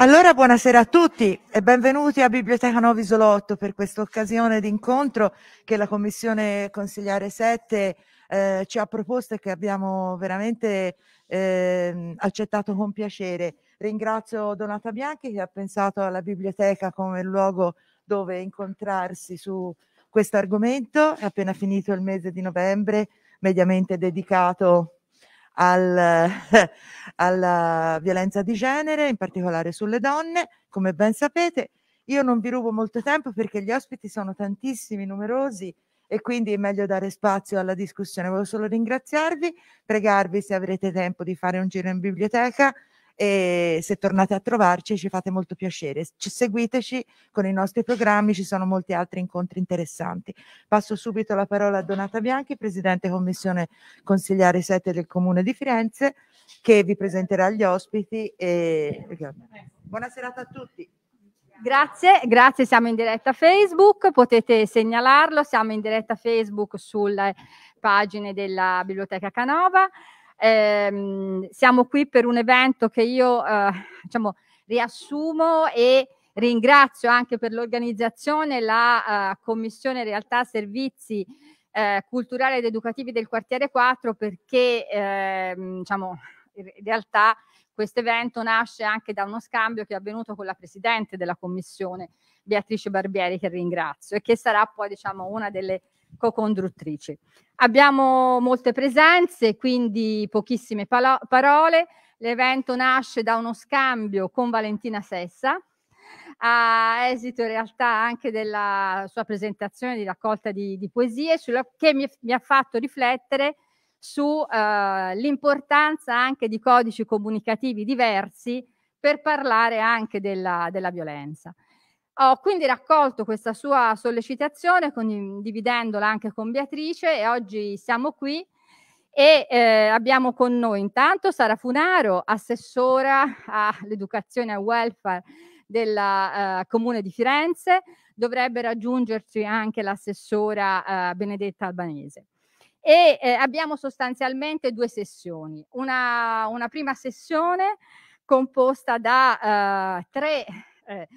Allora buonasera a tutti e benvenuti a Biblioteca Novi Isolotto per questa occasione di incontro che la Commissione Consigliare 7 eh, ci ha proposto e che abbiamo veramente eh, accettato con piacere. Ringrazio Donata Bianchi che ha pensato alla biblioteca come luogo dove incontrarsi su questo argomento. È appena finito il mese di novembre, mediamente dedicato al, alla violenza di genere, in particolare sulle donne, come ben sapete. Io non vi rubo molto tempo perché gli ospiti sono tantissimi, numerosi e quindi è meglio dare spazio alla discussione. Volevo solo ringraziarvi, pregarvi se avrete tempo di fare un giro in biblioteca e se tornate a trovarci ci fate molto piacere. Ci seguiteci con i nostri programmi, ci sono molti altri incontri interessanti. Passo subito la parola a Donata Bianchi, Presidente Commissione Consigliare 7 del Comune di Firenze, che vi presenterà gli ospiti. E... Buona serata a tutti. Grazie, grazie, siamo in diretta Facebook, potete segnalarlo, siamo in diretta Facebook sulle pagine della Biblioteca Canova ehm, siamo qui per un evento che io eh, diciamo, riassumo e ringrazio anche per l'organizzazione la eh, Commissione Realtà Servizi eh, Culturali ed Educativi del Quartiere 4 perché eh, diciamo, in realtà questo evento nasce anche da uno scambio che è avvenuto con la Presidente della Commissione, Beatrice Barbieri, che ringrazio e che sarà poi diciamo, una delle co-conduttrici. Abbiamo molte presenze, quindi pochissime palo- parole. L'evento nasce da uno scambio con Valentina Sessa, a esito in realtà anche della sua presentazione di raccolta di, di poesie, sulla, che mi, mi, ha fatto riflettere sull'importanza eh, anche di codici comunicativi diversi per parlare anche della, della violenza. Ho quindi raccolto questa sua sollecitazione condividendola anche con Beatrice e oggi siamo qui e eh, abbiamo con noi intanto Sara Funaro, assessora all'educazione e al welfare della eh, Comune di Firenze, dovrebbe raggiungerci anche l'assessora eh, Benedetta Albanese. E eh, abbiamo sostanzialmente due sessioni. Una, una prima sessione composta da eh, tre eh,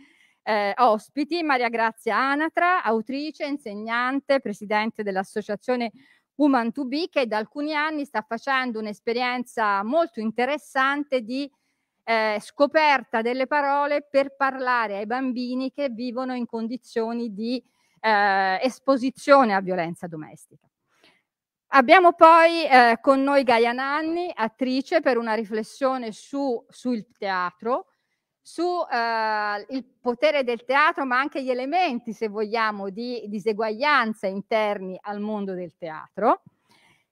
eh, ospiti Maria Grazia Anatra, autrice, insegnante, presidente dell'associazione Human to Be, che da alcuni anni sta facendo un'esperienza molto interessante di eh, scoperta delle parole per parlare ai bambini che vivono in condizioni di eh, esposizione a violenza domestica. Abbiamo poi eh, con noi Gaia Nanni, attrice, per una riflessione su, sul teatro, sul eh, potere del teatro, ma anche gli elementi, se vogliamo, di diseguaglianza interni al mondo del teatro.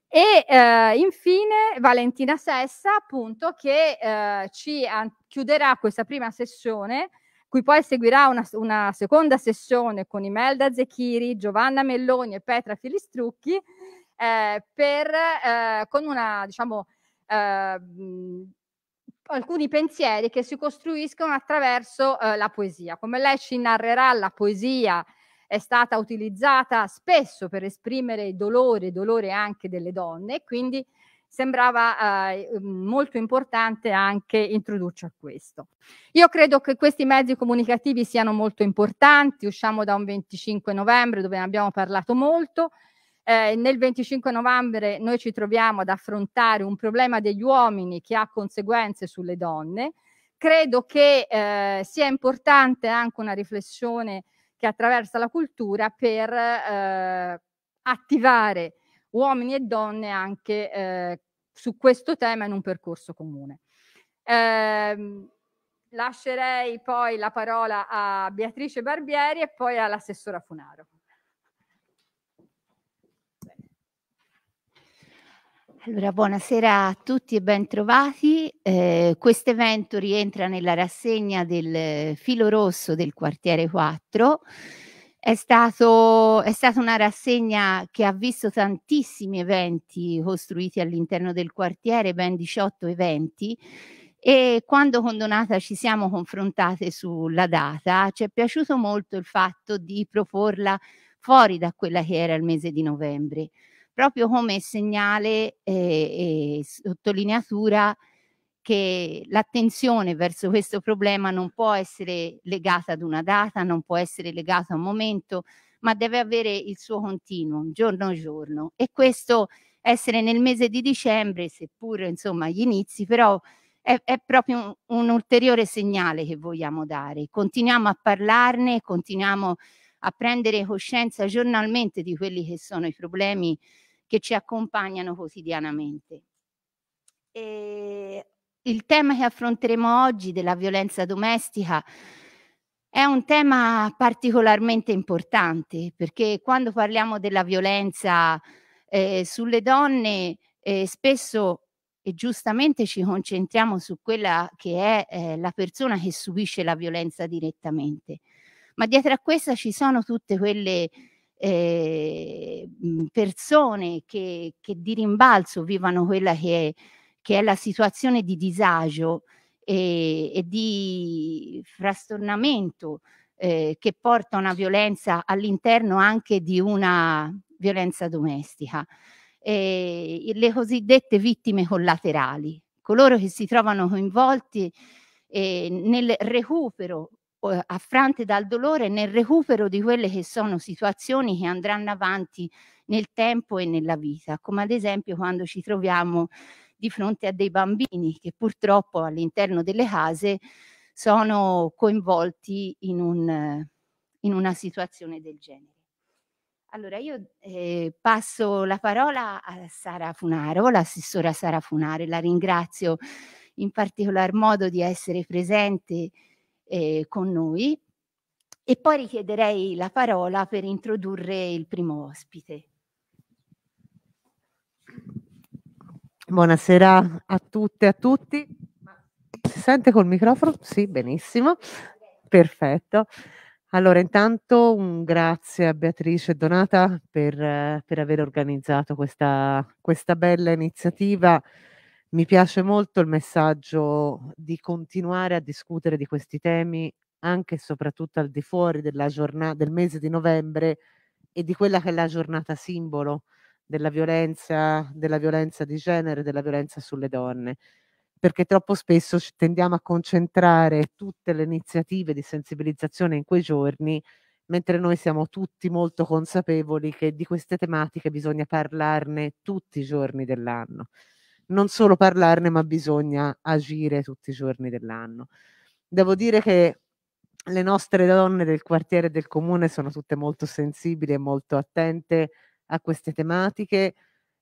E eh, infine Valentina Sessa, appunto, che eh, ci chiuderà questa prima sessione, cui poi seguirà una, una seconda sessione con Imelda Zechiri, Giovanna Melloni e Petra Filistrucchi, eh, per, eh, con una, diciamo, eh, alcuni pensieri che si costruiscono attraverso eh, la poesia. Come lei ci narrerà, la poesia è stata utilizzata spesso per esprimere il dolore, il dolore anche delle donne, e quindi sembrava eh, molto importante anche introdurci a questo. Io credo che questi mezzi comunicativi siano molto importanti, usciamo da un 25 novembre dove ne abbiamo parlato molto, eh, nel 25 novembre noi ci troviamo ad affrontare un problema degli uomini che ha conseguenze sulle donne. Credo che eh, sia importante anche una riflessione che attraversa la cultura per eh, attivare uomini e donne anche eh, su questo tema in un percorso comune. Eh, lascerei poi la parola a Beatrice Barbieri e poi all'assessora Funaro. Allora, buonasera a tutti e bentrovati. Eh, Questo evento rientra nella rassegna del filo rosso del quartiere 4. È, stato, è stata una rassegna che ha visto tantissimi eventi costruiti all'interno del quartiere, ben 18 eventi, e quando con Donata ci siamo confrontate sulla data ci è piaciuto molto il fatto di proporla fuori da quella che era il mese di novembre proprio come segnale e, eh, e sottolineatura che l'attenzione verso questo problema non può essere legata ad una data, non può essere legata a un momento, ma deve avere il suo continuo, giorno a giorno. E questo essere nel mese di dicembre, seppur insomma agli inizi, però è, è proprio un, un, ulteriore segnale che vogliamo dare. Continuiamo a parlarne, continuiamo a prendere coscienza giornalmente di quelli che sono i problemi che ci accompagnano quotidianamente. E il tema che affronteremo oggi della violenza domestica è un tema particolarmente importante perché quando parliamo della violenza eh, sulle donne eh, spesso e giustamente ci concentriamo su quella che è eh, la persona che subisce la violenza direttamente. Ma dietro a questa ci sono tutte quelle eh, persone che, che, di rimbalzo vivano quella che è, che è la situazione di disagio e, e di frastornamento eh, che porta a una violenza all'interno anche di una violenza domestica. Eh, le cosiddette vittime collaterali, coloro che si trovano coinvolti eh, nel recupero eh, affrante dal dolore nel recupero di quelle che sono situazioni che andranno avanti nel tempo e nella vita, come ad esempio quando ci troviamo di fronte a dei bambini che purtroppo all'interno delle case sono coinvolti in, un, in una situazione del genere. Allora io eh, passo la parola a Sara Funaro, l'assessora Sara Funaro, la ringrazio in particolar modo di essere presente eh, con noi e poi richiederei la parola per introdurre il primo ospite. Buonasera a tutte e a tutti. Si sente col microfono? Sì, benissimo. Perfetto. Allora, intanto un grazie a Beatrice e Donata per, eh, per aver organizzato questa, questa bella iniziativa mi piace molto il messaggio di continuare a discutere di questi temi anche e soprattutto al di fuori giornata, del mese di novembre e di quella che è la giornata simbolo della violenza, della violenza di genere, della violenza sulle donne, perché troppo spesso tendiamo a concentrare tutte le iniziative di sensibilizzazione in quei giorni, mentre noi siamo tutti molto consapevoli che di queste tematiche bisogna parlarne tutti i giorni dell'anno non solo parlarne, ma bisogna agire tutti i giorni dell'anno. Devo dire che le nostre donne del quartiere e del comune sono tutte molto sensibili e molto attente a queste tematiche.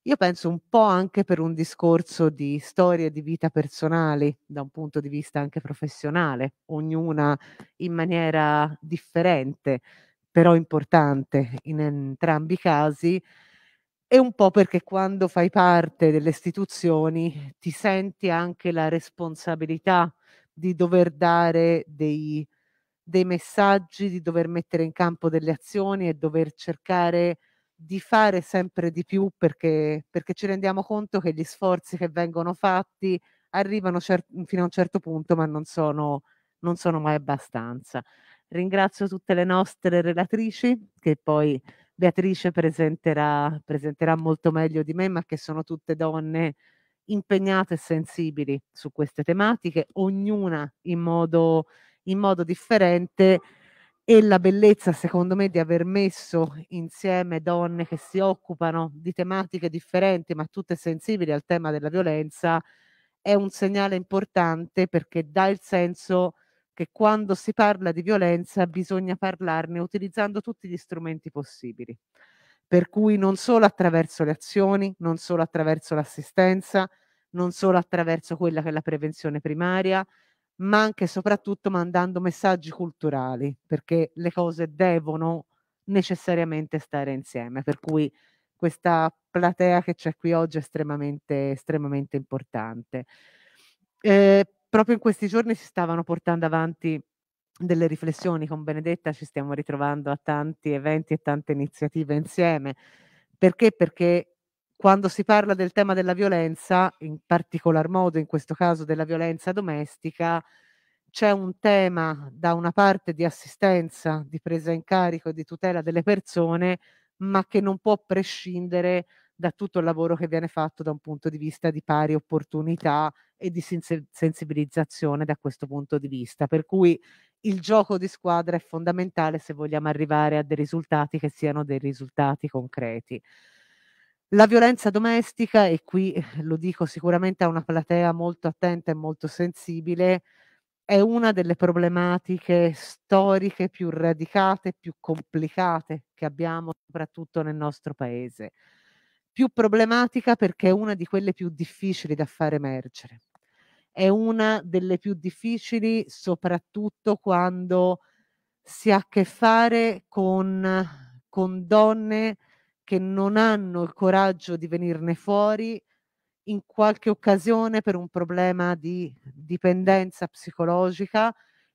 Io penso un po' anche per un discorso di storie di vita personali, da un punto di vista anche professionale, ognuna in maniera differente, però importante in entrambi i casi e un po' perché quando fai parte delle istituzioni ti senti anche la responsabilità di dover dare dei, dei messaggi, di dover mettere in campo delle azioni e dover cercare di fare sempre di più perché, perché ci rendiamo conto che gli sforzi che vengono fatti arrivano cer- fino a un certo punto ma non sono, non sono mai abbastanza. Ringrazio tutte le nostre relatrici che poi Beatrice presenterà, presenterà molto meglio di me, ma che sono tutte donne impegnate e sensibili su queste tematiche, ognuna in modo, in modo differente e la bellezza secondo me di aver messo insieme donne che si occupano di tematiche differenti ma tutte sensibili al tema della violenza è un segnale importante perché dà il senso che quando si parla di violenza bisogna parlarne utilizzando tutti gli strumenti possibili. Per cui non solo attraverso le azioni, non solo attraverso l'assistenza, non solo attraverso quella che è la prevenzione primaria, ma anche e soprattutto mandando messaggi culturali, perché le cose devono necessariamente stare insieme. Per cui questa platea che c'è qui oggi è estremamente, estremamente importante. Eh, proprio in questi giorni si stavano portando avanti delle riflessioni con Benedetta, ci stiamo ritrovando a tanti eventi e tante iniziative insieme. Perché? Perché quando si parla del tema della violenza, in particolar modo in questo caso della violenza domestica, c'è un tema da una parte di assistenza, di presa in carico e di tutela delle persone, ma che non può prescindere da tutto il lavoro che viene fatto da un punto di vista di pari opportunità e di sensibilizzazione da questo punto di vista. Per cui il gioco di squadra è fondamentale se vogliamo arrivare a dei risultati che siano dei risultati concreti. La violenza domestica, e qui eh, lo dico sicuramente a una platea molto attenta e molto sensibile, è una delle problematiche storiche più radicate, più complicate che abbiamo soprattutto nel nostro paese più problematica perché è una di quelle più difficili da far emergere. È una delle più difficili soprattutto quando si ha a che fare con, con donne che non hanno il coraggio di venirne fuori in qualche occasione per un problema di dipendenza psicologica,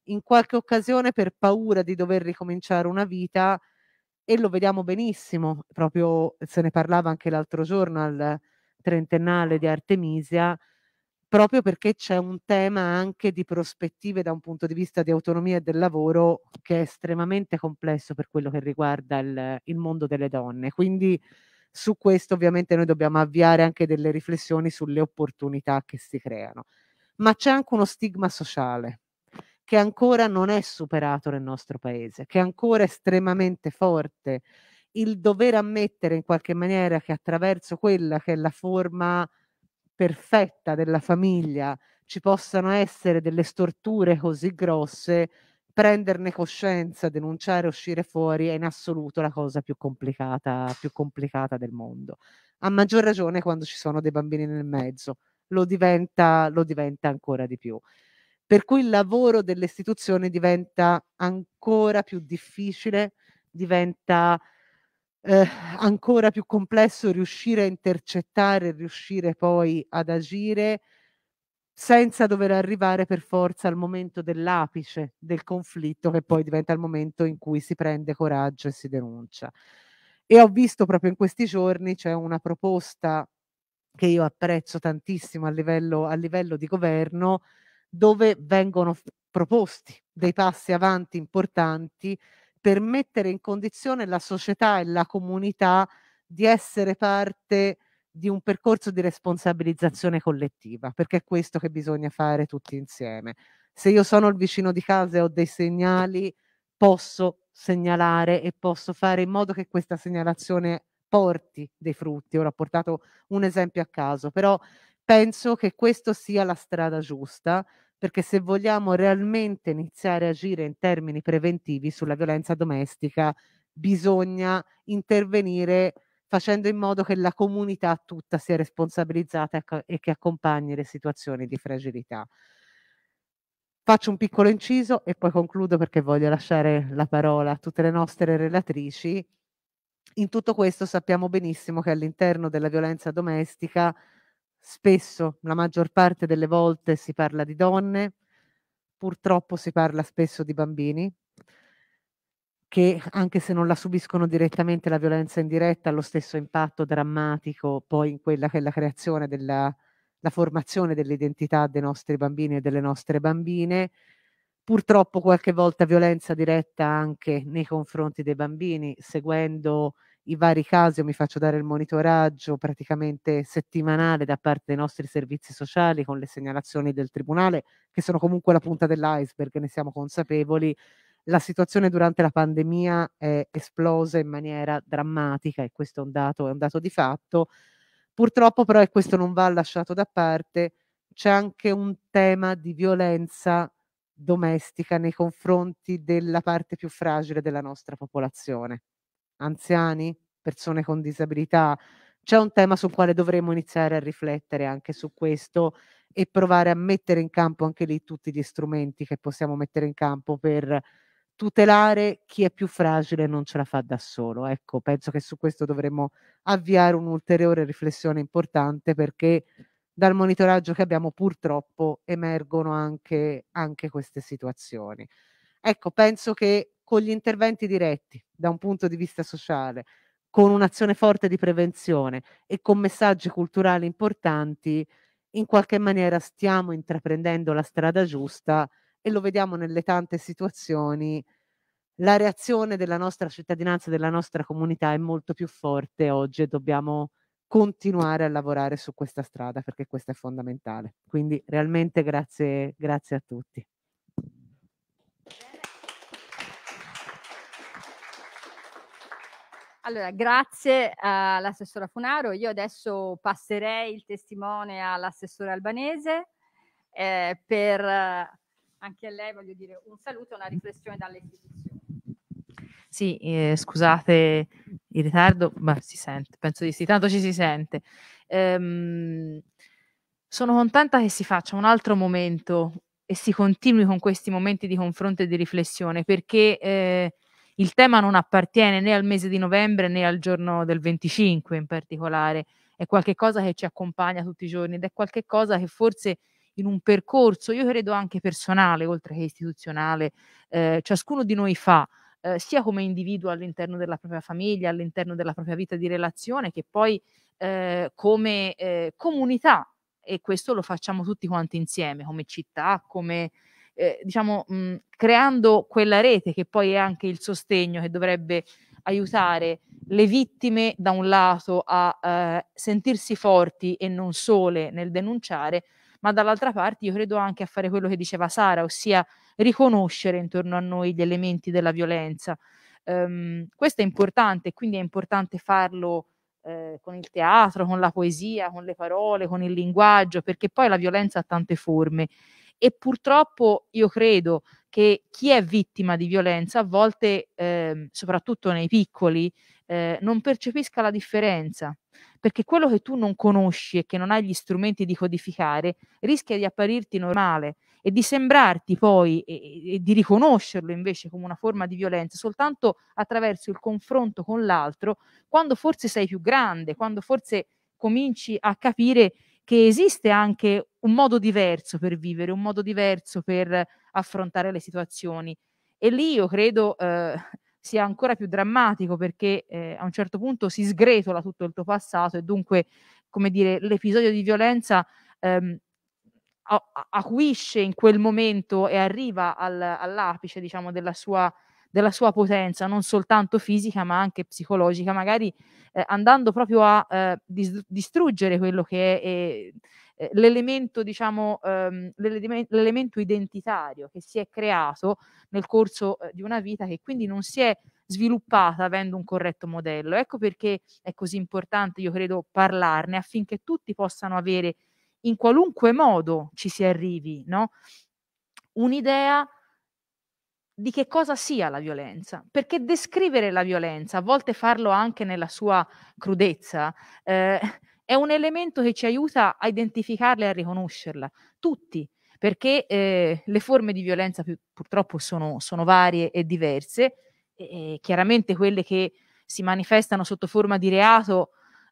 in qualche occasione per paura di dover ricominciare una vita e lo vediamo benissimo, proprio se ne parlava anche l'altro giorno al trentennale di Artemisia, proprio perché c'è un tema anche di prospettive da un punto di vista di autonomia e del lavoro che è estremamente complesso per quello che riguarda il, il mondo delle donne. Quindi su questo ovviamente noi dobbiamo avviare anche delle riflessioni sulle opportunità che si creano. Ma c'è anche uno stigma sociale che ancora non è superato nel nostro paese, che ancora è estremamente forte. Il dover ammettere in qualche maniera che attraverso quella che è la forma perfetta della famiglia ci possano essere delle storture così grosse, prenderne coscienza, denunciare, uscire fuori è in assoluto la cosa più complicata, più complicata del mondo. A maggior ragione quando ci sono dei bambini nel mezzo, lo diventa, lo diventa ancora di più per cui il lavoro delle istituzioni diventa ancora più difficile, diventa eh, ancora più complesso riuscire a intercettare, riuscire poi ad agire senza dover arrivare per forza al momento dell'apice del conflitto che poi diventa il momento in cui si prende coraggio e si denuncia. E ho visto proprio in questi giorni c'è una proposta che io apprezzo tantissimo a livello, a livello di governo dove vengono proposti dei passi avanti importanti per mettere in condizione la società e la comunità di essere parte di un percorso di responsabilizzazione collettiva, perché è questo che bisogna fare tutti insieme. Se io sono il vicino di casa e ho dei segnali, posso segnalare e posso fare in modo che questa segnalazione porti dei frutti. Ora ho portato un esempio a caso, però penso che questa sia la strada giusta perché se vogliamo realmente iniziare a agire in termini preventivi sulla violenza domestica bisogna intervenire facendo in modo che la comunità tutta sia responsabilizzata e che accompagni le situazioni di fragilità. Faccio un piccolo inciso e poi concludo perché voglio lasciare la parola a tutte le nostre relatrici. In tutto questo sappiamo benissimo che all'interno della violenza domestica Spesso, la maggior parte delle volte, si parla di donne, purtroppo si parla spesso di bambini che anche se non la subiscono direttamente la violenza indiretta ha lo stesso impatto drammatico poi in quella che è la creazione della la formazione dell'identità dei nostri bambini e delle nostre bambine, purtroppo qualche volta violenza diretta anche nei confronti dei bambini, seguendo i vari casi, io mi faccio dare il monitoraggio praticamente settimanale da parte dei nostri servizi sociali con le segnalazioni del Tribunale, che sono comunque la punta dell'iceberg, ne siamo consapevoli. La situazione durante la pandemia è esplosa in maniera drammatica e questo è un dato, è un dato di fatto. Purtroppo però e questo non va lasciato da parte, c'è anche un tema di violenza domestica nei confronti della parte più fragile della nostra popolazione anziani, persone con disabilità. C'è un tema sul quale dovremmo iniziare a riflettere anche su questo e provare a mettere in campo anche lì tutti gli strumenti che possiamo mettere in campo per tutelare chi è più fragile e non ce la fa da solo. Ecco, penso che su questo dovremmo avviare un'ulteriore riflessione importante perché dal monitoraggio che abbiamo purtroppo emergono anche, anche queste situazioni. Ecco, penso che con gli interventi diretti da un punto di vista sociale, con un'azione forte di prevenzione e con messaggi culturali importanti, in qualche maniera stiamo intraprendendo la strada giusta e lo vediamo nelle tante situazioni. La reazione della nostra cittadinanza, della nostra comunità è molto più forte oggi e dobbiamo continuare a lavorare su questa strada perché questa è fondamentale. Quindi realmente grazie, grazie a tutti. Allora, grazie eh, all'assessora Funaro. Io adesso passerei il testimone all'assessore albanese eh, per eh, anche a lei voglio dire un saluto e una riflessione dalle istituzioni. Sì, eh, scusate il ritardo, ma si sente, penso di sì, tanto ci si sente. Ehm, sono contenta che si faccia un altro momento e si continui con questi momenti di confronto e di riflessione perché eh, il tema non appartiene né al mese di novembre né al giorno del 25 in particolare, è qualcosa che ci accompagna tutti i giorni ed è qualcosa che forse in un percorso, io credo anche personale, oltre che istituzionale, eh, ciascuno di noi fa, eh, sia come individuo all'interno della propria famiglia, all'interno della propria vita di relazione, che poi eh, come eh, comunità. E questo lo facciamo tutti quanti insieme, come città, come eh, diciamo, mh, mm, creando quella rete che poi è anche il sostegno che dovrebbe aiutare le vittime da un lato a eh, sentirsi forti e non sole nel denunciare, ma dall'altra parte io credo anche a fare quello che diceva Sara, ossia riconoscere intorno a noi gli elementi della violenza. Um, questo è importante, quindi è importante farlo eh, con il teatro, con la poesia, con le parole, con il linguaggio, perché poi la violenza ha tante forme e purtroppo io credo che chi è vittima di violenza a volte, eh, soprattutto nei piccoli, eh, non percepisca la differenza, perché quello che tu non conosci e che non hai gli strumenti di codificare rischia di apparirti normale e di sembrarti poi e, e di riconoscerlo invece come una forma di violenza soltanto attraverso il confronto con l'altro, quando forse sei più grande, quando forse cominci a capire che esiste anche un modo diverso per vivere, un modo diverso per affrontare le situazioni. E lì io credo eh, sia ancora più drammatico perché eh, a un certo punto si sgretola tutto il tuo passato e dunque, come dire, l'episodio di violenza ehm, acuisce in quel momento e arriva al, all'apice, diciamo, della sua della sua potenza, non soltanto fisica ma anche psicologica, magari eh, andando proprio a eh, distruggere quello che è, è eh, l'elemento, diciamo, ehm, l'elemento identitario che si è creato nel corso eh, di una vita che quindi non si è sviluppata avendo un corretto modello. Ecco perché è così importante, io credo, parlarne affinché tutti possano avere in qualunque modo ci si arrivi, no? Un'idea di che cosa sia la violenza, perché descrivere la violenza, a volte farlo anche nella sua crudezza, eh, è un elemento che ci aiuta a identificarla e a riconoscerla, tutti, perché eh, le forme di violenza più, purtroppo sono, sono, varie e diverse, e, e chiaramente quelle che si manifestano sotto forma di reato,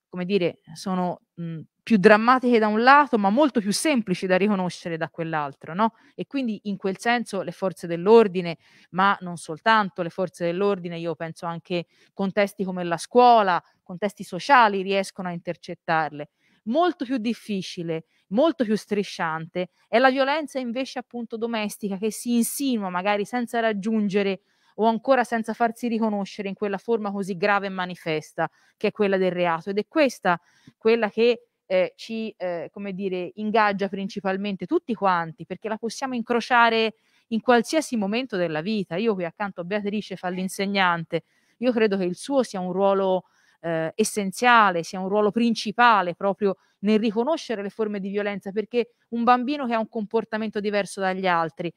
come dire, sono mh, più drammatiche da un lato, ma molto più semplici da riconoscere da quell'altro, no? E quindi in quel senso le forze dell'ordine, ma non soltanto le forze dell'ordine, io penso anche contesti come la scuola, contesti sociali riescono a intercettarle. Molto più difficile, molto più strisciante è la violenza invece appunto domestica che si insinua magari senza raggiungere o ancora senza farsi riconoscere in quella forma così grave e manifesta che è quella del reato. Ed è questa quella che eh, ci, eh, come dire, ingaggia principalmente tutti quanti, perché la possiamo incrociare in qualsiasi momento della vita. Io qui accanto a Beatrice fa l'insegnante, io credo che il suo sia un ruolo eh, essenziale, sia un ruolo principale proprio nel riconoscere le forme di violenza, perché un bambino che ha un comportamento diverso dagli altri,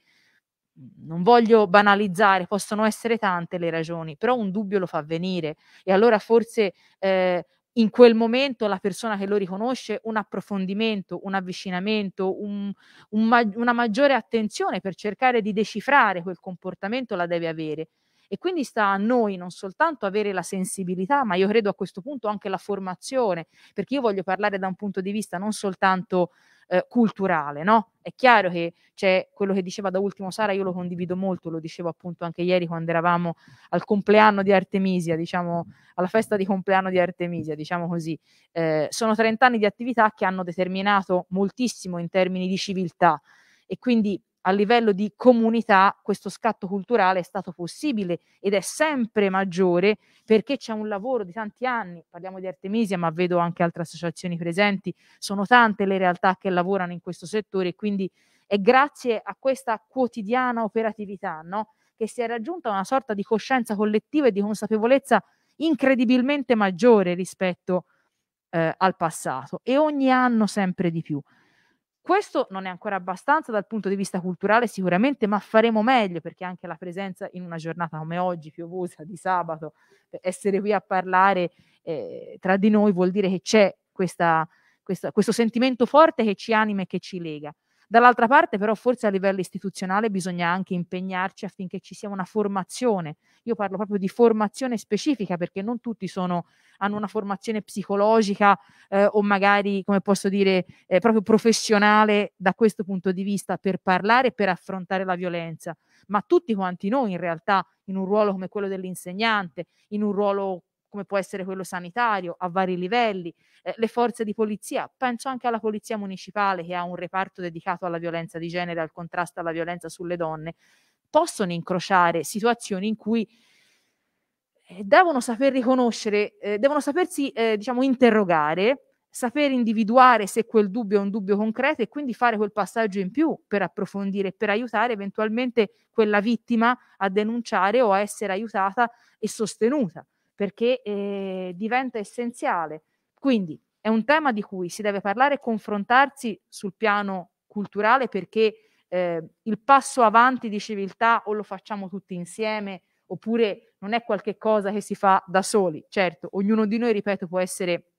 non voglio banalizzare, possono essere tante le ragioni, però un dubbio lo fa venire e allora forse eh, in quel momento la persona che lo riconosce un approfondimento, un avvicinamento, un, un una maggiore attenzione per cercare di decifrare quel comportamento la deve avere. E quindi sta a noi non soltanto avere la sensibilità, ma io credo a questo punto anche la formazione, perché io voglio parlare da un punto di vista non soltanto eh, culturale, no? È chiaro che c'è quello che diceva da ultimo Sara, io lo condivido molto, lo dicevo appunto anche ieri quando eravamo al compleanno di Artemisia, diciamo, alla festa di compleanno di Artemisia, diciamo così. Eh, sono 30 anni di attività che hanno determinato moltissimo in termini di civiltà e quindi a livello di comunità questo scatto culturale è stato possibile ed è sempre maggiore perché c'è un lavoro di tanti anni, parliamo di Artemisia ma vedo anche altre associazioni presenti, sono tante le realtà che lavorano in questo settore, quindi è grazie a questa quotidiana operatività no? che si è raggiunta una sorta di coscienza collettiva e di consapevolezza incredibilmente maggiore rispetto eh, al passato e ogni anno sempre di più. Questo non è ancora abbastanza dal punto di vista culturale sicuramente, ma faremo meglio perché anche la presenza in una giornata come oggi, piovosa, di sabato, essere qui a parlare eh, tra di noi vuol dire che c'è questa, questa, questo sentimento forte che ci anima e che ci lega. Dall'altra parte però forse a livello istituzionale bisogna anche impegnarci affinché ci sia una formazione. Io parlo proprio di formazione specifica perché non tutti sono, hanno una formazione psicologica eh, o magari, come posso dire, eh, proprio professionale da questo punto di vista per parlare e per affrontare la violenza. Ma tutti quanti noi in realtà in un ruolo come quello dell'insegnante, in un ruolo come può essere quello sanitario a vari livelli, eh, le forze di polizia, penso anche alla polizia municipale che ha un reparto dedicato alla violenza di genere, al contrasto alla violenza sulle donne, possono incrociare situazioni in cui eh, devono saper riconoscere, eh, devono sapersi eh, diciamo interrogare, saper individuare se quel dubbio è un dubbio concreto e quindi fare quel passaggio in più per approfondire, per aiutare eventualmente quella vittima a denunciare o a essere aiutata e sostenuta perché eh, diventa essenziale. Quindi è un tema di cui si deve parlare e confrontarsi sul piano culturale perché eh, il passo avanti di civiltà o lo facciamo tutti insieme oppure non è qualcosa che si fa da soli. Certo, ognuno di noi, ripeto, può essere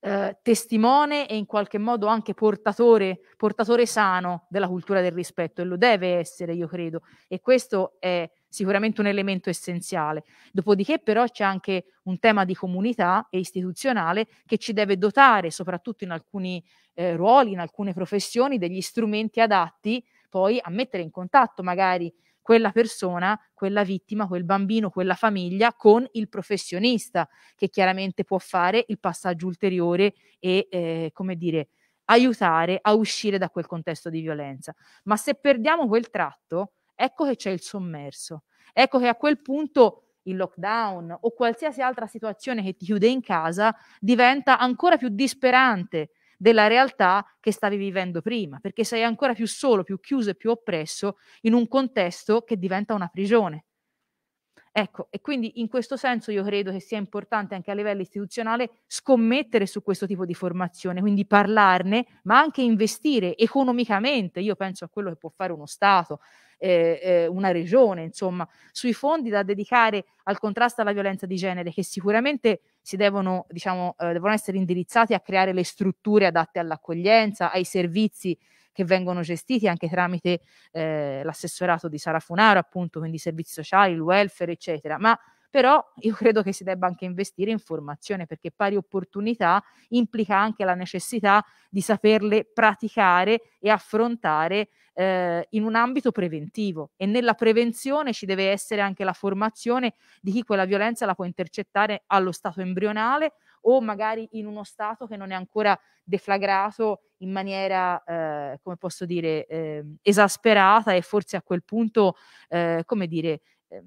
eh, testimone e in qualche modo anche portatore, portatore sano della cultura del rispetto e lo deve essere, io credo. E questo è sicuramente un elemento essenziale. Dopodiché però c'è anche un tema di comunità e istituzionale che ci deve dotare, soprattutto in alcuni eh, ruoli, in alcune professioni, degli strumenti adatti poi a mettere in contatto magari quella persona, quella vittima, quel bambino, quella famiglia con il professionista che chiaramente può fare il passaggio ulteriore e, eh, come dire, aiutare a uscire da quel contesto di violenza. Ma se perdiamo quel tratto, ecco che c'è il sommerso, ecco che a quel punto il lockdown o qualsiasi altra situazione che ti chiude in casa diventa ancora più disperante della realtà che stavi vivendo prima, perché sei ancora più solo, più chiuso e più oppresso in un contesto che diventa una prigione. Ecco, e quindi in questo senso io credo che sia importante anche a livello istituzionale scommettere su questo tipo di formazione, quindi parlarne, ma anche investire economicamente. Io penso a quello che può fare uno Stato, eh, eh, una regione, insomma, sui fondi da dedicare al contrasto alla violenza di genere che sicuramente si devono, diciamo, eh, devono essere indirizzati a creare le strutture adatte all'accoglienza, ai servizi che vengono gestiti anche tramite eh, l'assessorato di Sara Funaro, appunto, quindi i servizi sociali, il welfare, eccetera. Ma però io credo che si debba anche investire in formazione perché pari opportunità implica anche la necessità di saperle praticare e affrontare eh, in un ambito preventivo e nella prevenzione ci deve essere anche la formazione di chi quella violenza la può intercettare allo stato embrionale o magari in uno stato che non è ancora deflagrato in maniera, eh, come posso dire, eh, esasperata e forse a quel punto, eh, come dire, eh,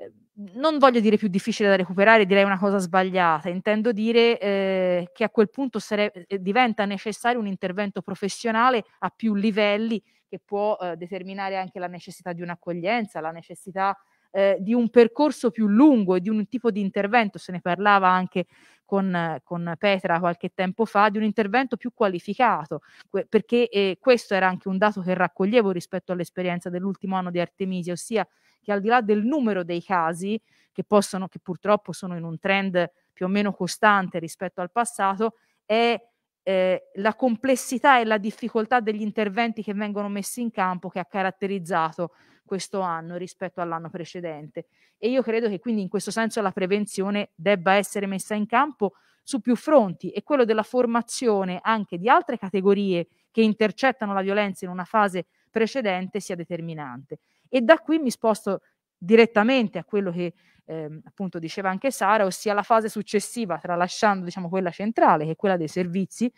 Ehm, non voglio dire più difficile da recuperare, direi una cosa sbagliata, intendo dire eh, che a quel punto sare- eh, diventa necessario un intervento professionale a più livelli che può eh, determinare anche la necessità di un'accoglienza, la necessità eh, di un percorso più lungo e di un tipo di intervento, se ne parlava anche con, con Petra qualche tempo fa, di un intervento più qualificato, que- perché eh, questo era anche un dato che raccoglievo rispetto all'esperienza dell'ultimo anno di Artemisia, ossia che al di là del numero dei casi, che possono, che purtroppo sono in un trend più o meno costante rispetto al passato, è eh, la complessità e la difficoltà degli interventi che vengono messi in campo che ha caratterizzato questo anno rispetto all'anno precedente. E io credo che quindi in questo senso la prevenzione debba essere messa in campo su più fronti e quello della formazione anche di altre categorie che intercettano la violenza in una fase precedente sia determinante. E da qui mi sposto direttamente a quello che eh, appunto diceva anche Sara, ossia la fase successiva, tralasciando diciamo, quella centrale, che è quella dei servizi,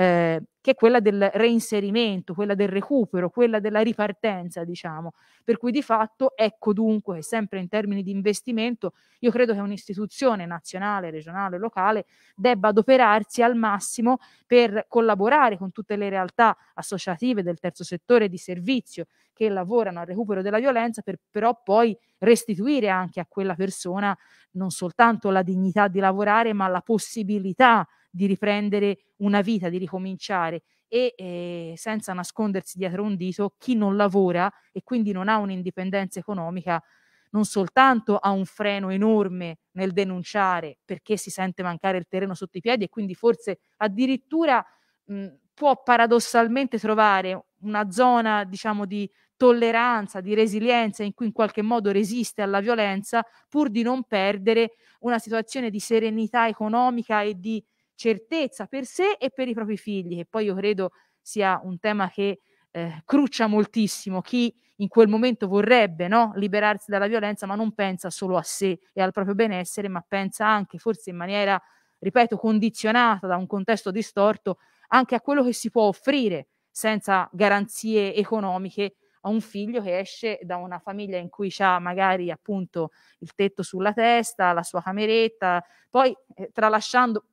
eh, che è quella del reinserimento, quella del recupero, quella della ripartenza, diciamo. Per cui di fatto, ecco dunque, sempre in termini di investimento, io credo che un'istituzione nazionale, regionale, locale debba adoperarsi al massimo per collaborare con tutte le realtà associative del terzo settore di servizio che lavorano al recupero della violenza per però poi restituire anche a quella persona non soltanto la dignità di lavorare, ma la possibilità di riprendere una vita, di ricominciare e eh, senza nascondersi dietro un dito, chi non lavora e quindi non ha un'indipendenza economica non soltanto ha un freno enorme nel denunciare perché si sente mancare il terreno sotto i piedi e quindi forse addirittura mh, può paradossalmente trovare una zona diciamo di tolleranza, di resilienza in cui in qualche modo resiste alla violenza pur di non perdere una situazione di serenità economica e di certezza per sé e per i propri figli, che poi io credo sia un tema che eh, crucia moltissimo chi in quel momento vorrebbe no, liberarsi dalla violenza, ma non pensa solo a sé e al proprio benessere, ma pensa anche, forse in maniera, ripeto, condizionata da un contesto distorto, anche a quello che si può offrire senza garanzie economiche a un figlio che esce da una famiglia in cui ha magari appunto il tetto sulla testa, la sua cameretta, poi eh, tralasciando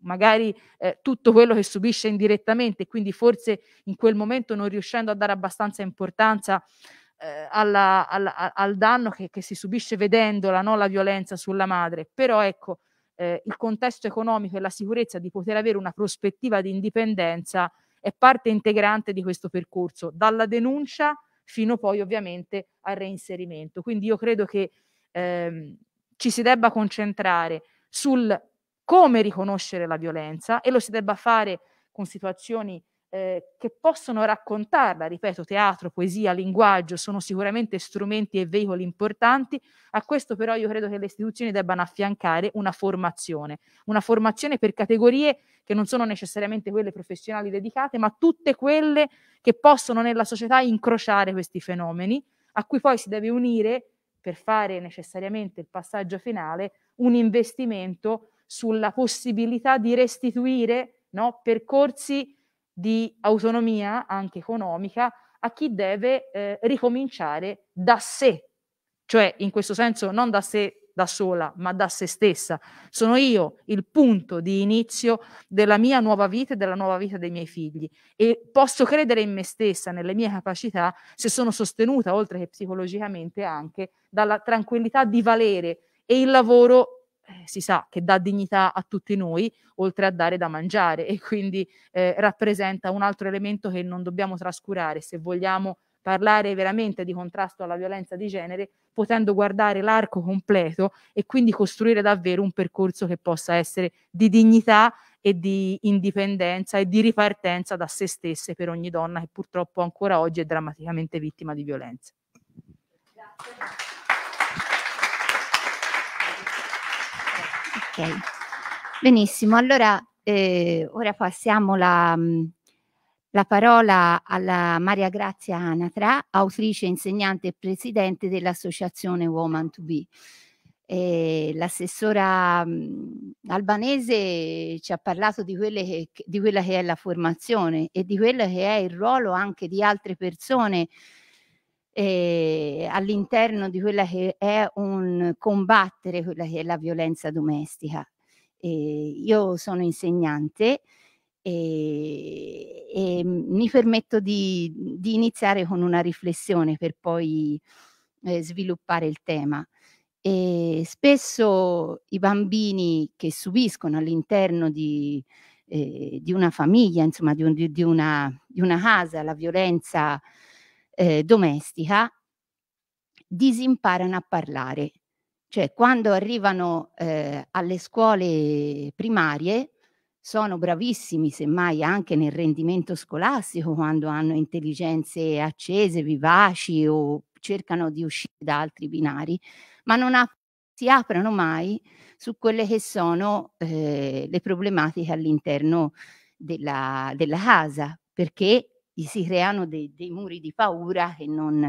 magari eh, tutto quello che subisce indirettamente, quindi forse in quel momento non riuscendo a dare abbastanza importanza eh, alla, alla, al danno che, che, si subisce vedendola, no? la violenza sulla madre. Però ecco, eh, il contesto economico e la sicurezza di poter avere una prospettiva di indipendenza è parte integrante di questo percorso, dalla denuncia fino poi ovviamente al reinserimento. Quindi io credo che ehm, ci si debba concentrare sul come riconoscere la violenza e lo si debba fare con situazioni eh, che possono raccontarla, ripeto, teatro, poesia, linguaggio sono sicuramente strumenti e veicoli importanti, a questo però io credo che le istituzioni debbano affiancare una formazione, una formazione per categorie che non sono necessariamente quelle professionali dedicate, ma tutte quelle che possono nella società incrociare questi fenomeni, a cui poi si deve unire, per fare necessariamente il passaggio finale, un investimento sulla possibilità di restituire no, percorsi di autonomia anche economica a chi deve eh, ricominciare da sé, cioè in questo senso non da sé da sola, ma da se stessa. Sono io il punto di inizio della mia nuova vita e della nuova vita dei miei figli e posso credere in me stessa, nelle mie capacità, se sono sostenuta, oltre che psicologicamente, anche dalla tranquillità di valere e il lavoro eh, si sa che dà dignità a tutti noi, oltre a dare da mangiare e quindi eh, rappresenta un altro elemento che non dobbiamo trascurare se vogliamo parlare veramente di contrasto alla violenza di genere, potendo guardare l'arco completo e quindi costruire davvero un percorso che possa essere di dignità e di indipendenza e di ripartenza da se stesse per ogni donna che purtroppo ancora oggi è drammaticamente vittima di violenza. Grazie. Ok, benissimo. Allora, eh, ora passiamo la, mm, la parola alla Maria Grazia Anatra, autrice, insegnante e presidente dell'associazione Woman to Be. Eh, l'assessora mh, mm, albanese ci ha parlato di, che, di, quella che è la formazione e di quello che è il ruolo anche di altre persone eh, all'interno di quella che è un combattere quella che è la violenza domestica. Eh, io sono insegnante e, e mi permetto di, di, iniziare con una riflessione per poi eh, sviluppare il tema. E spesso i bambini che subiscono all'interno di, eh, di una famiglia, insomma di, un, di, una, di, una, casa, la violenza eh, domestica disimparano a parlare. Cioè quando arrivano eh, alle scuole primarie sono bravissimi semmai anche nel rendimento scolastico quando hanno intelligenze accese, vivaci o cercano di uscire da altri binari, ma non ha, si aprono mai su quelle che sono eh, le problematiche all'interno della, della, casa, perché gli si creano dei, dei muri di paura che non...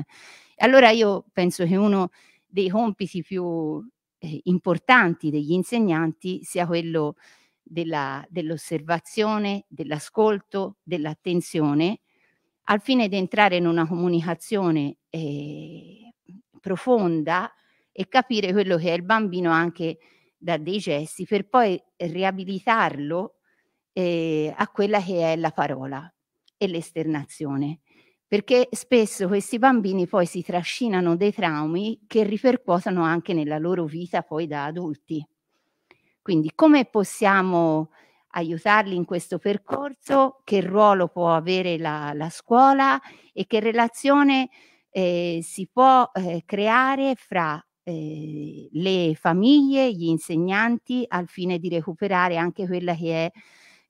Allora io penso che uno dei compiti più eh, importanti degli insegnanti sia quello dell'osservazione, dell'ascolto, dell'attenzione, al fine di entrare in una comunicazione eh, profonda e capire quello che è il bambino anche da dei gesti, per poi riabilitarlo eh, a quella che è la parola e l'esternazione, perché spesso questi bambini poi si trascinano dei traumi che ripercuotono anche nella loro vita poi da adulti. Quindi come possiamo aiutarli in questo percorso, che ruolo può avere la, la scuola e che relazione eh, si può eh, creare fra eh, le famiglie, gli insegnanti, al fine di recuperare anche quella che è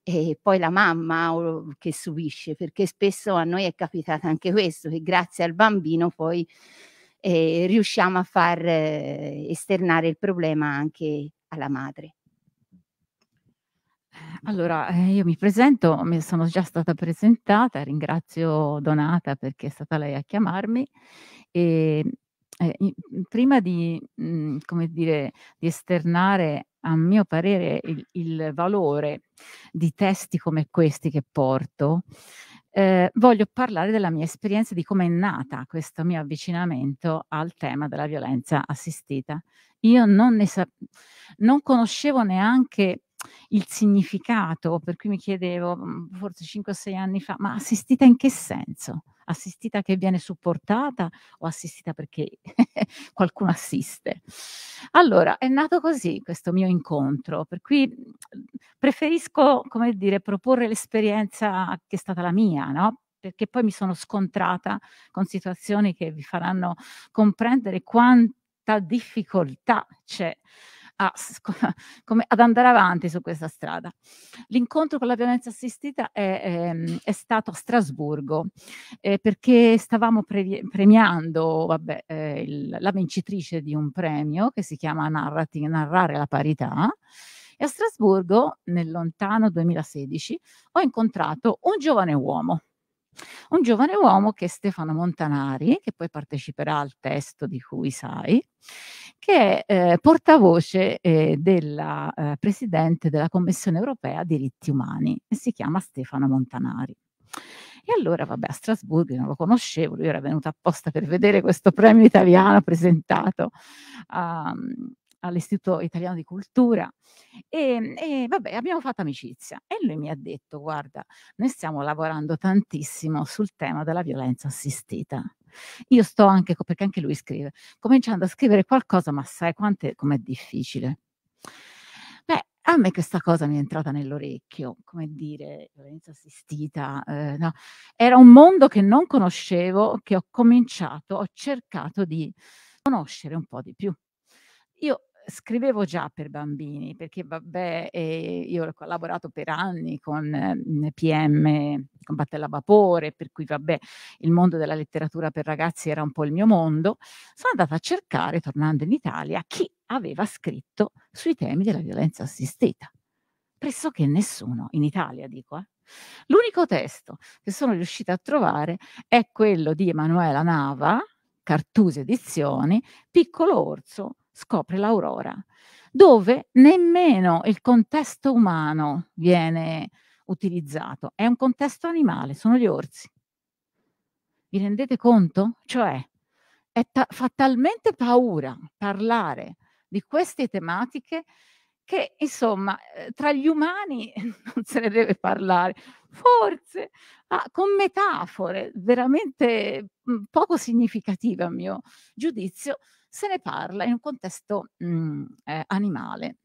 e poi la mamma oh, che subisce, perché spesso a noi è capitato anche questo, che grazie al bambino poi eh, riusciamo a far eh, esternare il problema anche alla madre. Eh, allora, eh, io mi presento, mi sono già stata presentata, ringrazio Donata perché è stata lei a chiamarmi. E, eh, prima di, mh, mm, dire, di esternare a mio parere, il, il valore di testi come questi che porto, eh, voglio parlare della mia esperienza di come è nata questo mio avvicinamento al tema della violenza assistita. Io non, ne sa- non conoscevo neanche il significato, per cui mi chiedevo mm, forse 5 6 anni fa, ma assistita in che senso? assistita che viene supportata o assistita perché qualcuno assiste. Allora, è nato così questo mio incontro, per cui mhmm, preferisco, come dire, proporre l'esperienza che è stata la mia, no? Perché poi mi sono scontrata con situazioni che vi faranno comprendere quanta difficoltà c'è a, come, ad andare avanti su questa strada. L'incontro con la violenza assistita è, è, ehm, è stato a Strasburgo eh, perché stavamo pre- premiando vabbè, eh, il, la vincitrice di un premio che si chiama Narrati, Narrare la parità. E a Strasburgo, nel lontano 2016, ho incontrato un giovane uomo un giovane uomo che è Stefano Montanari, che poi parteciperà al testo di cui sai, che è eh, portavoce eh, della eh, Presidente della Commissione europea diritti umani e si chiama Stefano Montanari. E allora, vabbè, a Strasburgo non lo conoscevo, lui era venuto apposta per vedere questo premio italiano presentato um, all'Istituto Italiano di Cultura e, ehm, e, vabbè abbiamo fatto amicizia e lui mi ha detto guarda noi stiamo lavorando tantissimo sul tema della violenza assistita io sto anche, perché anche lui scrive, cominciando a scrivere qualcosa, ma sai quante, com'è difficile. Beh, a me questa cosa mi è entrata nell'orecchio, come dire, violenza assistita, eh, no. era un mondo che non conoscevo, che ho cominciato, ho cercato di conoscere un po' di più. Io scrivevo già per bambini, perché vabbè, eh, io ho collaborato per anni con eh, PM, con Battella Vapore, per cui vabbè, il mondo della letteratura per ragazzi era un po' il mio mondo. Sono andata a cercare, tornando in Italia, chi aveva scritto sui temi della violenza assistita. Pressoché nessuno, in Italia dico, eh. L'unico testo che sono riuscita a trovare è quello di Emanuela Nava, Cartuse Edizioni, Piccolo Orso, scopre l'aurora, dove nemmeno il contesto umano viene utilizzato, è un contesto animale, sono gli orsi. Vi rendete conto? Cioè, ta- fa talmente paura parlare di queste tematiche che, insomma, eh, tra gli umani non se ne deve parlare, forse ma ah, con metafore veramente mm, poco significative a mio giudizio, se ne parla in un contesto mh, mhmm, eh, animale.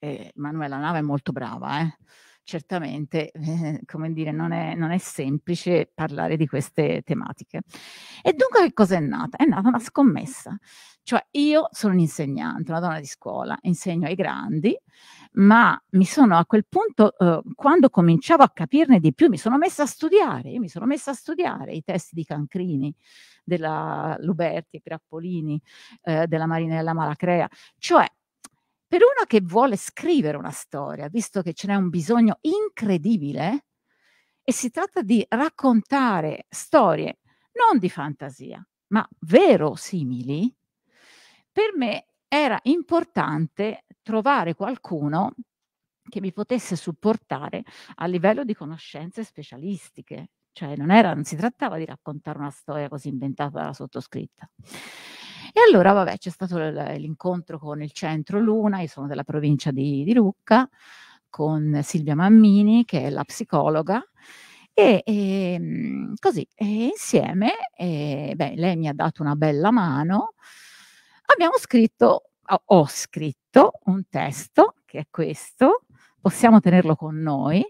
Eh, Manuela Nava è molto brava, eh? certamente, eh, come dire, non è, non è, semplice parlare di queste tematiche. E dunque che cosa è nata? È nata una scommessa, cioè io sono un'insegnante, una donna di scuola, insegno ai grandi ma mi sono a quel punto, eh, quando cominciavo a capirne di più, mi sono messa a studiare, mi sono messa a studiare i testi di Cancrini, della Luberti, Grappolini, eh, della Marinella Malacrea, cioè per uno che vuole scrivere una storia, visto che ce n'è un bisogno incredibile, e si tratta di raccontare storie non di fantasia, ma verosimili, per me era importante trovare qualcuno che mi potesse supportare a livello di conoscenze specialistiche. Cioè non, era, non si trattava di raccontare una storia così inventata dalla sottoscritta. E allora, vabbè, c'è stato l'incontro con il centro Luna, io sono della provincia di, di Lucca, con Silvia Mammini, che è la psicologa, e, e ehm, così, e insieme, e, eh, beh, lei mi ha dato una bella mano, abbiamo scritto ho scritto un testo che è questo, possiamo tenerlo con noi,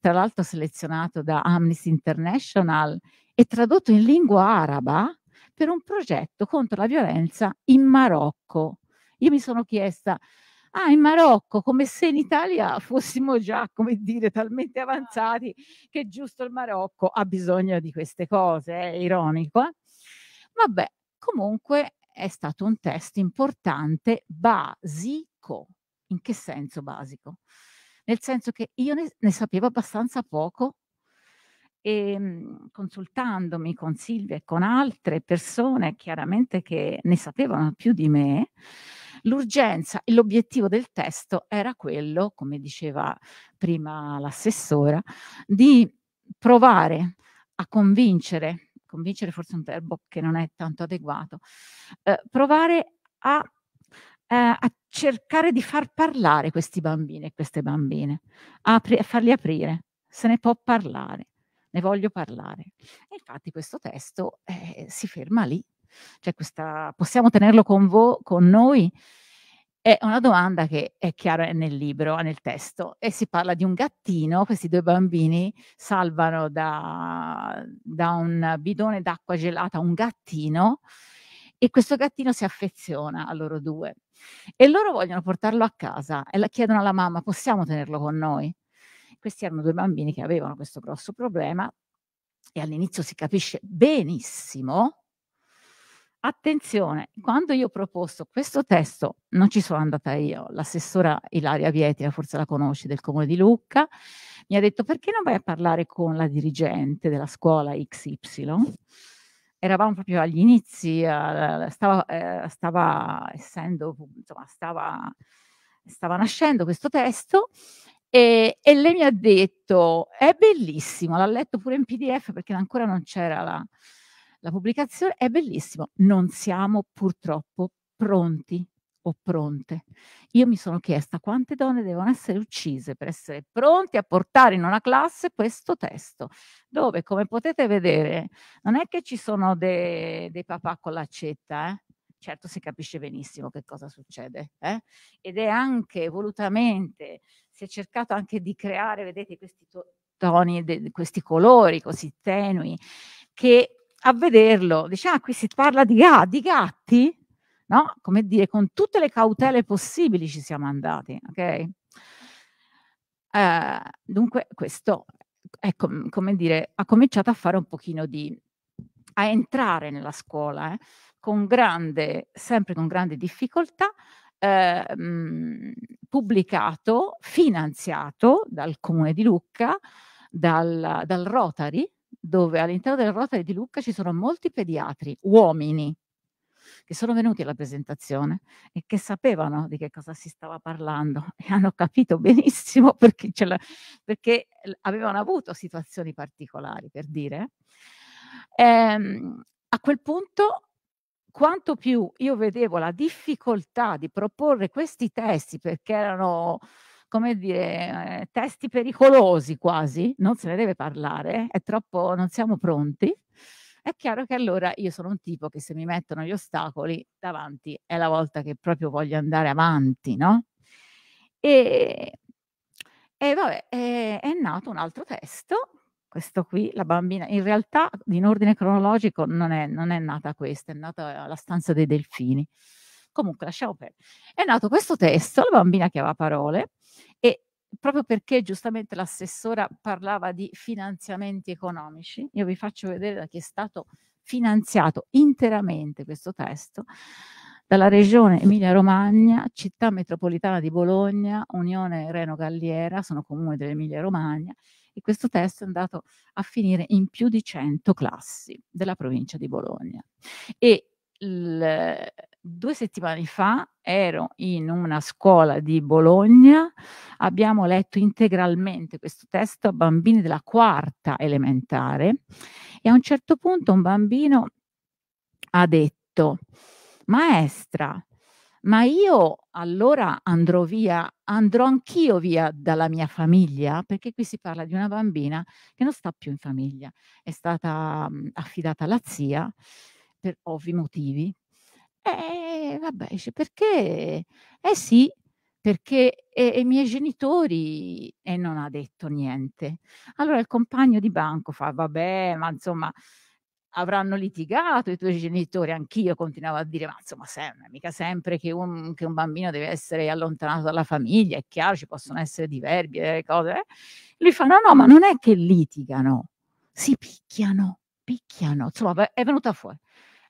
tra l'altro selezionato da Amnesty International e tradotto in lingua araba per un progetto contro la violenza in Marocco. Io mi sono chiesta, ah, in Marocco, come se in Italia fossimo già, come dire, talmente avanzati che giusto il Marocco ha bisogno di queste cose, è eh, ironico. Eh? Vabbè, comunque è stato un test importante, basico. In che senso basico? Nel senso che io ne, ne sapevo abbastanza poco e ehm, consultandomi con Silvia e con altre persone chiaramente che ne sapevano più di me, l'urgenza e l'obiettivo del testo era quello, come diceva prima l'assessora, di provare a convincere convincere forse un verbo che non è tanto adeguato, eh, provare a, eh, a, cercare di far parlare questi bambini e queste bambine, a, apri- a farli aprire, se ne può parlare, ne voglio parlare. E infatti questo testo eh, si ferma lì, cioè questa, possiamo tenerlo con, vo- con noi è una domanda che è chiara nel libro, nel testo, e si parla di un gattino, questi due bambini salvano da, da un bidone d'acqua gelata un gattino e questo gattino si affeziona a loro due e loro vogliono portarlo a casa e chiedono alla mamma possiamo tenerlo con noi? Questi erano due bambini che avevano questo grosso problema e all'inizio si capisce benissimo Attenzione, quando io ho proposto questo testo, non ci sono andata io, l'assessora Ilaria Vietria, forse la conosci, del Comune di Lucca, mi ha detto perché non vai a parlare con la dirigente della scuola XY? Eravamo proprio agli inizi, eh, eh, stava, eh, stava essendo, insomma, stava, stava nascendo questo testo e, e, lei mi ha detto è bellissimo, l'ha letto pure in PDF perché ancora non c'era la la pubblicazione è bellissima, non siamo purtroppo pronti o pronte. Io mi sono chiesta quante donne devono essere uccise per essere pronti a portare in una classe questo testo, dove come potete vedere non è che ci sono dei de papà con l'accetta, eh? certo si capisce benissimo che cosa succede eh? ed è anche volutamente, si è cercato anche di creare, vedete questi toni, de, questi colori così tenui che a vederlo, dice, ah, qui si parla di, ah, di gatti, no? Come dire, con tutte le cautele possibili ci siamo andati, ok? Eh, dunque, questo è com- come dire, ha cominciato a fare un pochino di a entrare nella scuola eh, con grande, sempre con grande difficoltà, eh, mh, pubblicato, finanziato dal Comune di Lucca, dal, dal Rotary, dove all'interno del Rotary di Lucca ci sono molti pediatri, uomini, che sono venuti alla presentazione e che sapevano di che cosa si stava parlando e hanno capito benissimo perché, la, perché avevano avuto situazioni particolari, per dire. Ehm, a quel punto, quanto più io vedevo la difficoltà di proporre questi testi perché erano come dire, eh, testi pericolosi quasi, non se ne deve parlare, è troppo, non siamo pronti. È chiaro che allora io sono un tipo che se mi mettono gli ostacoli davanti è la volta che proprio voglio andare avanti, no? E, e vabbè, è, è nato un altro testo questo qui, la bambina, in realtà in ordine cronologico non è, non è, nata questa, è nata la stanza dei delfini. Comunque, lasciamo perdere. È nato questo testo, la bambina che aveva parole, proprio perché giustamente l'assessora parlava di finanziamenti economici, io vi faccio vedere da chi è stato finanziato interamente questo testo, dalla regione Emilia-Romagna, città metropolitana di Bologna, Unione Reno-Galliera, sono comune dell'Emilia-Romagna, e questo testo è andato a finire in più di 100 classi della provincia di Bologna. E il, due settimane fa ero in una scuola di Bologna, abbiamo letto integralmente questo testo a bambini della quarta elementare e a un certo punto un bambino ha detto, maestra, ma io allora andrò via, andrò anch'io via dalla mia famiglia, perché qui si parla di una bambina che non sta più in famiglia, è stata affidata alla zia per ovvi motivi. E eh, vabbè, dice, perché? Eh sì, perché e, i miei genitori e non ha detto niente. Allora il compagno di banco fa vabbè, ma insomma avranno litigato i tuoi genitori, anch'io continuavo a dire ma insomma sempre, mica sempre che un, che un, bambino deve essere allontanato dalla famiglia, è chiaro ci possono essere diverbi e eh, cose. Eh. Lui fa no no, ma non è che litigano, si picchiano, picchiano, insomma è venuta fuori.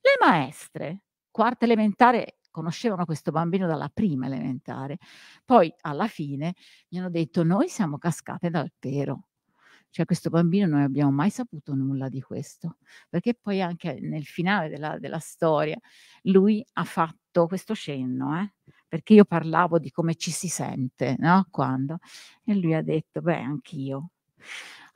Le maestre, quarta elementare, conoscevano questo bambino dalla prima elementare, poi alla fine mi hanno detto noi siamo cascate dal pero. Cioè questo bambino non abbiamo mai saputo nulla di questo, perché poi anche nel finale della, della storia lui ha fatto questo cenno, eh? perché io parlavo di come ci si sente no? quando, e lui ha detto, beh, anch'io.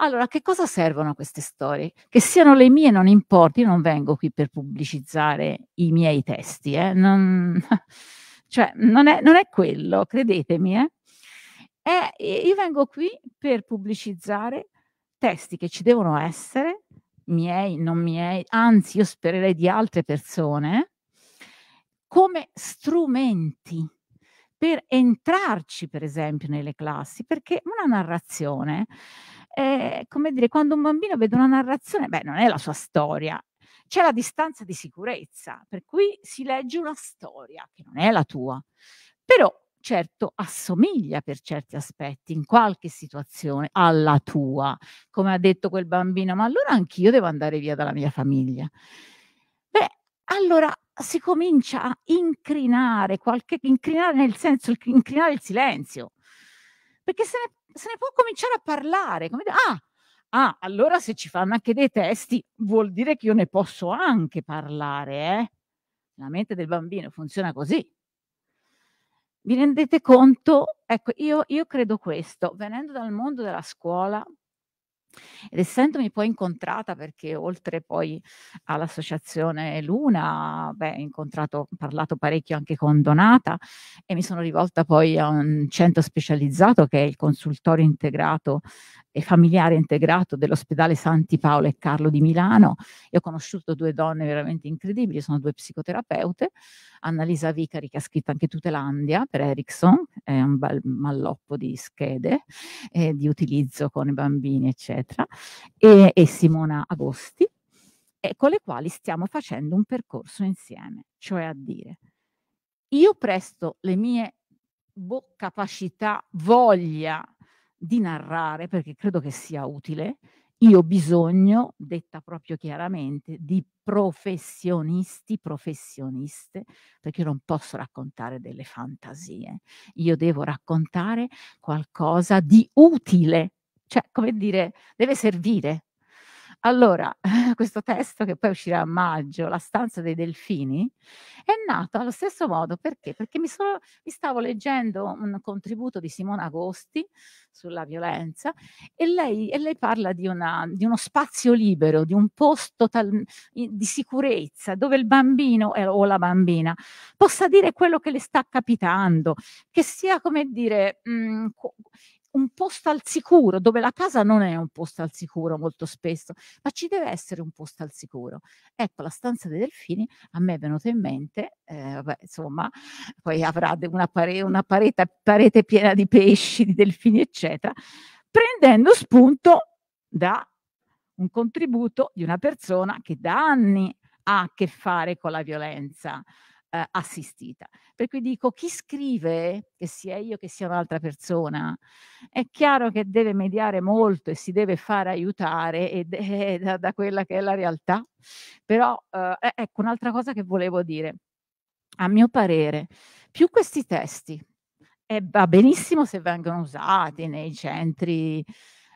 Allora, a che cosa servono queste storie? Che siano le mie non importa, io non vengo qui per pubblicizzare i miei testi, eh? non, cioè, non, è, non, è, quello, credetemi. Eh? E io vengo qui per pubblicizzare testi che ci devono essere, miei, non miei, anzi io spererei di altre persone, come strumenti per entrarci, per esempio, nelle classi, perché una narrazione eh, come dire, quando un bambino vede una narrazione, beh, non è la sua storia, c'è la distanza di sicurezza, per cui si legge una storia che non è la tua. Però certo assomiglia per certi aspetti, in qualche situazione, alla tua, come ha detto quel bambino, ma allora anch'io devo andare via dalla mia famiglia. Beh, allora si comincia a incrinare, qualche, incrinare nel senso, incrinare il silenzio, perché se ne, se ne può cominciare a parlare. Come, ah, ah, allora se ci fanno anche dei testi vuol dire che io ne posso anche parlare. Eh? La mente del bambino funziona così. Vi rendete conto? Ecco, io, io credo questo, venendo dal mondo della scuola, ed essendomi poi incontrata, perché oltre poi all'associazione Luna, beh, incontrato, parlato parecchio anche con Donata e mi sono rivolta poi a un centro specializzato che è il consultorio integrato e familiare integrato dell'ospedale Santi Paolo e Carlo di Milano e ho conosciuto due donne veramente incredibili, sono due psicoterapeute, Annalisa Vicari che ha scritto anche Tutelandia per Erickson, è un bel malloppo di schede eh, di utilizzo con i bambini eccetera, e, e Simona Agosti e con le quali stiamo facendo un percorso insieme, cioè a dire io presto le mie boh, capacità, voglia di narrare, perché credo che sia utile, io ho bisogno, detta proprio chiaramente, di professionisti, professioniste, perché io non posso raccontare delle fantasie, io devo raccontare qualcosa di utile, cioè come dire, deve servire allora, questo testo che poi uscirà a maggio, La stanza dei delfini, è nato allo stesso modo perché? Perché mi, sono, mi stavo leggendo un contributo di Simona Agosti sulla violenza e lei, e lei parla di, una, di, uno spazio libero, di un posto tal, di sicurezza dove il bambino eh, o la bambina possa dire quello che le sta capitando, che sia come dire... Mh, mm, un posto al sicuro, dove la casa non è un posto al sicuro molto spesso, ma ci deve essere un posto al sicuro. Ecco, la stanza dei delfini a me è venuta in mente, eh, beh, insomma, poi avrà una, pare- una parete, parete piena di pesci, di delfini, eccetera, prendendo spunto da un contributo di una persona che da anni ha a che fare con la violenza eh, assistita. Per cui dico, chi scrive, che sia io, che sia un'altra persona, è chiaro che deve mediare molto e si deve far aiutare ed, eh, da, da, quella che è la realtà. Però, eh, ecco, un'altra cosa che volevo dire. A mio parere, più questi testi, e va benissimo se vengono usati nei centri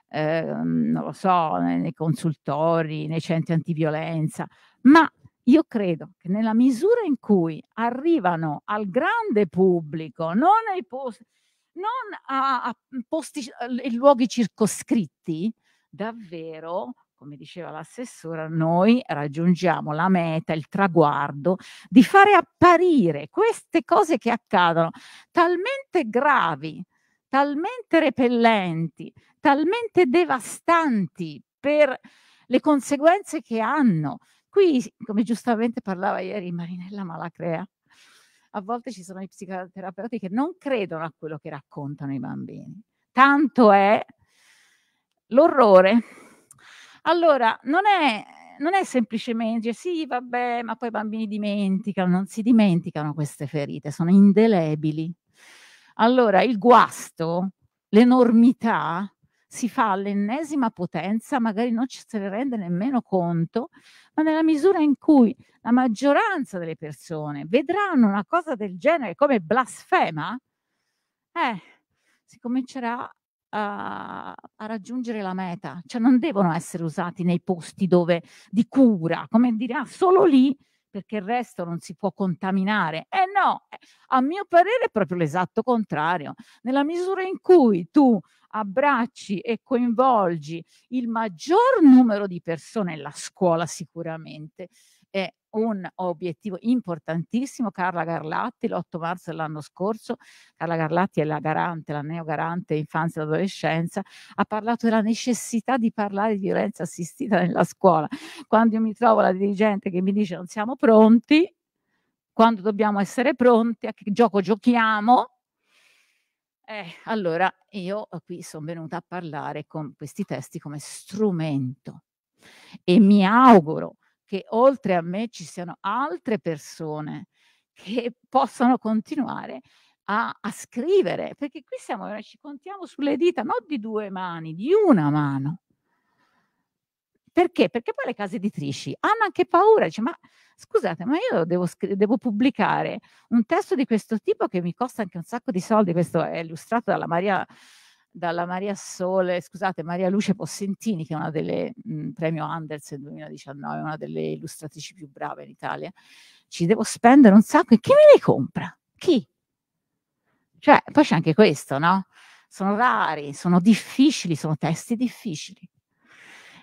eh, non lo so, nei, nei consultori, nei centri antiviolenza, ma io credo che nella misura in cui arrivano al grande pubblico, non ai posti, non a, a mhmm, posti, ai ehm, luoghi circoscritti, davvero, come diceva l'assessora, noi raggiungiamo la meta, il traguardo di fare apparire queste cose che accadono talmente gravi, talmente repellenti, talmente devastanti per le conseguenze che hanno, Qui, come giustamente parlava ieri Marinella Malacrea, a volte ci sono i psicoterapeuti che non credono a quello che raccontano i bambini. Tanto è l'orrore. Allora, non è, non è semplicemente sì, vabbè, ma poi i bambini dimenticano, non si dimenticano queste ferite, sono indelebili. Allora, il guasto, l'enormità si fa all'ennesima potenza, magari non ci se ne rende nemmeno conto, ma nella misura in cui la maggioranza delle persone vedranno una cosa del genere come blasfema, eh, si comincerà a, a, raggiungere la meta, cioè non devono essere usati nei posti dove, di cura, come dire, ah, solo lì perché il resto non si può contaminare. Eh no, eh, a mio parere è proprio l'esatto contrario. Nella misura in cui tu abbracci e coinvolgi il maggior numero di persone, la scuola sicuramente, eh, un obiettivo importantissimo, Carla Garlatti, l'8 marzo dell'anno scorso, Carla Garlatti è la garante, la neogarante infanzia e adolescenza, ha parlato della necessità di parlare di violenza assistita nella scuola. Quando io mi trovo la dirigente che mi dice non siamo pronti, quando dobbiamo essere pronti, a che gioco giochiamo, eh, allora io qui sono venuta a parlare con questi testi come strumento e mi auguro che oltre a me ci siano altre persone che possano continuare a, a scrivere, perché qui siamo, eh, ci contiamo sulle dita, non di due mani, di una mano. Perché? Perché poi le case editrici hanno anche paura, dice, ma scusate, ma io devo, devo, pubblicare un testo di questo tipo che mi costa anche un sacco di soldi, questo è illustrato dalla Maria dalla Maria Sole, scusate, Maria Luce Possentini, che è una delle mh, mhmm, premio Andersen 2019, una delle illustratrici più brave in Italia. Ci devo spendere un sacco e chi me ne compra? Chi? Cioè, poi c'è anche questo, no? Sono rari, sono difficili, sono testi difficili.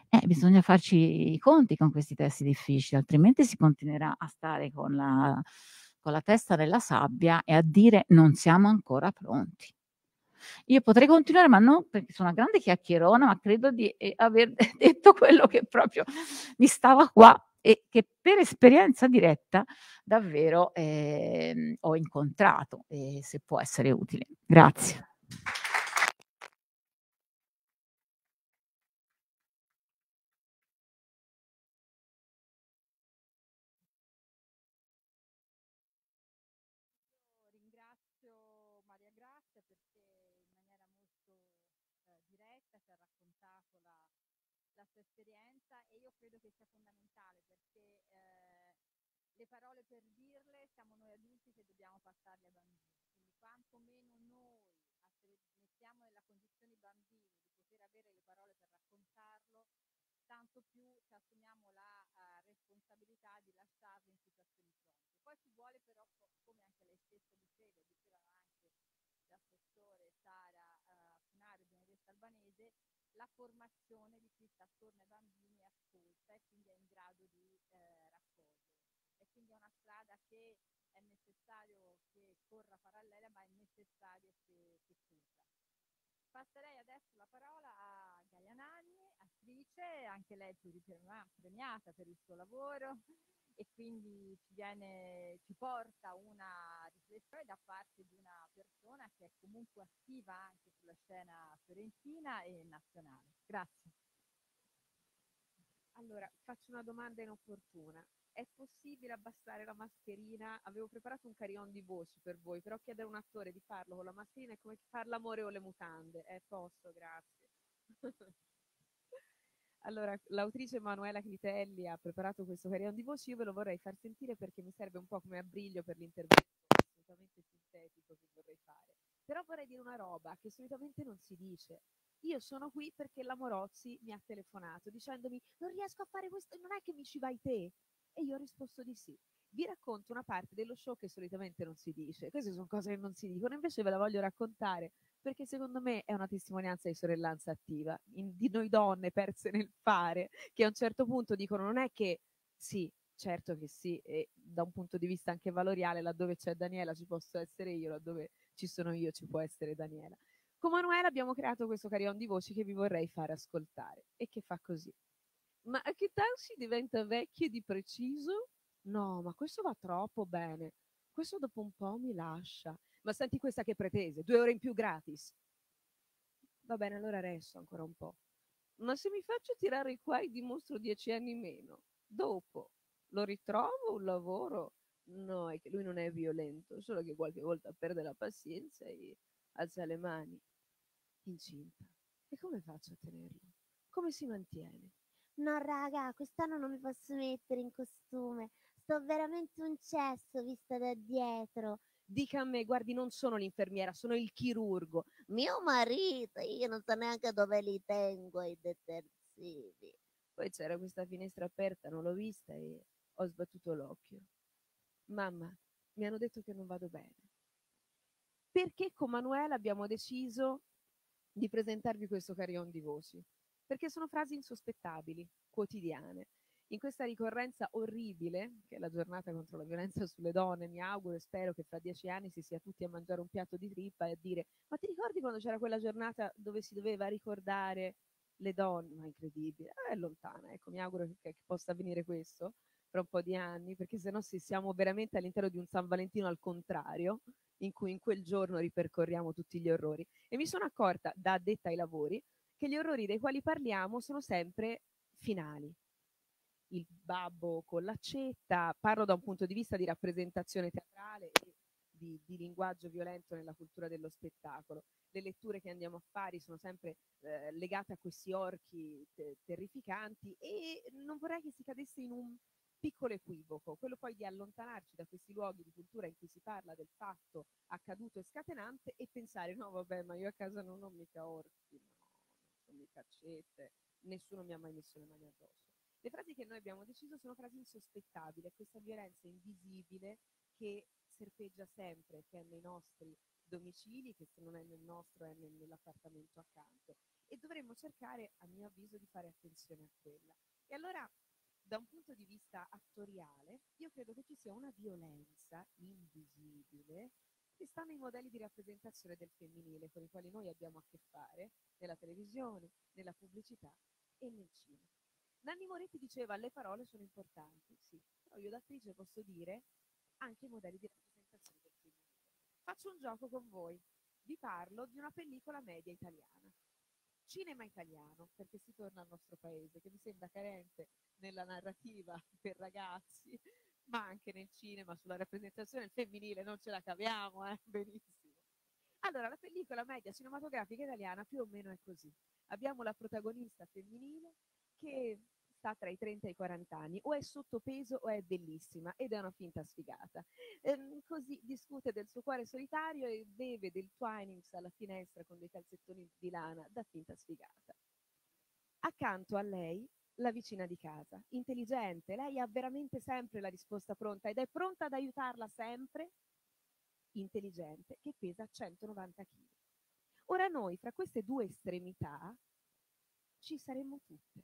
Eh, bisogna farci i conti con questi testi difficili, altrimenti si continuerà a stare con la, con la testa nella sabbia e a dire non siamo ancora pronti. Io potrei continuare, ma non perché sono una grande chiacchierona, ma credo di eh, aver detto quello che proprio mi stava qua e che per esperienza diretta davvero eh, ho incontrato e se può essere utile. Grazie. ci ha raccontato la, la sua esperienza e io credo che sia fondamentale perché eh, le parole per dirle siamo noi adulti che dobbiamo passarle ai bambini. Quindi quanto meno noi mettiamo nella condizione i bambini di poter avere le parole per raccontarlo, tanto più ci assumiamo la uh, responsabilità di lasciarli in situazioni pronte. Poi ci vuole però, come anche lei stessa diceva, diceva anche la sua albanese la formazione di chi sta attorno ai bambini ascolta e quindi è in grado di eh, raccogliere. E quindi è una strada che è necessario che corra parallela, ma è necessario che, che corra. Passerei adesso la parola a Gaia Nanni, attrice, anche lei premiata per il suo lavoro e quindi ci, viene, ci porta una riflessione da parte di una persona che è comunque attiva anche sulla scena fiorentina e nazionale. Grazie. Allora, faccio una domanda inopportuna. È possibile abbassare la mascherina? Avevo preparato un carion di voci per voi, però chiedere a un attore di farlo con la mascherina è come chi l'amore o le mutande. È posto, grazie. Allora, l'autrice Emanuela Clitelli ha preparato questo carino di voci, io ve lo vorrei far sentire perché mi serve un po' come abbriglio per l'intervento assolutamente sintetico che vorrei fare, però vorrei dire una roba che solitamente non si dice. Io sono qui perché la Morozzi mi ha telefonato dicendomi non riesco a fare questo, non è che mi ci vai te? E io ho risposto di sì. Vi racconto una parte dello show che solitamente non si dice, queste sono cose che non si dicono, invece ve la voglio raccontare perché secondo me è una testimonianza di sorellanza attiva, in, di noi donne perse nel fare, che a un certo punto dicono non è che sì, Certo che sì, e da un punto di vista anche valoriale, laddove c'è Daniela ci posso essere io, laddove ci sono io ci può essere Daniela. Con Manuela abbiamo creato questo carillon di voci che vi vorrei fare ascoltare e che fa così. Ma a che tal si diventa vecchi di preciso? No, ma questo va troppo bene. Questo dopo un po' mi lascia. Ma senti questa che pretese, due ore in più gratis. Va bene, allora resto ancora un po'. Ma se mi faccio tirare qua e dimostro dieci anni meno, dopo lo ritrovo un lavoro? No, è che lui non è violento, solo che qualche volta perde la pazienza e alza le mani. Incinta. E come faccio a tenerlo? Come si mantiene? No, raga, quest'anno non mi posso mettere in costume. Sto veramente un cesso vista da dietro. Dica a me, guardi, non sono l'infermiera, sono il chirurgo. Mio marito, io non so neanche dove li tengo i detersivi. Poi c'era questa finestra aperta, non l'ho vista e ho sbattuto l'occhio. Mamma, mi hanno detto che non vado bene. Perché con Manuela abbiamo deciso di presentarvi questo carillon di voci? Perché sono frasi insospettabili, quotidiane. In questa ricorrenza orribile, che è la giornata contro la violenza sulle donne, mi auguro e spero che fra dieci anni si sia tutti a mangiare un piatto di trippa e a dire ma ti ricordi quando c'era quella giornata dove si doveva ricordare le donne? Ma incredibile, ah, è lontana, ecco, mi auguro che, che possa avvenire questo fra un po' di anni, perché se no sì, siamo veramente all'interno di un San Valentino al contrario, in cui in quel giorno ripercorriamo tutti gli orrori. E mi sono accorta, da detta ai lavori, che gli orrori dei quali parliamo sono sempre finali. Il babbo con l'accetta, parlo da un punto di vista di rappresentazione teatrale e di, di linguaggio violento nella cultura dello spettacolo. Le letture che andiamo a fare sono sempre eh, legate a questi orchi te- terrificanti e non vorrei che si cadesse in un piccolo equivoco, quello poi di allontanarci da questi luoghi di cultura in cui si parla del fatto accaduto e scatenante e pensare no vabbè ma io a casa non ho mica orti, no, non sono mica accette, nessuno mi ha mai messo le mani addosso. Le frasi che noi abbiamo deciso sono frasi insospettabili, questa violenza invisibile che serpeggia sempre, che è nei nostri domicili, che se non è nel nostro è nell'appartamento accanto. E dovremmo cercare, a mio avviso, di fare attenzione a quella. E allora da un punto di vista attoriale, io credo che ci sia una violenza invisibile che sta nei modelli di rappresentazione del femminile con i quali noi abbiamo a che fare nella televisione, nella pubblicità e nel cinema. Nanni Moretti diceva le parole sono importanti, sì, però io da attrice posso dire anche i modelli di rappresentazione del femminile. Faccio un gioco con voi, vi parlo di una pellicola media italiana, cinema italiano, perché si torna al nostro paese che mi sembra carente nella narrativa per ragazzi, ma anche nel cinema sulla rappresentazione femminile, non ce la caviamo, eh? benissimo. Allora, la pellicola media cinematografica italiana più o meno è così. Abbiamo la protagonista femminile che sta tra i 30 e i 40 anni, o è sottopeso o è bellissima ed è una finta sfigata. Ehm, così discute del suo cuore solitario e beve del Twinings alla finestra con dei calzettoni di lana da finta sfigata. Accanto a lei la vicina di casa, intelligente, lei ha veramente sempre la risposta pronta ed è pronta ad aiutarla sempre, intelligente, che pesa 190 kg. Ora noi fra queste due estremità ci saremmo tutte.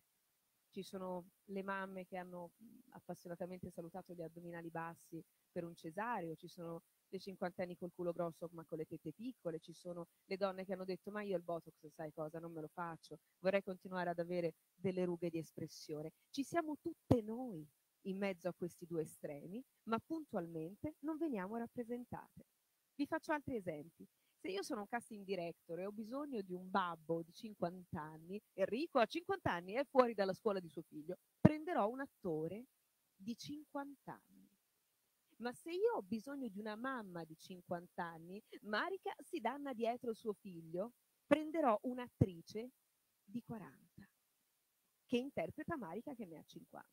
Ci sono le mamme che hanno appassionatamente salutato gli addominali bassi per un cesareo, ci sono dei cinquantenni col culo grosso ma con le tette piccole, ci sono le donne che hanno detto ma io il Botox sai cosa, non me lo faccio, vorrei continuare ad avere delle rughe di espressione. Ci siamo tutte noi in mezzo a questi due estremi, ma puntualmente non veniamo rappresentate. Vi faccio altri esempi. Se io sono un casting director e ho bisogno di un babbo di 50 anni, Enrico ha 50 anni e è fuori dalla scuola di suo figlio, prenderò un attore di 50 anni ma se io ho bisogno di una mamma di 50 anni, Marica si danna dietro suo figlio, prenderò un'attrice di 40 che interpreta Marica che ne ha 50.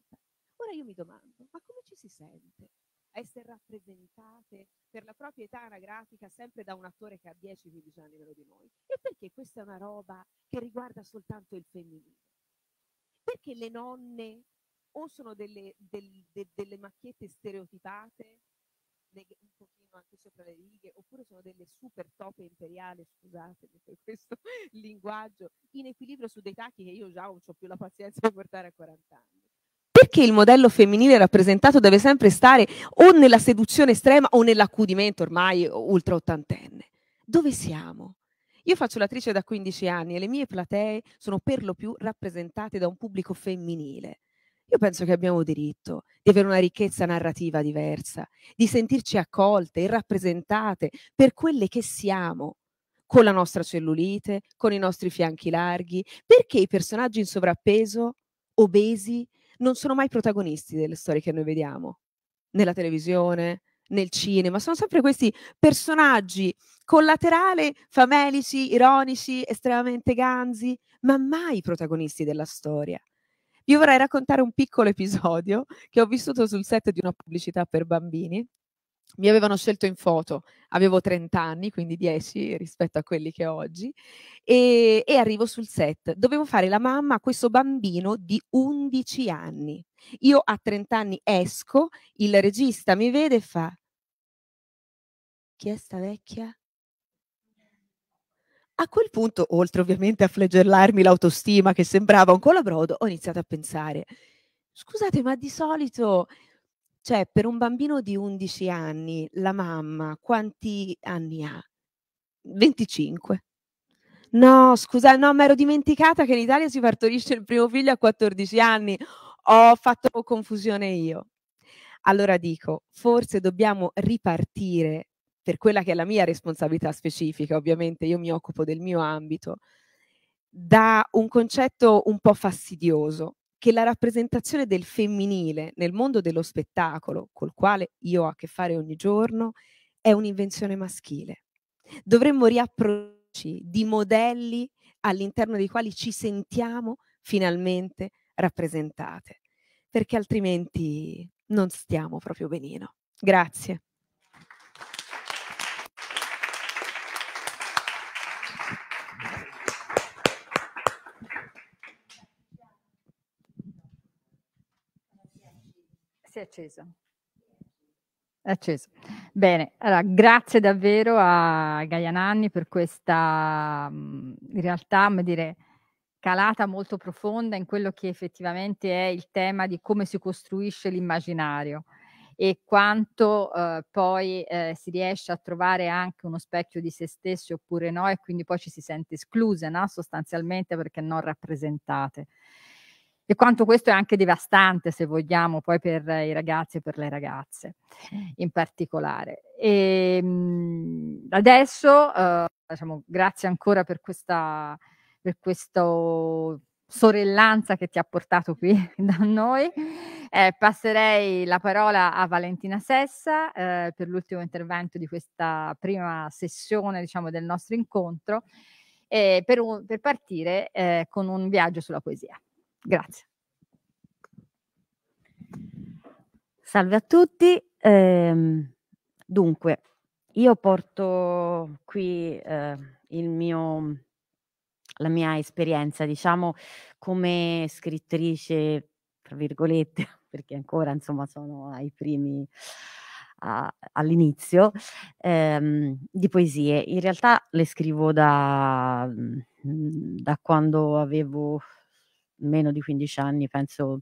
Ora io mi domando, ma come ci si sente? Essere rappresentate per la propria età anagrafica sempre da un attore che ha 10-15 anni meno di noi? E perché questa è una roba che riguarda soltanto il femminile? Perché le nonne o sono delle, del, de, delle macchiette stereotipate, un pochino anche sopra le righe, oppure sono delle super tope imperiali, scusatemi per questo linguaggio, in equilibrio su dei tacchi che io già non ho più la pazienza di portare a 40 anni. Perché il modello femminile rappresentato deve sempre stare o nella seduzione estrema o nell'accudimento ormai ultra ottantenne? Dove siamo? Io faccio l'attrice da 15 anni e le mie platee sono per lo più rappresentate da un pubblico femminile io penso che abbiamo diritto di avere una ricchezza narrativa diversa, di sentirci accolte e rappresentate per quelle che siamo, con la nostra cellulite, con i nostri fianchi larghi. Perché i personaggi in sovrappeso, obesi, non sono mai protagonisti delle storie che noi vediamo nella televisione, nel cinema. Sono sempre questi personaggi collaterali, famelici, ironici, estremamente ganzi, ma mai protagonisti della storia vi vorrei raccontare un piccolo episodio che ho vissuto sul set di una pubblicità per bambini. Mi avevano scelto in foto, avevo 30 anni, quindi 10 rispetto a quelli che ho oggi, e, e arrivo sul set. Dovevo fare la mamma a questo bambino di 11 anni. Io a 30 anni esco, il regista mi vede e fa, chi è sta vecchia? A quel punto, oltre ovviamente a flagellarmi l'autostima che sembrava un colabrodo, ho iniziato a pensare, scusate, ma di solito, cioè per un bambino di 11 anni, la mamma quanti anni ha? 25. No, scusa, no, mi ero dimenticata che in Italia si partorisce il primo figlio a 14 anni. Ho fatto confusione io. Allora dico, forse dobbiamo ripartire per quella che è la mia responsabilità specifica, ovviamente io mi occupo del mio ambito, da un concetto un po' fastidioso, che la rappresentazione del femminile nel mondo dello spettacolo, col quale io ho a che fare ogni giorno, è un'invenzione maschile. Dovremmo riappropriarci di modelli all'interno dei quali ci sentiamo finalmente rappresentate, perché altrimenti non stiamo proprio benino. Grazie. Si è accesa. È acceso. Bene, allora, grazie davvero a Gaia Nanni per questa, in realtà, come dire, calata molto profonda in quello che effettivamente è il tema di come si costruisce l'immaginario e quanto eh, poi eh, si riesce a trovare anche uno specchio di se stessi oppure no e quindi poi ci si sente escluse no? sostanzialmente perché non rappresentate e quanto questo è anche devastante, se vogliamo, poi per i ragazzi e per le ragazze in particolare. E, ehm, mh, adesso, eh, diciamo, grazie ancora per questa per questo sorellanza che ti ha portato qui da noi. Eh, passerei la parola a Valentina Sessa eh, per l'ultimo intervento di questa prima sessione diciamo, del nostro incontro E eh, per, un, per, partire eh, con un viaggio sulla poesia. Grazie. Salve a tutti. Eh, dunque, io porto qui eh, mio, la mia esperienza, diciamo, come scrittrice, tra virgolette, perché ancora insomma sono ai primi all'inizio ehm, di poesie. In realtà le scrivo da, mm, da quando avevo meno di 15 anni, penso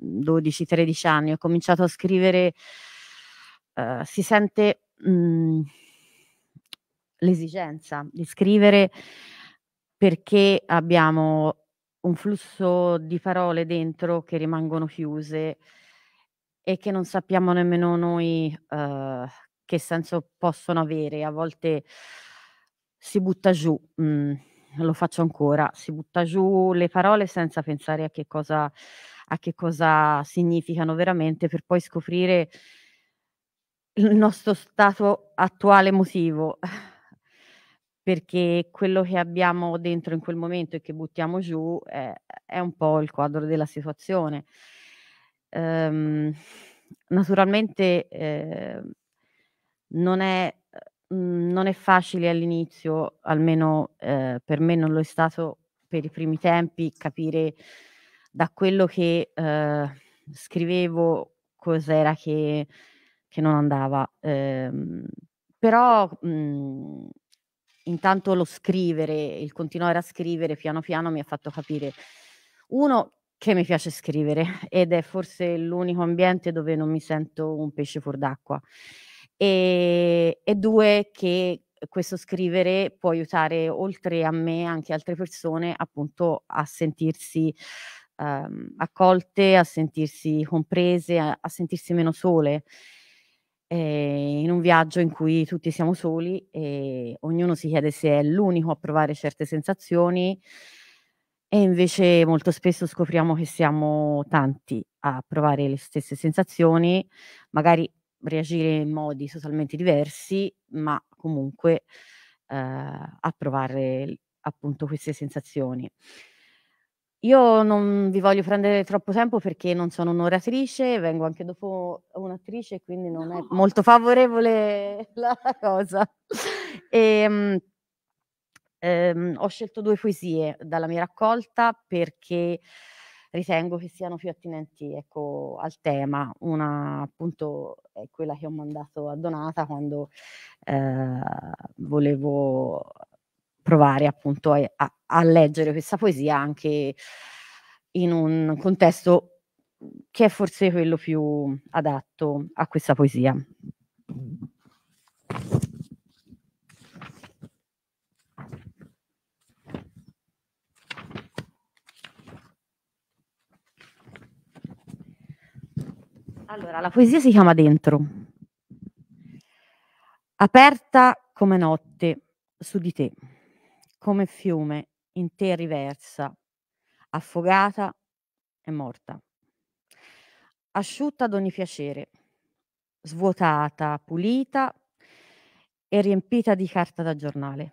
12-13 mm, anni, ho cominciato a scrivere, uh, si sente mh, mm, l'esigenza di scrivere perché abbiamo un flusso di parole dentro che rimangono chiuse e che non sappiamo nemmeno noi uh, che senso possono avere, a volte si butta giù. Mh mm lo faccio ancora, si butta giù le parole senza pensare a che cosa, a che cosa significano veramente per poi scoprire il nostro stato attuale emotivo, perché quello che abbiamo dentro in quel momento e che buttiamo giù è, è un po' il quadro della situazione. Ehm, naturalmente eh, non è Mhmm, non è facile all'inizio, almeno eh, per me non lo è stato per i primi tempi, capire da quello che eh, scrivevo cos'era che, che non andava. Ehm, però mh, mhmm, intanto lo scrivere, il continuare a scrivere piano piano mi ha fatto capire, uno, che mi piace scrivere ed è forse l'unico ambiente dove non mi sento un pesce fuor d'acqua e, e due che questo scrivere può aiutare oltre a me anche altre persone appunto a sentirsi ehm, accolte, a sentirsi comprese, a, a sentirsi meno sole eh, in un viaggio in cui tutti siamo soli e ognuno si chiede se è l'unico a provare certe sensazioni e invece molto spesso scopriamo che siamo tanti a provare le stesse sensazioni, magari reagire in modi totalmente diversi, ma comunque eh, a provare appunto queste sensazioni. Io non vi voglio prendere troppo tempo perché non sono un'oratrice, vengo anche dopo un'attrice, quindi non no. è molto favorevole la cosa. E, um, ehm, ho scelto due poesie dalla mia raccolta perché ritengo che siano più attinenti ecco, al tema. Una appunto è quella che ho mandato a Donata quando eh, volevo provare appunto a, a, a leggere questa poesia anche in un contesto che è forse quello più adatto a questa poesia. Allora, la poesia si chiama Dentro. Aperta come notte su di te, come fiume in te riversa, affogata e morta. Asciutta ad ogni piacere, svuotata, pulita e riempita di carta da giornale.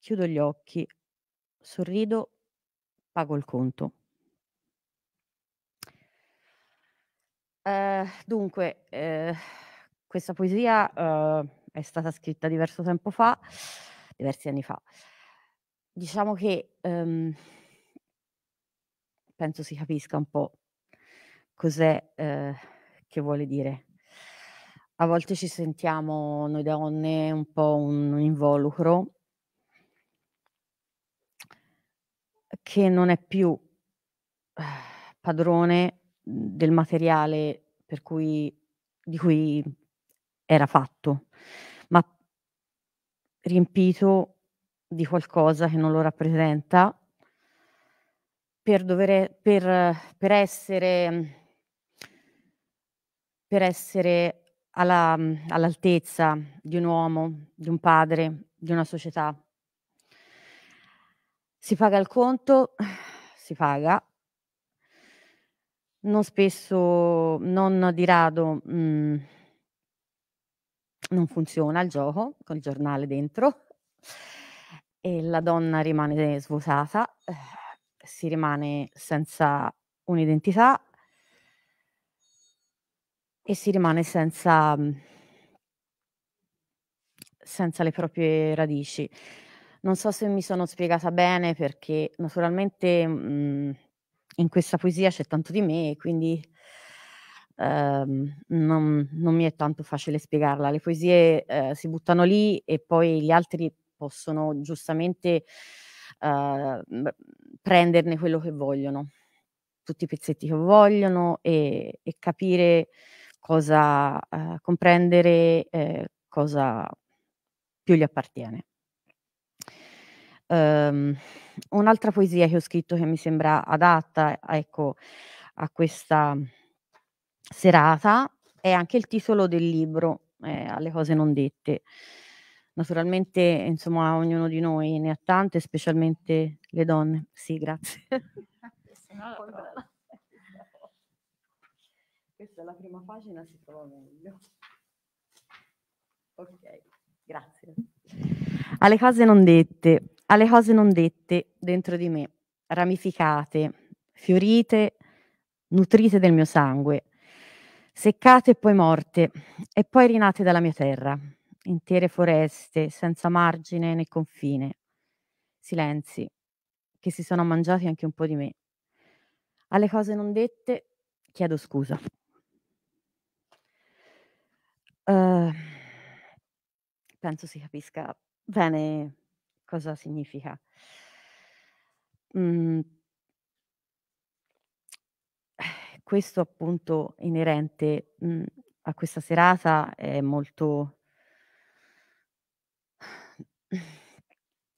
Chiudo gli occhi, sorrido, pago il conto. Eh, dunque, ehm, questa poesia, uhm, è stata scritta diverso tempo fa, diversi anni fa. Diciamo che, ehm penso si capisca un po' cos'è, ehm, che vuole dire. A volte ci sentiamo noi donne un po' un involucro che non è più eh, padrone Mhmm, del materiale per cui, di cui era fatto, ma riempito di qualcosa che non lo rappresenta per, dover, per, per essere per essere alla, all'altezza di un uomo, di un padre, di una società. Si paga il conto, si paga, non spesso, non di rado, mhmm non funziona il gioco, con il giornale dentro e la donna rimane svuotata, eh, si rimane senza un'identità e si rimane senza mm, senza le proprie radici. Non so se mi sono spiegata bene perché naturalmente, mhmm in questa poesia c'è tanto di me, quindi ehm, non, non, mi è tanto facile spiegarla. Le poesie eh, si buttano lì e poi gli altri possono giustamente eh, prenderne quello che vogliono, tutti i pezzetti che vogliono e, e capire cosa eh, comprendere, eh, cosa più gli appartiene. Ehm, un'altra poesia che ho scritto che mi sembra adatta ecco, a questa serata è anche il titolo del libro, eh, Alle cose non dette. Naturalmente, insomma, ognuno di noi ne ha tante, specialmente le donne. Sì, grazie. Questa è la prima pagina, si trova meglio. Ok, grazie. Alle cose non dette, alle cose non dette dentro di me, ramificate, fiorite, nutrite del mio sangue, seccate e poi morte, e poi rinate dalla mia terra, intere foreste, senza margine né confine, silenzi che si sono mangiati anche un po' di me. Alle cose non dette chiedo scusa. Uh, penso si capisca bene cosa significa. Mm. Questo appunto inerente mh, mhmm, a questa serata è molto,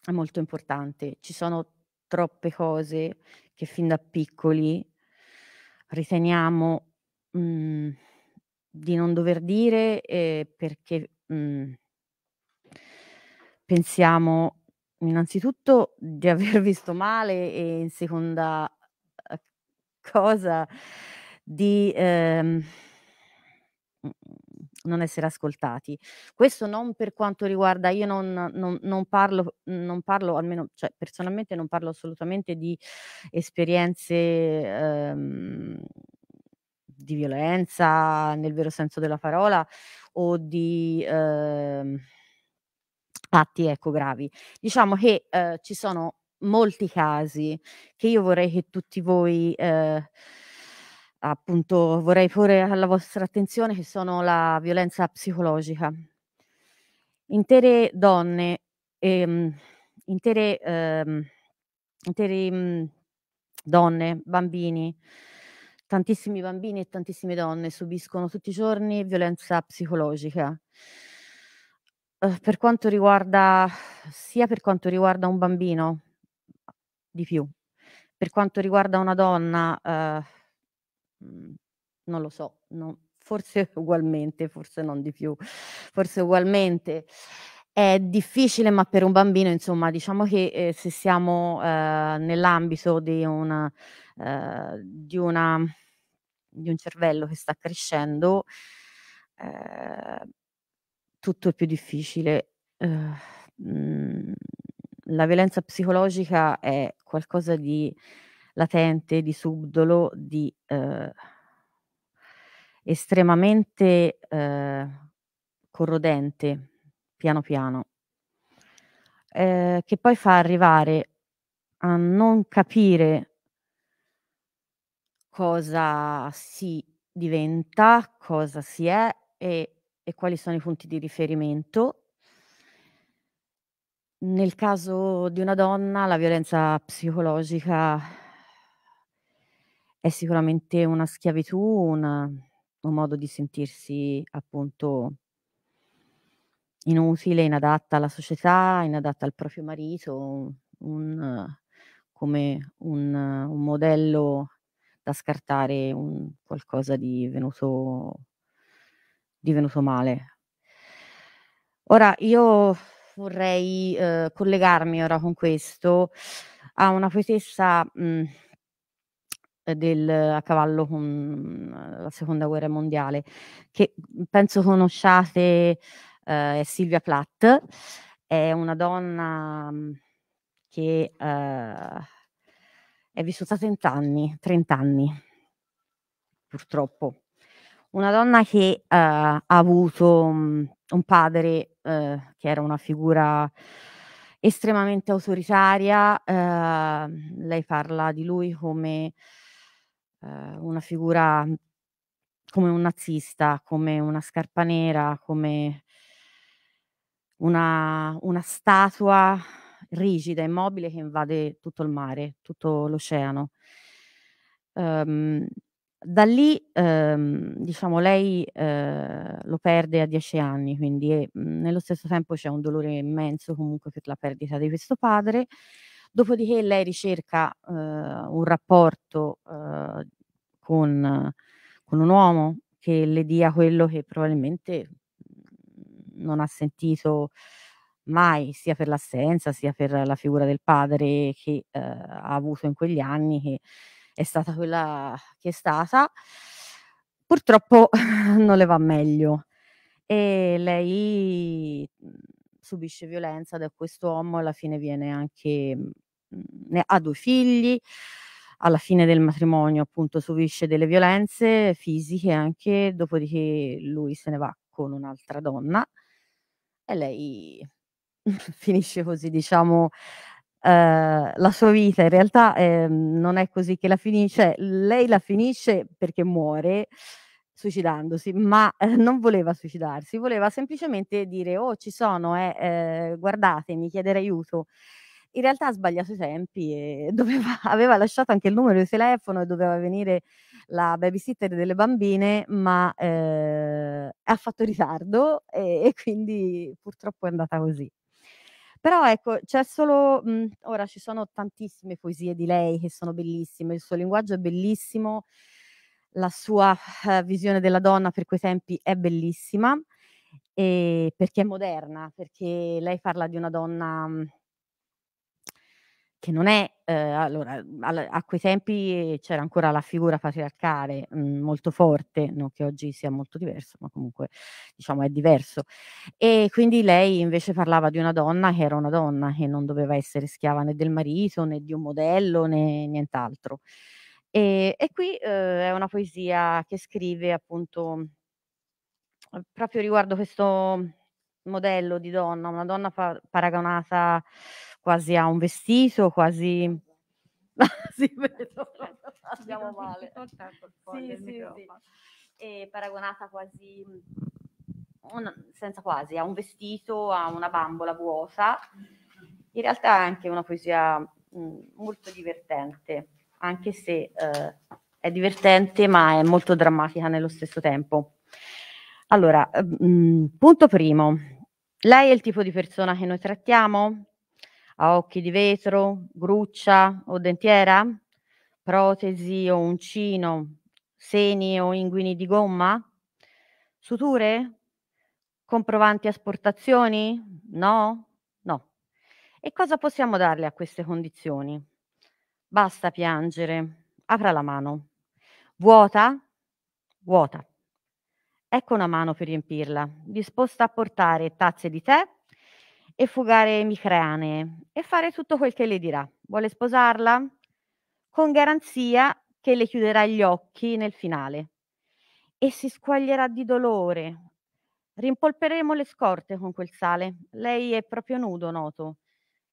è molto importante. Ci sono troppe cose che fin da piccoli riteniamo mh, mhmm, di non dover dire eh, perché mh, pensiamo innanzitutto di aver visto male e in seconda eh, cosa di ehm, mm, mm, non essere ascoltati. Questo non per quanto riguarda, io non, non, non, parlo, non parlo, almeno cioè, personalmente non parlo assolutamente di esperienze ehm, di violenza nel vero senso della parola o di... Ehm, fatti ecco gravi. Diciamo che eh, ci sono molti casi che io vorrei che tutti voi eh, appunto vorrei porre alla vostra attenzione che sono la violenza psicologica. Intere donne, ehm, intere, ehm, intere mh, mhmm, donne, bambini, tantissimi bambini e tantissime donne subiscono tutti i giorni violenza psicologica. Uhm, per quanto riguarda, sia per quanto riguarda un bambino, di più, per quanto riguarda una donna, eh, non lo so, no, forse ugualmente, forse non di più, forse ugualmente. È difficile, ma per un bambino, insomma, diciamo che eh, se siamo eh, nell'ambito di, una, eh, di, una, di un cervello che sta crescendo, eh, tutto è più difficile. Uh, la violenza psicologica è qualcosa di latente, di subdolo, di uh, estremamente uh, corrodente, piano piano, eh, che poi fa arrivare a non capire cosa si diventa, cosa si è e e quali sono i punti di riferimento. Nel caso di una donna, la violenza psicologica è sicuramente una schiavitù, una, un modo di sentirsi appunto inutile, inadatta alla società, inadatta al proprio marito, un, come un, un modello da scartare, un qualcosa di venuto divenuto male. Ora io vorrei eh, collegarmi ora con questo a una poetessa mm, del, a cavallo con eh, la seconda guerra mondiale che mm, penso conosciate eh, Silvia Platt è una donna mm, che eh, è vissuta 30 anni, 30 anni purtroppo una donna che eh, ha avuto mhmm, un padre eh, che era una figura estremamente autoritaria, eh, lei parla di lui come eh, una figura come un nazista, come una scarpa nera, come una, una statua rigida, immobile che invade tutto il mare, tutto l'oceano. Um, da lì, ehm, diciamo, lei eh, lo perde a dieci anni, quindi eh, nello stesso tempo c'è un dolore immenso comunque per la perdita di questo padre. Dopodiché lei ricerca eh, un rapporto eh, con, con un uomo che le dia quello che probabilmente mhmm, non ha sentito mai, sia per l'assenza, sia per la figura del padre che eh, ha avuto in quegli anni, che è stata quella che è stata, purtroppo non le va meglio e lei mhmm, subisce violenza da questo uomo, alla fine viene anche, mhmm, ne ha due figli, alla fine del matrimonio appunto subisce delle violenze fisiche anche, dopodiché lui se ne va con un'altra donna e lei finisce così, diciamo, eh, la sua vita in realtà ehm, non è così che la finisce, lei la finisce perché muore suicidandosi, ma eh, non voleva suicidarsi, voleva semplicemente dire oh ci sono, eh, eh, guardatemi, chiedere aiuto. In realtà ha sbagliato i tempi e doveva, aveva lasciato anche il numero di telefono e doveva venire la babysitter delle bambine, ma eh, ha fatto ritardo e, e quindi purtroppo è andata così. Però ecco, c'è solo, mh, mhmm, ora ci sono tantissime poesie di lei che sono bellissime, il suo linguaggio è bellissimo, la sua eh, visione della donna per quei tempi è bellissima, perché è moderna, perché lei parla di una donna... Mh, mhmm, che non è, eh, allora, a, a quei tempi c'era ancora la figura patriarcale mh, mm, molto forte, non che oggi sia molto diverso, ma comunque diciamo è diverso. E quindi lei invece parlava di una donna che era una donna, che non doveva essere schiava né del marito, né di un modello, né nient'altro. E, e qui eh, è una poesia che scrive appunto eh, proprio riguardo questo modello di donna, una donna pa- paragonata quasi a un vestito, quasi... Ah, sì, vedo. Andiamo male. Sì, sì, sì. E paragonata quasi, mm, una, senza quasi, a un vestito, a una bambola vuota. In realtà è anche una poesia mh, mm, molto divertente, anche se eh, è divertente ma è molto drammatica nello stesso tempo. Allora, mh, mm, punto primo, lei è il tipo di persona che noi trattiamo? a occhi di vetro, gruccia o dentiera, protesi o uncino, seni o inguini di gomma, suture, comprovanti asportazioni? No? No. E cosa possiamo darle a queste condizioni? Basta piangere, apra la mano. Vuota? Vuota. Ecco una mano per riempirla, disposta a portare tazze di tè e fugare Micreane e fare tutto quel che le dirà. Vuole sposarla? Con garanzia che le chiuderà gli occhi nel finale e si squaglierà di dolore. Rimpolperemo le scorte con quel sale. Lei è proprio nudo, noto.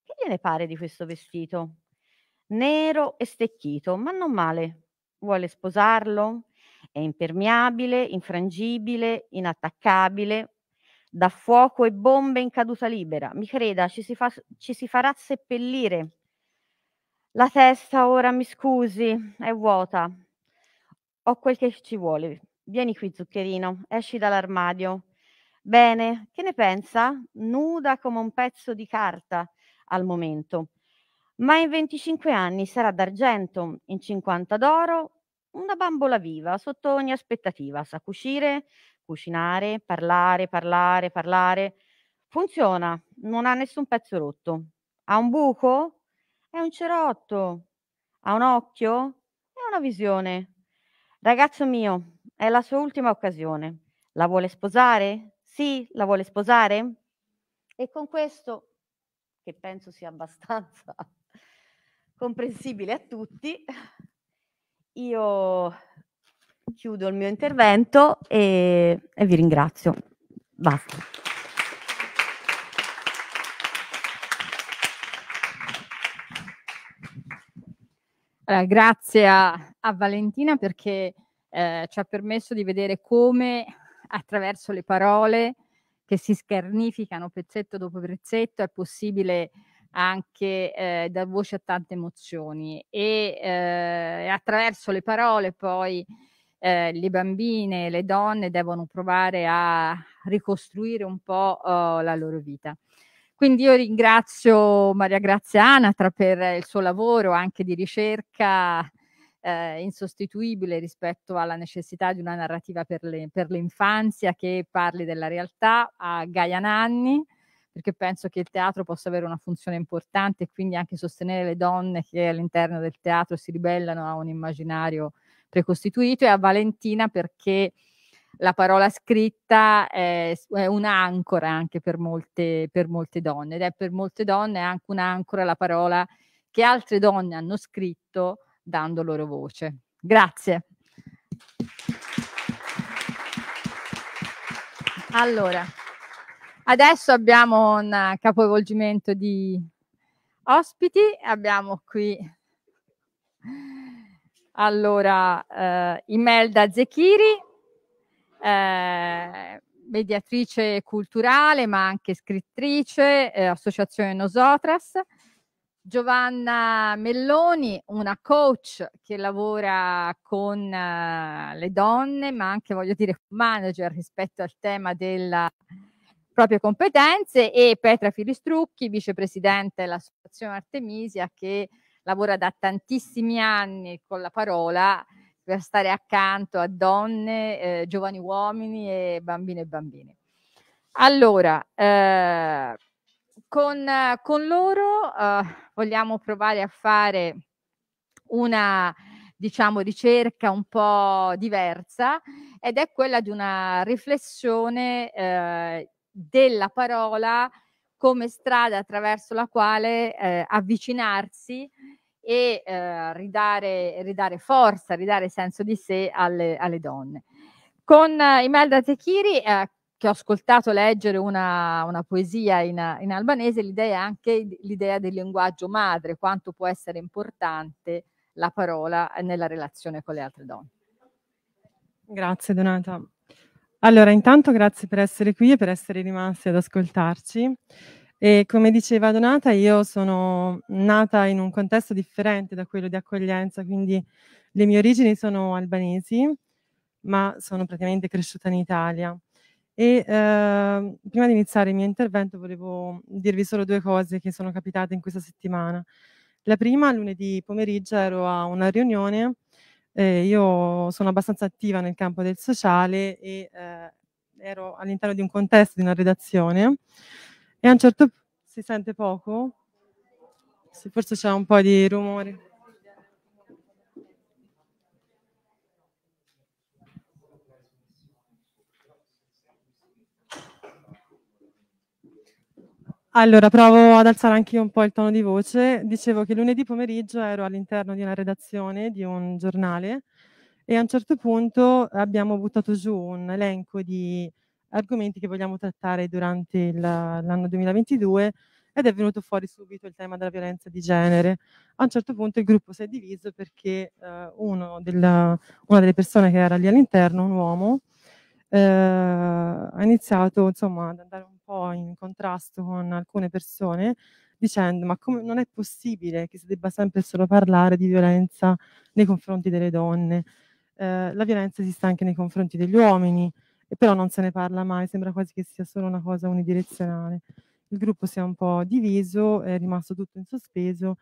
Che gliene pare di questo vestito? Nero e stecchito, ma non male. Vuole sposarlo? È impermeabile, infrangibile, inattaccabile, da fuoco e bombe in caduta libera. Mi creda, ci si, fa, ci si farà seppellire. La testa ora, mi scusi, è vuota. Ho quel che ci vuole. Vieni qui, zuccherino, esci dall'armadio. Bene, che ne pensa? Nuda come un pezzo di carta al momento. Ma in 25 anni sarà d'argento, in 50 d'oro, una bambola viva, sotto ogni aspettativa. Sa cucire, cucinare, parlare, parlare, parlare. Funziona, non ha nessun pezzo rotto. Ha un buco? È un cerotto. Ha un occhio? È una visione. Ragazzo mio, è la sua ultima occasione. La vuole sposare? Sì, la vuole sposare? E con questo, che penso sia abbastanza comprensibile a tutti, io chiudo il mio intervento e, e vi ringrazio. Basta. Allora, grazie a, a, Valentina perché eh, ci ha permesso di vedere come attraverso le parole che si scarnificano pezzetto dopo pezzetto è possibile anche eh, dar voce a tante emozioni e eh, attraverso le parole poi eh, le bambine, e le donne devono provare a ricostruire un po' oh, la loro vita. Quindi io ringrazio Maria Grazia Anatra per il suo lavoro anche di ricerca eh, insostituibile rispetto alla necessità di una narrativa per, le, per l'infanzia che parli della realtà, a Gaia Nanni, perché penso che il teatro possa avere una funzione importante e quindi anche sostenere le donne che all'interno del teatro si ribellano a un immaginario precostituito e a Valentina perché la parola scritta è, è un'ancora anche per molte, per molte donne ed è per molte donne anche un'ancora la parola che altre donne hanno scritto dando loro voce. Grazie. Allora, adesso abbiamo un capovolgimento di ospiti, abbiamo qui allora, eh, Imelda Zechiri, eh, mediatrice culturale ma anche scrittrice, eh, associazione Nosotras. Giovanna Melloni, una coach che lavora con eh, le donne, ma anche voglio dire manager rispetto al tema delle proprie competenze, e Petra Filistrucchi, vicepresidente dell'Associazione Artemisia, che lavora da tantissimi anni con la parola per stare accanto a donne, eh, giovani uomini e bambine e bambini. Allora, eh, con, con, loro eh, vogliamo provare a fare una diciamo, ricerca un po' diversa ed è quella di una riflessione eh, della parola come strada attraverso la quale eh, avvicinarsi e eh, ridare, ridare, forza, ridare senso di sé alle, alle donne. Con eh, Imelda Techiri, che ho ascoltato leggere una, una poesia in, in, albanese, l'idea è anche l'idea del linguaggio madre, quanto può essere importante la parola nella relazione con le altre donne. Grazie Donata. Allora, intanto grazie per essere qui e per essere rimasti ad ascoltarci. E come diceva Donata, io sono nata in un contesto differente da quello di accoglienza, quindi le mie origini sono albanesi, ma sono praticamente cresciuta in Italia. E eh, prima di iniziare il mio intervento volevo dirvi solo due cose che sono capitate in questa settimana. La prima, lunedì pomeriggio, ero a una riunione eh, io sono abbastanza attiva nel campo del sociale e eh, ero all'interno di un contesto, di una redazione e a un certo punto si sente poco, forse c'è un po' di rumore. Allora, provo ad alzare anche io un po' il tono di voce. Dicevo che lunedì pomeriggio ero all'interno di una redazione di un giornale e a un certo punto abbiamo buttato giù un elenco di argomenti che vogliamo trattare durante il, l'anno 2022 ed è venuto fuori subito il tema della violenza di genere. A un certo punto il gruppo si è diviso perché eh, della, una delle persone che era lì all'interno, un uomo, eh, ha iniziato insomma, ad andare un po' in contrasto con alcune persone dicendo ma come, non è possibile che si debba sempre solo parlare di violenza nei confronti delle donne. Eh, la violenza esiste anche nei confronti degli uomini, però non se ne parla mai, sembra quasi che sia solo una cosa unidirezionale. Il gruppo si è un po' diviso, è rimasto tutto in sospeso,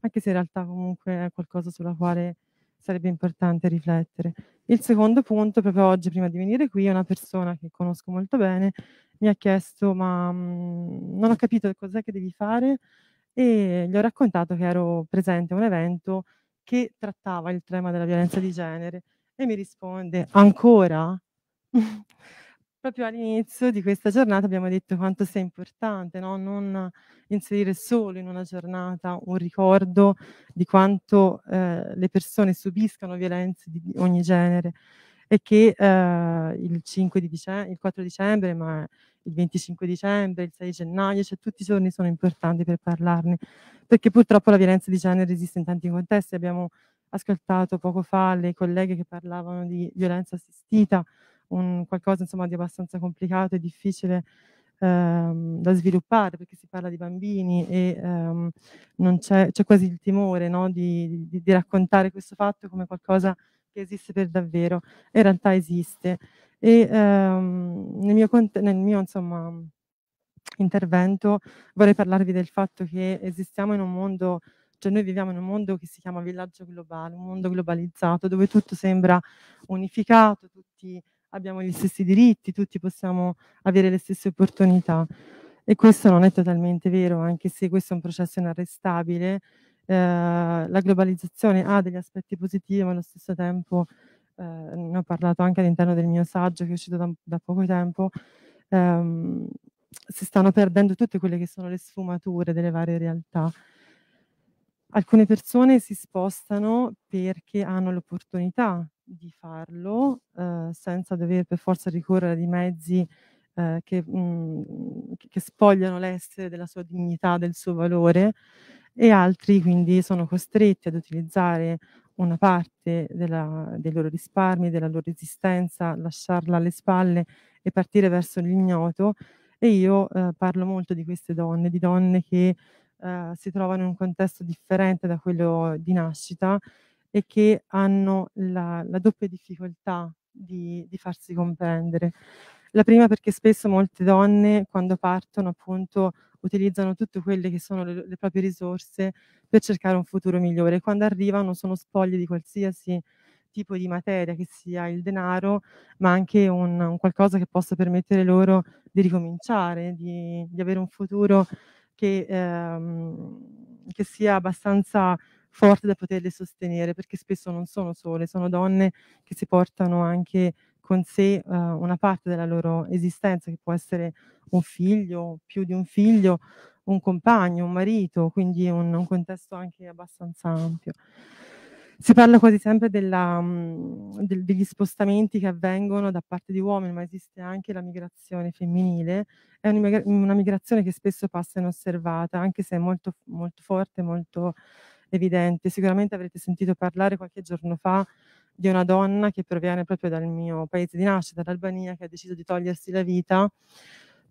anche se in realtà comunque è qualcosa sulla quale sarebbe importante riflettere. Il secondo punto, proprio oggi, prima di venire qui, una persona che conosco molto bene mi ha chiesto, ma mh, mhmm, non ho capito cos'è che devi fare e gli ho raccontato che ero presente a un evento che trattava il tema della violenza di genere e mi risponde, ancora? proprio all'inizio di questa giornata abbiamo detto quanto sia importante no? non inserire solo in una giornata un ricordo di quanto eh, le persone subiscano violenze di ogni genere e che eh, il, 5 di dicembre, il 4 dicembre, ma il 25 dicembre, il 6 gennaio, cioè tutti i giorni sono importanti per parlarne, perché purtroppo la violenza di genere esiste in tanti contesti. Abbiamo ascoltato poco fa le colleghe che parlavano di violenza assistita, un qualcosa insomma, di abbastanza complicato e difficile ehm, da sviluppare perché si parla di bambini e ehm, c'è, c'è, quasi il timore no? di, di, di, raccontare questo fatto come qualcosa che esiste per davvero. In realtà esiste. E ehm, nel mio, nel mio insomma, intervento vorrei parlarvi del fatto che esistiamo in un mondo cioè noi viviamo in un mondo che si chiama villaggio globale, un mondo globalizzato dove tutto sembra unificato, tutti abbiamo gli stessi diritti, tutti possiamo avere le stesse opportunità. E questo non è totalmente vero, anche se questo è un processo inarrestabile. Eh, la globalizzazione ha degli aspetti positivi, ma allo stesso tempo, eh, ne ho parlato anche all'interno del mio saggio che è uscito da, da poco tempo, ehm, si stanno perdendo tutte quelle che sono le sfumature delle varie realtà alcune persone si spostano perché hanno l'opportunità di farlo eh, senza dover per forza ricorrere a mezzi eh, che, mh, mm, che, spogliano l'essere della sua dignità, del suo valore e altri quindi sono costretti ad utilizzare una parte della, dei loro risparmi, della loro esistenza, lasciarla alle spalle e partire verso l'ignoto. E io eh, parlo molto di queste donne, di donne che eh, si trovano in un contesto differente da quello di nascita e che hanno la, la doppia difficoltà di, di, farsi comprendere. La prima perché spesso molte donne quando partono appunto utilizzano tutte quelle che sono le, le proprie risorse per cercare un futuro migliore. Quando arrivano sono spoglie di qualsiasi tipo di materia, che sia il denaro, ma anche un, un qualcosa che possa permettere loro di ricominciare, di, di avere un futuro che, ehm, che sia abbastanza forte da poterle sostenere, perché spesso non sono sole, sono donne che si portano anche con sé uh, una parte della loro esistenza, che può essere un figlio, più di un figlio, un compagno, un marito, quindi un, un contesto anche abbastanza ampio. Si parla quasi sempre della, mm, del, degli spostamenti che avvengono da parte di uomini, ma esiste anche la migrazione femminile. È una migrazione che spesso passa inosservata, anche se è molto, molto forte, molto evidente. Sicuramente avrete sentito parlare qualche giorno fa di una donna che proviene proprio dal mio paese di nascita, dall'Albania, che ha deciso di togliersi la vita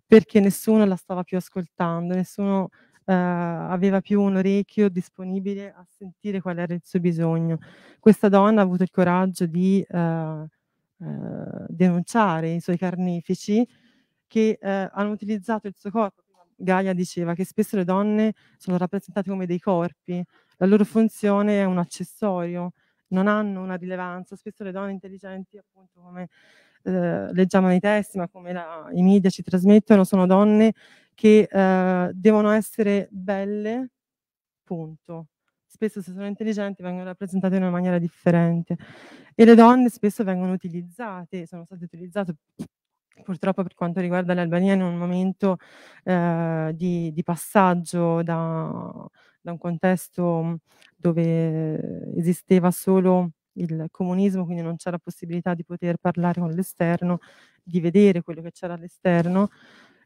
perché nessuno la stava più ascoltando, nessuno eh, aveva più un orecchio disponibile a sentire qual era il suo bisogno. Questa donna ha avuto il coraggio di eh, eh denunciare i suoi carnefici che eh, hanno utilizzato il suo corpo. Gaia diceva che spesso le donne sono rappresentate come dei corpi, la loro funzione è un accessorio, non hanno una rilevanza. Spesso le donne intelligenti, appunto, come eh, leggiamo nei testi, ma come la, i media ci trasmettono, sono donne che eh, devono essere belle, punto. Spesso se sono intelligenti vengono rappresentate in una maniera differente e le donne spesso vengono utilizzate, sono state utilizzate purtroppo per quanto riguarda l'Albania in un momento eh, di, di, passaggio da, da, un contesto dove esisteva solo il comunismo, quindi non c'era possibilità di poter parlare con l'esterno, di vedere quello che c'era all'esterno.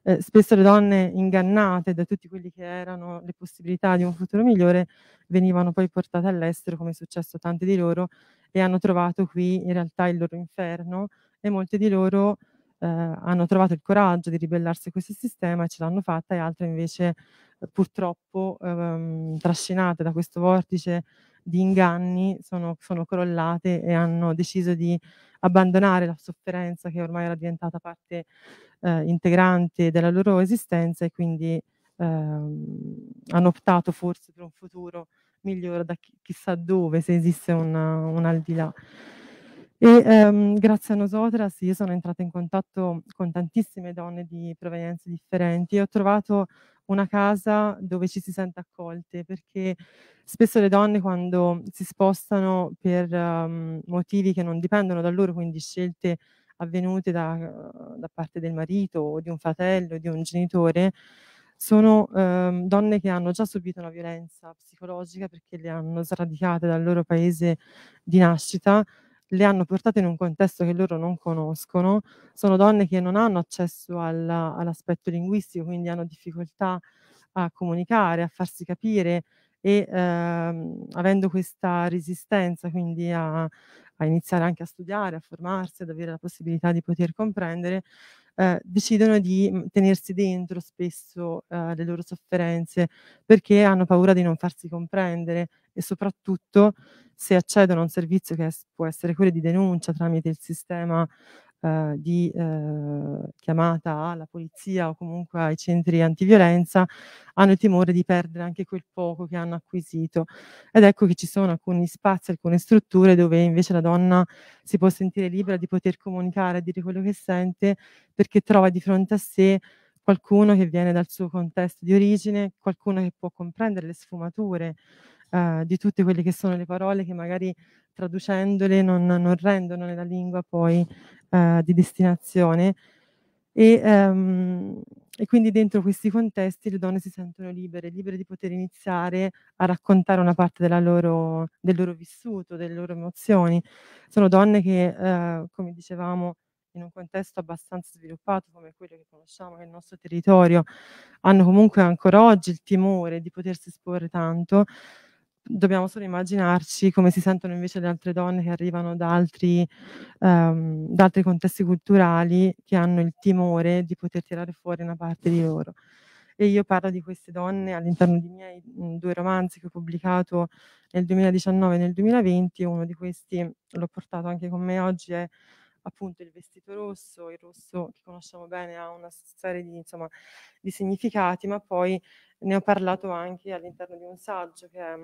Eh, spesso le donne ingannate da tutti quelli che erano le possibilità di un futuro migliore venivano poi portate all'estero, come è successo a tante di loro, e hanno trovato qui in realtà il loro inferno e molte di loro eh, hanno trovato il coraggio di ribellarsi a questo sistema e ce l'hanno fatta e altre invece eh, purtroppo ehm, trascinate da questo vortice di inganni sono, sono crollate e hanno deciso di abbandonare la sofferenza che ormai era diventata parte eh, integrante della loro esistenza e quindi eh, hanno optato forse per un futuro migliore da chi, chissà dove, se esiste una, un al di là. E ehm, grazie a Nosotras io sono entrata in contatto con tantissime donne di provenienze differenti e ho trovato una casa dove ci si sente accolte, perché spesso le donne quando si spostano per um, motivi che non dipendono da loro, quindi scelte avvenute da, ehm, da, parte del marito o di un fratello, di un genitore, sono um, donne che hanno già subito una violenza psicologica perché le hanno sradicate dal loro paese di nascita le hanno portate in un contesto che loro non conoscono, sono donne che non hanno accesso alla, all'aspetto linguistico, quindi hanno difficoltà a comunicare, a farsi capire e ehm, avendo questa resistenza quindi a, a, iniziare anche a studiare, a formarsi, ad avere la possibilità di poter comprendere, eh, decidono di mm, tenersi dentro spesso eh, le loro sofferenze perché hanno paura di non farsi comprendere e soprattutto se accedono a un servizio che può essere quello di denuncia tramite il sistema eh, di eh, chiamata alla polizia o comunque ai centri antiviolenza hanno il timore di perdere anche quel poco che hanno acquisito. Ed ecco che ci sono alcuni spazi, alcune strutture dove invece la donna si può sentire libera di poter comunicare, e dire quello che sente, perché trova di fronte a sé qualcuno che viene dal suo contesto di origine, qualcuno che può comprendere le sfumature eh, di tutte quelle che sono le parole che magari traducendole non, non rendono nella lingua poi eh, di destinazione. E, ehm, e quindi dentro questi contesti le donne si sentono libere, libere di poter iniziare a raccontare una parte loro, del loro vissuto, delle loro emozioni. Sono donne che, eh, come dicevamo, in un contesto abbastanza sviluppato come quello che conosciamo nel nostro territorio, hanno comunque ancora oggi il timore di potersi esporre tanto, dobbiamo solo immaginarci come si sentono invece le altre donne che arrivano da altri, um, da altri contesti culturali che hanno il timore di poter tirare fuori una parte di loro. E io parlo di queste donne all'interno dei miei due romanzi che ho pubblicato nel 2019 e nel 2020. Uno di questi l'ho portato anche con me oggi, è appunto il vestito rosso, il rosso che conosciamo bene ha una serie di, insomma, di significati, ma poi ne ho parlato anche all'interno di un saggio che è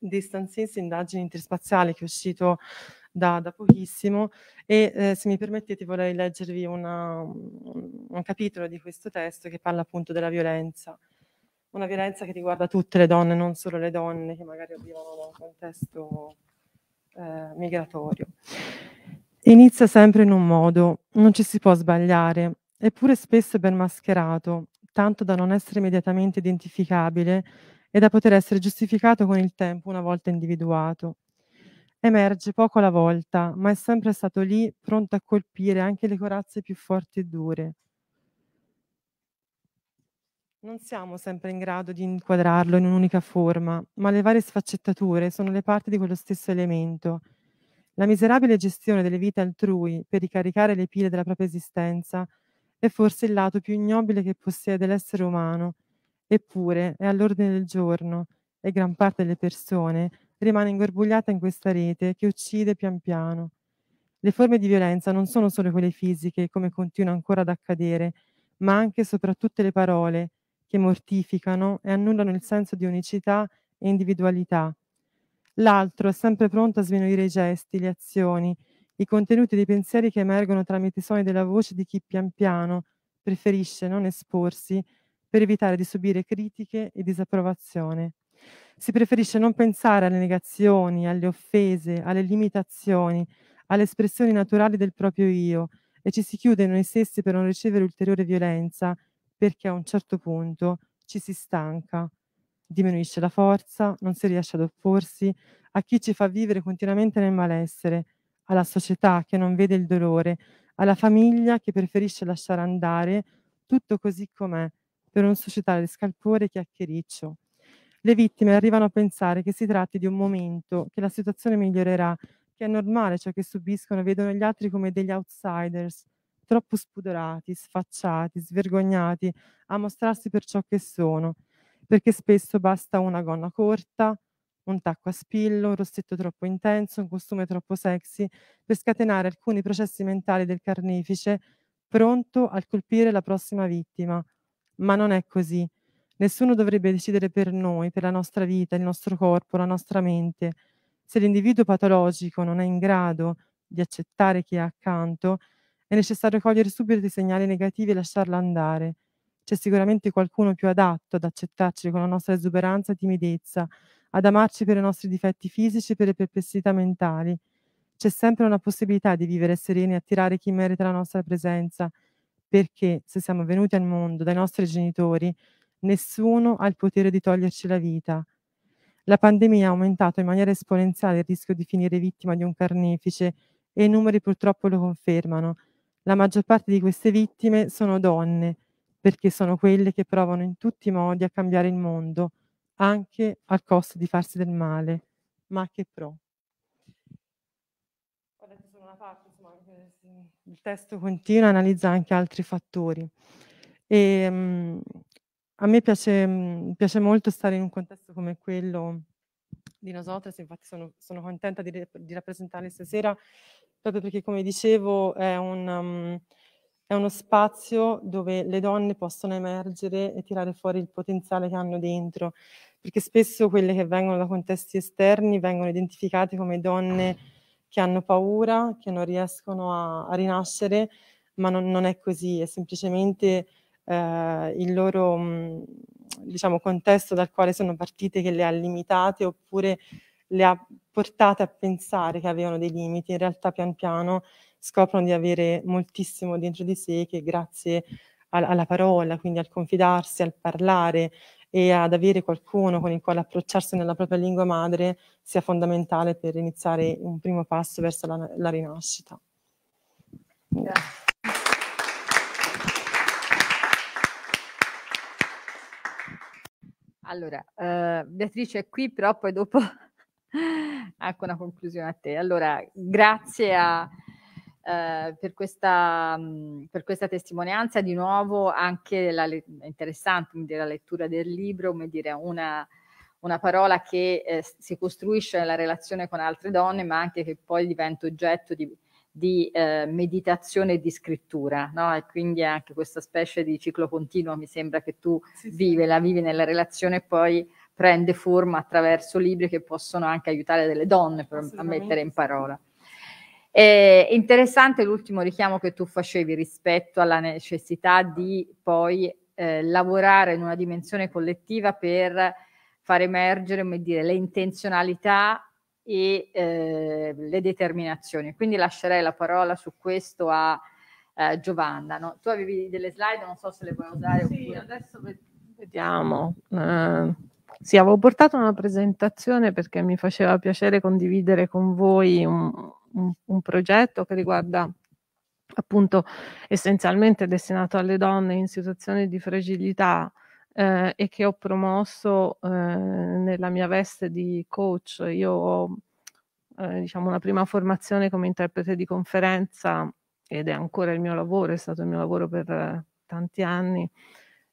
di Stanzins, indagini interspaziali che è uscito da, da pochissimo e eh, se mi permettete vorrei leggervi una, un capitolo di questo testo che parla appunto della violenza, una violenza che riguarda tutte le donne, non solo le donne che magari arrivano da un contesto eh, migratorio. Inizia sempre in un modo, non ci si può sbagliare, eppure spesso è ben mascherato, tanto da non essere immediatamente identificabile e da poter essere giustificato con il tempo una volta individuato. Emerge poco alla volta, ma è sempre stato lì pronto a colpire anche le corazze più forti e dure. Non siamo sempre in grado di inquadrarlo in un'unica forma, ma le varie sfaccettature sono le parti di quello stesso elemento. La miserabile gestione delle vite altrui per ricaricare le pile della propria esistenza è forse il lato più ignobile che possiede l'essere umano Eppure è all'ordine del giorno e gran parte delle persone rimane ingorbugliata in questa rete che uccide pian piano. Le forme di violenza non sono solo quelle fisiche, come continua ancora ad accadere, ma anche e soprattutto le parole che mortificano e annullano il senso di unicità e individualità. L'altro è sempre pronto a sminuire i gesti, le azioni, i contenuti dei pensieri che emergono tramite i suoni della voce di chi pian piano preferisce non esporsi per evitare di subire critiche e disapprovazione. Si preferisce non pensare alle negazioni, alle offese, alle limitazioni, alle espressioni naturali del proprio io e ci si chiude in noi stessi per non ricevere ulteriore violenza perché a un certo punto ci si stanca, diminuisce la forza, non si riesce ad opporsi a chi ci fa vivere continuamente nel malessere, alla società che non vede il dolore, alla famiglia che preferisce lasciare andare tutto così com'è per non suscitare scalpore e chiacchiericcio. Le vittime arrivano a pensare che si tratti di un momento, che la situazione migliorerà, che è normale ciò che subiscono, e vedono gli altri come degli outsiders, troppo spudorati, sfacciati, svergognati a mostrarsi per ciò che sono, perché spesso basta una gonna corta, un tacco a spillo, un rossetto troppo intenso, un costume troppo sexy, per scatenare alcuni processi mentali del carnefice pronto al colpire la prossima vittima ma non è così. Nessuno dovrebbe decidere per noi, per la nostra vita, il nostro corpo, la nostra mente. Se l'individuo patologico non è in grado di accettare chi è accanto, è necessario cogliere subito i segnali negativi e lasciarla andare. C'è sicuramente qualcuno più adatto ad accettarci con la nostra esuberanza e timidezza, ad amarci per i nostri difetti fisici e per le perplessità mentali. C'è sempre una possibilità di vivere sereni e attirare chi merita la nostra presenza perché se siamo venuti al mondo dai nostri genitori, nessuno ha il potere di toglierci la vita. La pandemia ha aumentato in maniera esponenziale il rischio di finire vittima di un carnefice e i numeri purtroppo lo confermano. La maggior parte di queste vittime sono donne, perché sono quelle che provano in tutti i modi a cambiare il mondo, anche al costo di farsi del male. Ma che pro. Adesso sono una parte. Eh, il testo continua analizza anche altri fattori. E, ehm, a me piace, mm, piace, molto stare in un contesto come quello di Nosotras, infatti sono, sono contenta di, di, rappresentare stasera, proprio perché come dicevo è, un, um, è uno spazio dove le donne possono emergere e tirare fuori il potenziale che hanno dentro, perché spesso quelle che vengono da contesti esterni vengono identificate come donne che hanno paura, che non riescono a, a rinascere, ma non, non, è così, è semplicemente eh, il loro mm, diciamo, contesto dal quale sono partite che le ha limitate oppure le ha portate a pensare che avevano dei limiti, in realtà pian piano scoprono di avere moltissimo dentro di sé che grazie alla parola, quindi al confidarsi, al parlare, e ad avere qualcuno con il quale approcciarsi nella propria lingua madre sia fondamentale per iniziare un primo passo verso la, la rinascita. Grazie. Allora, eh, Beatrice è qui, però poi dopo ecco una conclusione a te. Allora, grazie a, eh, per, questa, per, questa, testimonianza, di nuovo anche la, interessante la lettura del libro, dire, una, una parola che eh, si costruisce nella relazione con altre donne, ma anche che poi diventa oggetto di, di eh, meditazione e di scrittura, no? E quindi anche questa specie di ciclo continuo mi sembra che tu sì, vive, sì. la vivi nella relazione e poi prende forma attraverso libri che possono anche aiutare delle donne per, a mettere in parola. È interessante l'ultimo richiamo che tu facevi rispetto alla necessità di poi eh, lavorare in una dimensione collettiva per far emergere dire, le intenzionalità e eh, le determinazioni. Quindi lascerei la parola su questo a eh, Giovanna. No? Tu avevi delle slide, non so se le vuoi usare. Sì, oppure. adesso vediamo. Uh, sì, avevo portato una presentazione perché mi faceva piacere condividere con voi un, un, un progetto che riguarda appunto essenzialmente destinato alle donne in situazioni di fragilità eh, e che ho promosso eh, nella mia veste di coach. Io ho eh, diciamo una prima formazione come interprete di conferenza ed è ancora il mio lavoro, è stato il mio lavoro per eh, tanti anni.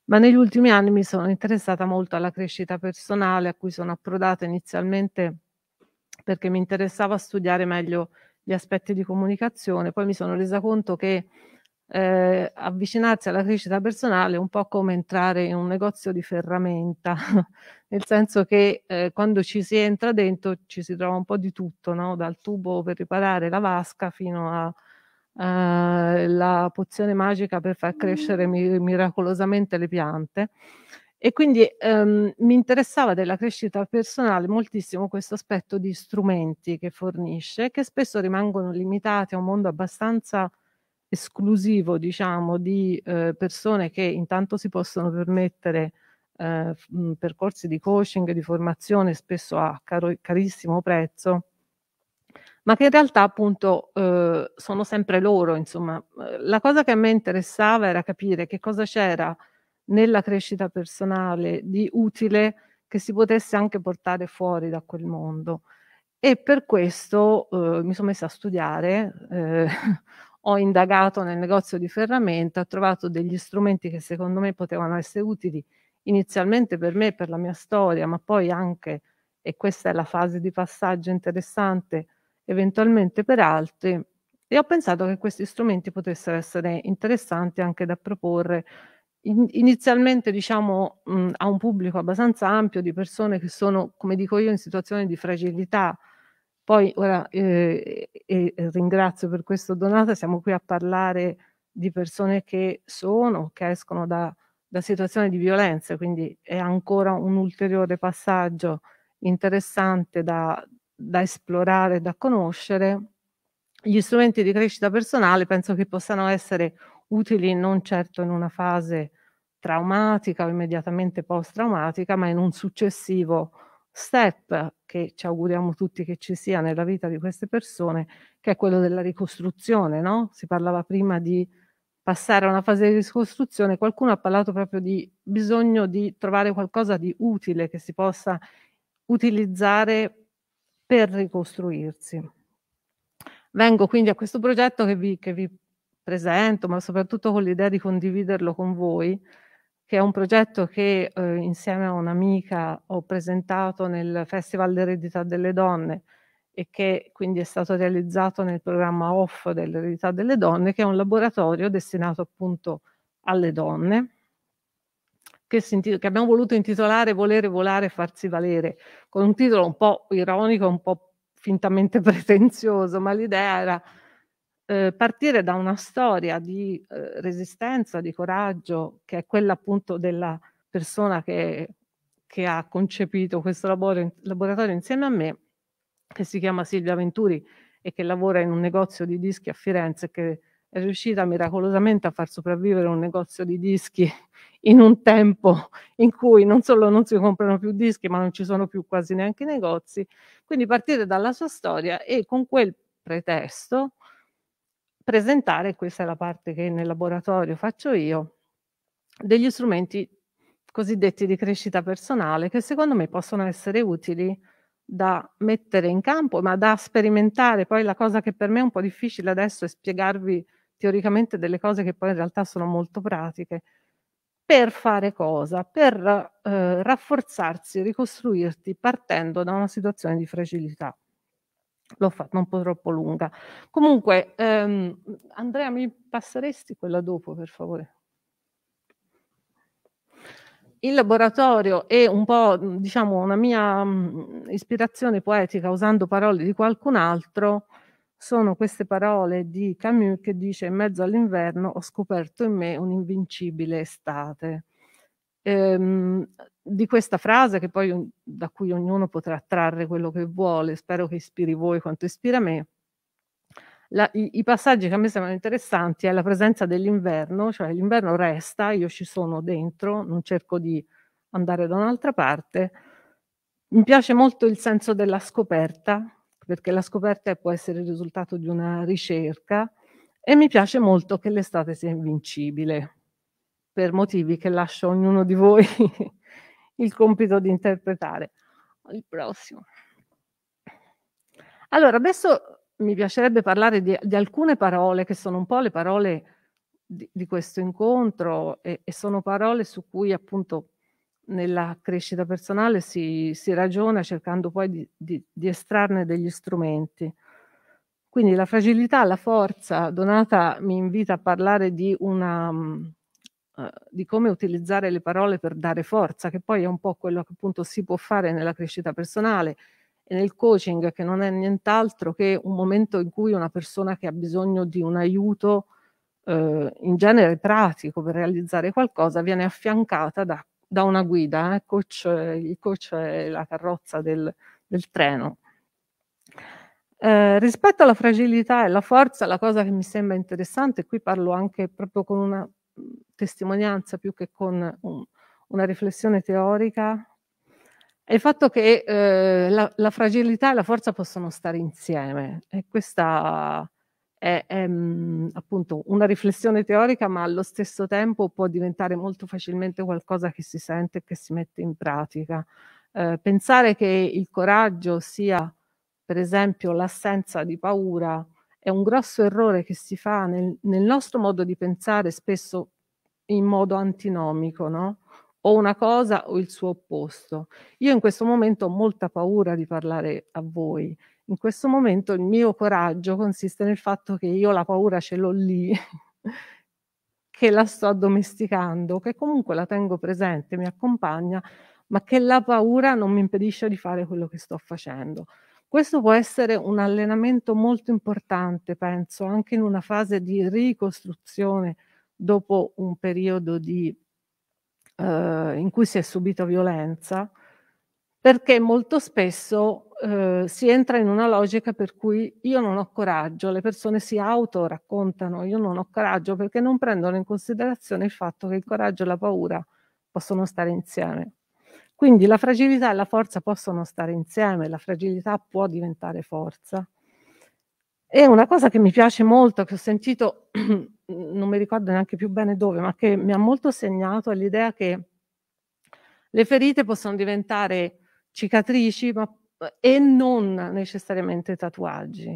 Ma negli ultimi anni mi sono interessata molto alla crescita personale, a cui sono approdata inizialmente perché mi interessava studiare meglio gli aspetti di comunicazione, poi mi sono resa conto che eh, avvicinarsi alla crescita personale è un po' come entrare in un negozio di ferramenta, nel senso che eh, quando ci si entra dentro ci si trova un po' di tutto, no? dal tubo per riparare la vasca fino a eh, la pozione magica per far crescere mir- miracolosamente le piante. E quindi ehm, mi interessava della crescita personale moltissimo questo aspetto di strumenti che fornisce, che spesso rimangono limitati a un mondo abbastanza esclusivo, diciamo, di eh, persone che intanto si possono permettere eh, percorsi di coaching, di formazione, spesso a caro, carissimo prezzo, ma che in realtà appunto eh, sono sempre loro, insomma. La cosa che a me interessava era capire che cosa c'era nella crescita personale di utile che si potesse anche portare fuori da quel mondo. E per questo eh, mi sono messa a studiare, eh, ho indagato nel negozio di ferramenta, ho trovato degli strumenti che secondo me potevano essere utili inizialmente per me, per la mia storia, ma poi anche, e questa è la fase di passaggio interessante, eventualmente per altri. E ho pensato che questi strumenti potessero essere interessanti anche da proporre inizialmente diciamo mh, a un pubblico abbastanza ampio di persone che sono, come dico io, in situazioni di fragilità. Poi ora eh, eh, ringrazio per questo Donata, siamo qui a parlare di persone che sono, che escono da, da situazioni di violenza, quindi è ancora un ulteriore passaggio interessante da, da esplorare, da conoscere. Gli strumenti di crescita personale penso che possano essere utili non certo in una fase traumatica o immediatamente post-traumatica, ma in un successivo step che ci auguriamo tutti che ci sia nella vita di queste persone, che è quello della ricostruzione, no? Si parlava prima di passare a una fase di ricostruzione, qualcuno ha parlato proprio di bisogno di trovare qualcosa di utile che si possa utilizzare per ricostruirsi. Vengo quindi a questo progetto che vi, che vi presento, ma soprattutto con l'idea di condividerlo con voi, che è un progetto che eh, insieme a un'amica ho presentato nel Festival d'Eredità delle Donne e che quindi è stato realizzato nel programma OFF dell'Eredità delle Donne, che è un laboratorio destinato appunto alle donne, che, che abbiamo voluto intitolare Volere, volare farsi valere, con un titolo un po' ironico, un po' fintamente pretenzioso, ma l'idea era Uhm, partire da una storia di eh, resistenza, di coraggio, che è quella appunto della persona che, che ha concepito questo labor- laboratorio insieme a me, che si chiama Silvia Venturi e che lavora in un negozio di dischi a Firenze, che è riuscita miracolosamente a far sopravvivere un negozio di dischi in un tempo in cui non solo non si comprano più dischi, ma non ci sono più quasi neanche negozi. Quindi partire dalla sua storia e con quel pretesto presentare, questa è la parte che nel laboratorio faccio io, degli strumenti cosiddetti di crescita personale che secondo me possono essere utili da mettere in campo, ma da sperimentare. Poi la cosa che per me è un po' difficile adesso è spiegarvi teoricamente delle cose che poi in realtà sono molto pratiche. Per fare cosa? Per eh, rafforzarsi, ricostruirti partendo da una situazione di fragilità. L'ho fatta un po' troppo lunga. Comunque, ehm, Andrea, mi passeresti quella dopo, per favore? il laboratorio è un po', diciamo, una mia mh, mm, ispirazione poetica usando parole di qualcun altro. Sono queste parole di Camus che dice: In mezzo all'inverno ho scoperto in me un'invincibile estate ehm, di questa frase che poi da cui ognuno potrà trarre quello che vuole, spero che ispiri voi quanto ispira me. La, i, i, passaggi che a me sembrano interessanti è la presenza dell'inverno, cioè l'inverno resta, io ci sono dentro, non cerco di andare da un'altra parte. Mi piace molto il senso della scoperta, perché la scoperta può essere il risultato di una ricerca e mi piace molto che l'estate sia invincibile, per motivi che lascio a ognuno di voi il compito di interpretare. Il prossimo. Allora, adesso mi piacerebbe parlare di, di alcune parole che sono un po' le parole di, di questo incontro e, e, sono parole su cui appunto nella crescita personale si, si ragiona cercando poi di, di, di estrarne degli strumenti. Quindi la fragilità, la forza, Donata mi invita a parlare di una eh, di come utilizzare le parole per dare forza, che poi è un po' quello che appunto si può fare nella crescita personale e nel coaching, che non è nient'altro che un momento in cui una persona che ha bisogno di un aiuto eh, in genere pratico per realizzare qualcosa viene affiancata da, da una guida, eh? coach, il coach è la carrozza del, del treno. Eh, rispetto alla fragilità e alla forza, la cosa che mi sembra interessante, qui parlo anche proprio con una Mhmm, testimonianza più che con un, una riflessione teorica, è il fatto che eh, la, la, fragilità e la forza possono stare insieme e questa è, è mhmm, appunto una riflessione teorica ma allo stesso tempo può diventare molto facilmente qualcosa che si sente e che si mette in pratica. Eh, pensare che il coraggio sia per esempio l'assenza di paura è un grosso errore che si fa nel, nel nostro modo di pensare, spesso in modo antinomico, no? o una cosa o il suo opposto. Io in questo momento ho molta paura di parlare a voi. In questo momento il mio coraggio consiste nel fatto che io la paura ce l'ho lì, che la sto addomesticando, che comunque la tengo presente, mi accompagna, ma che la paura non mi impedisce di fare quello che sto facendo. Questo può essere un allenamento molto importante, penso, anche in una fase di ricostruzione dopo un periodo di, eh, in cui si è subito violenza, perché molto spesso eh, si entra in una logica per cui io non ho coraggio, le persone si autoraccontano, io non ho coraggio perché non prendono in considerazione il fatto che il coraggio e la paura possono stare insieme. Quindi la fragilità e la forza possono stare insieme, la fragilità può diventare forza. E una cosa che mi piace molto, che ho sentito, non mi ricordo neanche più bene dove, ma che mi ha molto segnato, è l'idea che le ferite possono diventare cicatrici ma, e non necessariamente tatuaggi.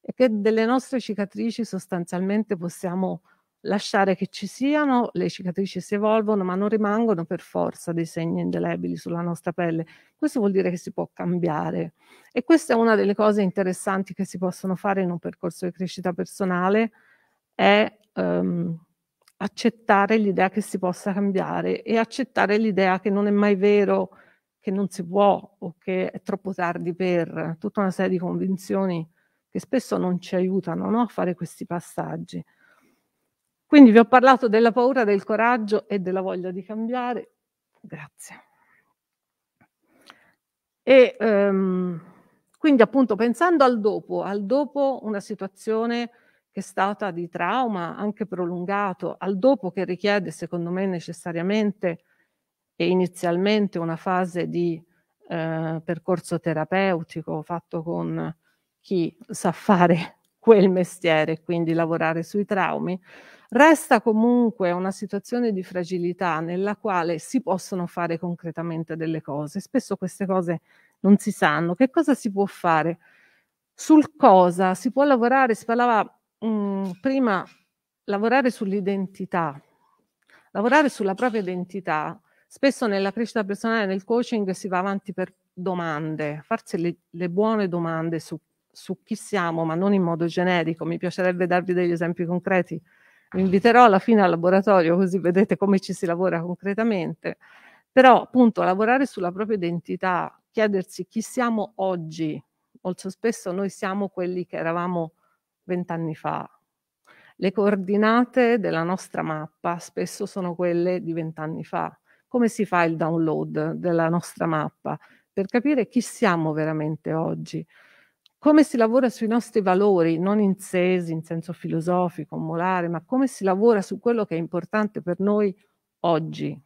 E che delle nostre cicatrici sostanzialmente possiamo lasciare che ci siano, le cicatrici si evolvono, ma non rimangono per forza dei segni indelebili sulla nostra pelle. Questo vuol dire che si può cambiare e questa è una delle cose interessanti che si possono fare in un percorso di crescita personale, è um, accettare l'idea che si possa cambiare e accettare l'idea che non è mai vero che non si può o che è troppo tardi per tutta una serie di convinzioni che spesso non ci aiutano no, a fare questi passaggi. Quindi vi ho parlato della paura, del coraggio e della voglia di cambiare. Grazie. E ehm, quindi appunto pensando al dopo, al dopo una situazione che è stata di trauma anche prolungato, al dopo che richiede secondo me necessariamente e inizialmente una fase di eh, percorso terapeutico fatto con chi sa fare quel mestiere, quindi lavorare sui traumi, Resta comunque una situazione di fragilità nella quale si possono fare concretamente delle cose. Spesso queste cose non si sanno. Che cosa si può fare? Sul cosa si può lavorare? Si parlava mh, mm, prima lavorare sull'identità, lavorare sulla propria identità. Spesso nella crescita personale, nel coaching, si va avanti per domande, farsi le, le buone domande su, su chi siamo, ma non in modo generico. Mi piacerebbe darvi degli esempi concreti vi inviterò alla fine al laboratorio così vedete come ci si lavora concretamente, però appunto lavorare sulla propria identità, chiedersi chi siamo oggi, molto spesso noi siamo quelli che eravamo vent'anni fa, le coordinate della nostra mappa spesso sono quelle di vent'anni fa. Come si fa il download della nostra mappa per capire chi siamo veramente oggi? come si lavora sui nostri valori, non in in senso filosofico, morale, ma come si lavora su quello che è importante per noi oggi.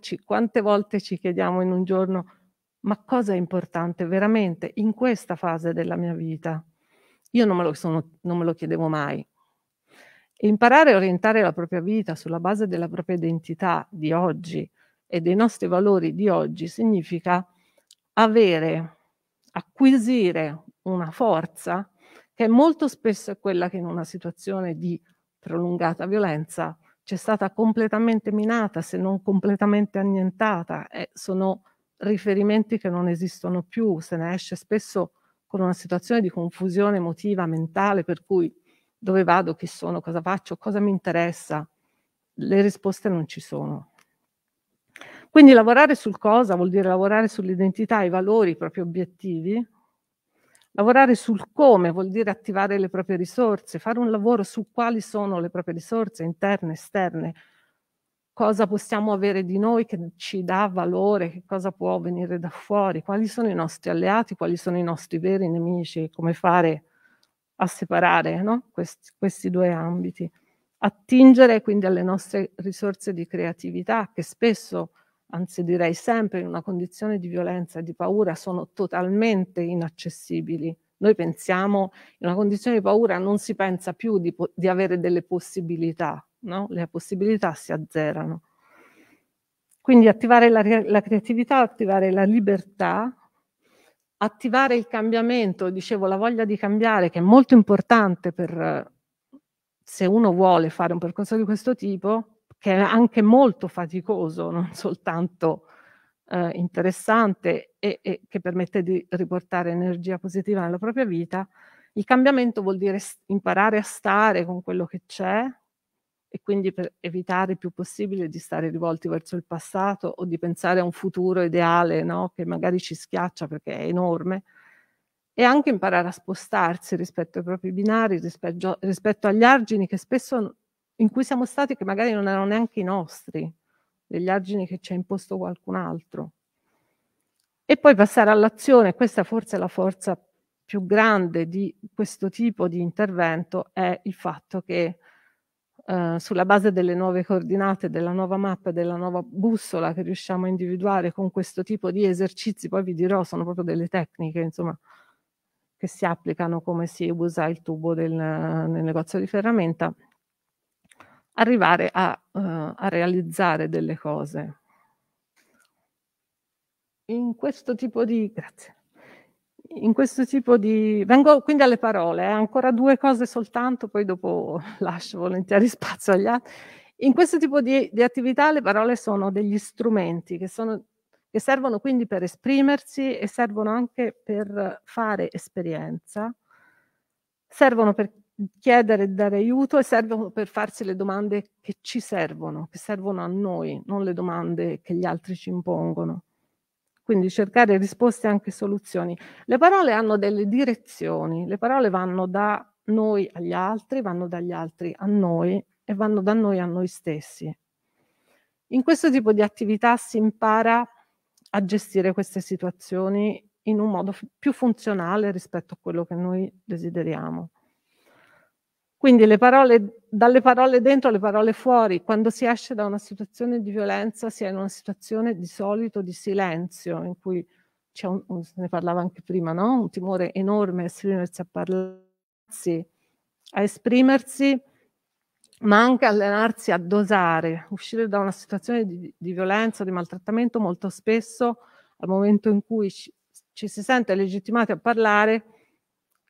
Ci, quante volte ci chiediamo in un giorno, ma cosa è importante veramente in questa fase della mia vita? Io non me lo, sono, non me lo chiedevo mai. Imparare a orientare la propria vita sulla base della propria identità di oggi e dei nostri valori di oggi significa avere acquisire una forza che molto spesso è quella che in una situazione di prolungata violenza c'è stata completamente minata, se non completamente annientata. e sono riferimenti che non esistono più, se ne esce spesso con una situazione di confusione emotiva, mentale, per cui dove vado, chi sono, cosa faccio, cosa mi interessa, le risposte non ci sono. Quindi lavorare sul cosa vuol dire lavorare sull'identità, i valori, i propri obiettivi. Lavorare sul come vuol dire attivare le proprie risorse, fare un lavoro su quali sono le proprie risorse interne, esterne, cosa possiamo avere di noi che ci dà valore, che cosa può venire da fuori, quali sono i nostri alleati, quali sono i nostri veri nemici, come fare a separare no? questi, questi due ambiti. Attingere quindi alle nostre risorse di creatività che spesso anzi direi sempre in una condizione di violenza e di paura, sono totalmente inaccessibili. Noi pensiamo, in una condizione di paura non si pensa più di, di avere delle possibilità, no? le possibilità si azzerano. Quindi attivare la, la creatività, attivare la libertà, attivare il cambiamento, dicevo la voglia di cambiare che è molto importante per se uno vuole fare un percorso di questo tipo, che è anche molto faticoso, non soltanto eh, interessante e, e che permette di riportare energia positiva nella propria vita, il cambiamento vuol dire imparare a stare con quello che c'è e quindi per evitare il più possibile di stare rivolti verso il passato o di pensare a un futuro ideale no? che magari ci schiaccia perché è enorme e anche imparare a spostarsi rispetto ai propri binari, rispetto, rispetto agli argini che spesso in cui siamo stati che magari non erano neanche i nostri, degli argini che ci ha imposto qualcun altro. E poi passare all'azione, questa forse è la forza più grande di questo tipo di intervento, è il fatto che eh, sulla base delle nuove coordinate, della nuova mappa e della nuova bussola che riusciamo a individuare con questo tipo di esercizi, poi vi dirò, sono proprio delle tecniche, insomma, che si applicano come si usa il tubo del, nel negozio di ferramenta, arrivare a, uh, a realizzare delle cose. In questo tipo di... Grazie. In questo tipo di... Vengo quindi alle parole, eh, ancora due cose soltanto, poi dopo lascio volentieri spazio agli altri. In questo tipo di, di attività le parole sono degli strumenti che sono che servono quindi per esprimersi e servono anche per fare esperienza, servono per chiedere e dare aiuto e servono per farsi le domande che ci servono, che servono a noi, non le domande che gli altri ci impongono. Quindi cercare risposte e anche soluzioni. Le parole hanno delle direzioni, le parole vanno da noi agli altri, vanno dagli altri a noi e vanno da noi a noi stessi. In questo tipo di attività si impara a gestire queste situazioni in un modo più funzionale rispetto a quello che noi desideriamo. Quindi parole, dalle parole dentro alle parole fuori, quando si esce da una situazione di violenza si è in una situazione di solito di silenzio, in cui c'è un, un ne parlava anche prima, no? un timore enorme a esprimersi, a parlarsi, a esprimersi, ma anche allenarsi a dosare, uscire da una situazione di, di violenza, di maltrattamento molto spesso al momento in cui ci, ci si sente legittimati a parlare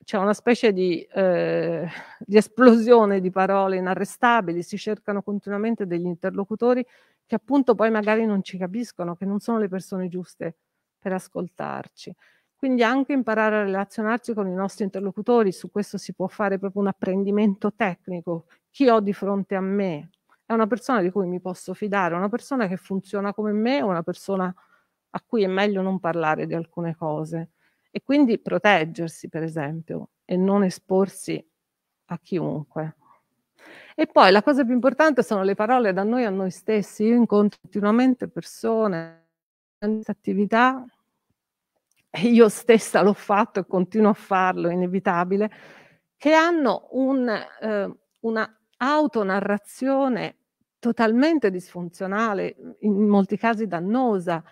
c'è una specie di, eh, di, esplosione di parole inarrestabili, si cercano continuamente degli interlocutori che appunto poi magari non ci capiscono, che non sono le persone giuste per ascoltarci. Quindi anche imparare a relazionarci con i nostri interlocutori, su questo si può fare proprio un apprendimento tecnico. Chi ho di fronte a me? È una persona di cui mi posso fidare, una persona che funziona come me o una persona a cui è meglio non parlare di alcune cose e quindi proteggersi, per esempio, e non esporsi a chiunque. E poi la cosa più importante sono le parole da noi a noi stessi. Io incontro continuamente persone attività e io stessa l'ho fatto e continuo a farlo, è inevitabile, che hanno un, eh, una autonarrazione totalmente disfunzionale, in molti casi dannosa,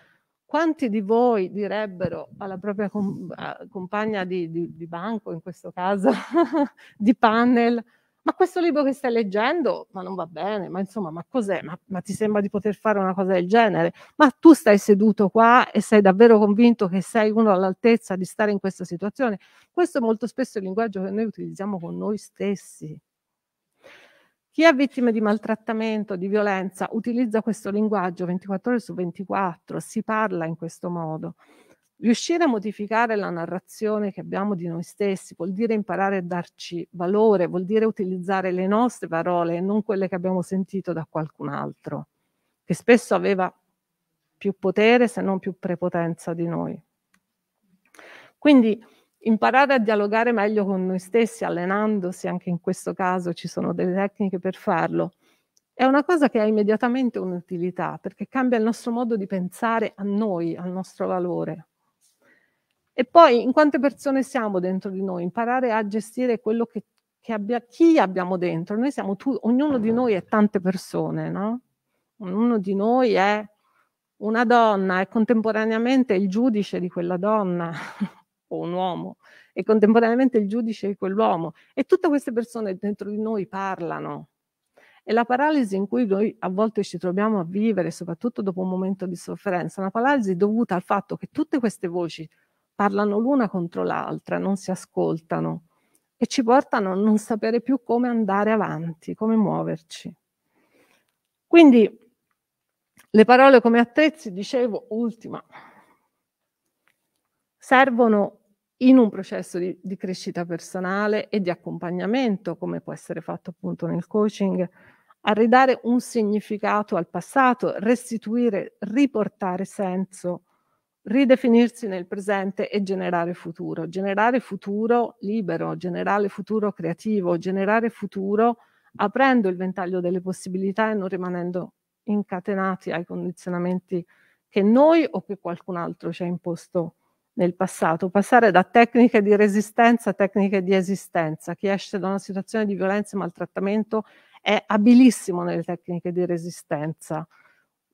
quanti di voi direbbero alla propria com- compagna di, di, di, banco, in questo caso, di panel, ma questo libro che stai leggendo, ma non va bene, ma insomma, ma cos'è? Ma, ma ti sembra di poter fare una cosa del genere? Ma tu stai seduto qua e sei davvero convinto che sei uno all'altezza di stare in questa situazione? Questo è molto spesso il linguaggio che noi utilizziamo con noi stessi. Chi è vittima di maltrattamento, di violenza, utilizza questo linguaggio 24 ore su 24, si parla in questo modo. Riuscire a modificare la narrazione che abbiamo di noi stessi vuol dire imparare a darci valore, vuol dire utilizzare le nostre parole e non quelle che abbiamo sentito da qualcun altro, che spesso aveva più potere se non più prepotenza di noi. Quindi imparare a dialogare meglio con noi stessi, allenandosi, anche in questo caso ci sono delle tecniche per farlo, è una cosa che ha immediatamente un'utilità perché cambia il nostro modo di pensare a noi, al nostro valore. E poi in quante persone siamo dentro di noi, imparare a gestire quello che, che abbia, chi abbiamo dentro. Noi siamo tu, ognuno di noi è tante persone, no? Ognuno di noi è una donna, è contemporaneamente il giudice di quella donna, corpo, un uomo, e contemporaneamente il giudice è quell'uomo. E tutte queste persone dentro di noi parlano. E la paralisi in cui noi a volte ci troviamo a vivere, soprattutto dopo un momento di sofferenza, è una paralisi dovuta al fatto che tutte queste voci parlano l'una contro l'altra, non si ascoltano e ci portano a non sapere più come andare avanti, come muoverci. Quindi le parole come attrezzi, dicevo, ultima, servono in un processo di, di crescita personale e di accompagnamento, come può essere fatto appunto nel coaching, a ridare un significato al passato, restituire, riportare senso, ridefinirsi nel presente e generare futuro, generare futuro libero, generare futuro creativo, generare futuro aprendo il ventaglio delle possibilità e non rimanendo incatenati ai condizionamenti che noi o che qualcun altro ci ha imposto nel passato, passare da tecniche di resistenza a tecniche di esistenza. Chi esce da una situazione di violenza e maltrattamento è abilissimo nelle tecniche di resistenza,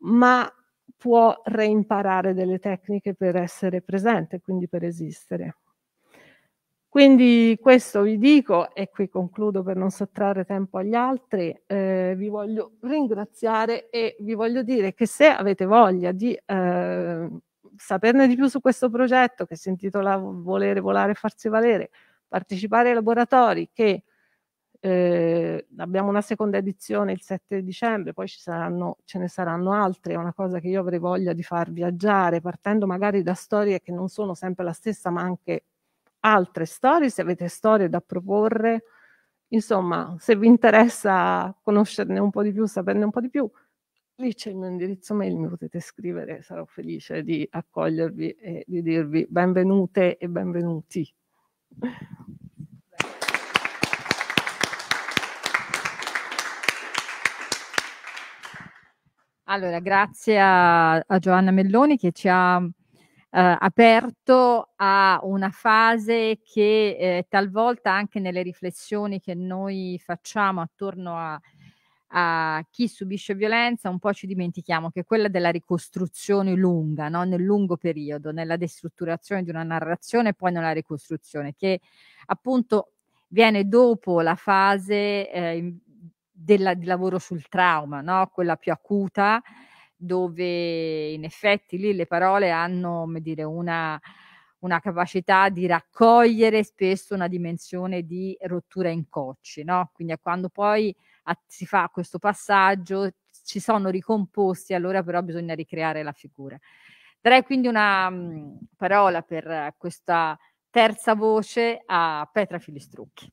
ma può reimparare delle tecniche per essere presente, quindi per esistere. Quindi questo vi dico e qui concludo per non sottrarre tempo agli altri, eh, vi voglio ringraziare e vi voglio dire che se avete voglia di eh, saperne di più su questo progetto che si intitola Volere, volare, farsi valere, partecipare ai laboratori che eh, abbiamo una seconda edizione il 7 dicembre, poi saranno, ce ne saranno altre, è una cosa che io avrei voglia di far viaggiare, partendo magari da storie che non sono sempre la stessa, ma anche altre storie, se avete storie da proporre, insomma, se vi interessa conoscerne un po' di più, saperne un po' di più, lì c'è il mio indirizzo mail, mi potete scrivere, sarò felice di accogliervi e di dirvi benvenute e benvenuti. Allora, grazie a, a, Giovanna Melloni che ci ha eh, aperto a una fase che eh, talvolta anche nelle riflessioni che noi facciamo attorno a, a chi subisce violenza, un po' ci dimentichiamo che quella della ricostruzione lunga, no? nel lungo periodo, nella destrutturazione di una narrazione e poi nella ricostruzione, che appunto viene dopo la fase eh, della, di lavoro sul trauma, no? quella più acuta, dove in effetti lì le parole hanno come dire, una, una capacità di raccogliere spesso una dimensione di rottura in cocci, no? quindi quando poi a, si fa questo passaggio, ci sono ricomposti, allora però bisogna ricreare la figura. Darei quindi una mh, mm, parola per questa terza voce a Petra Filistrucchi.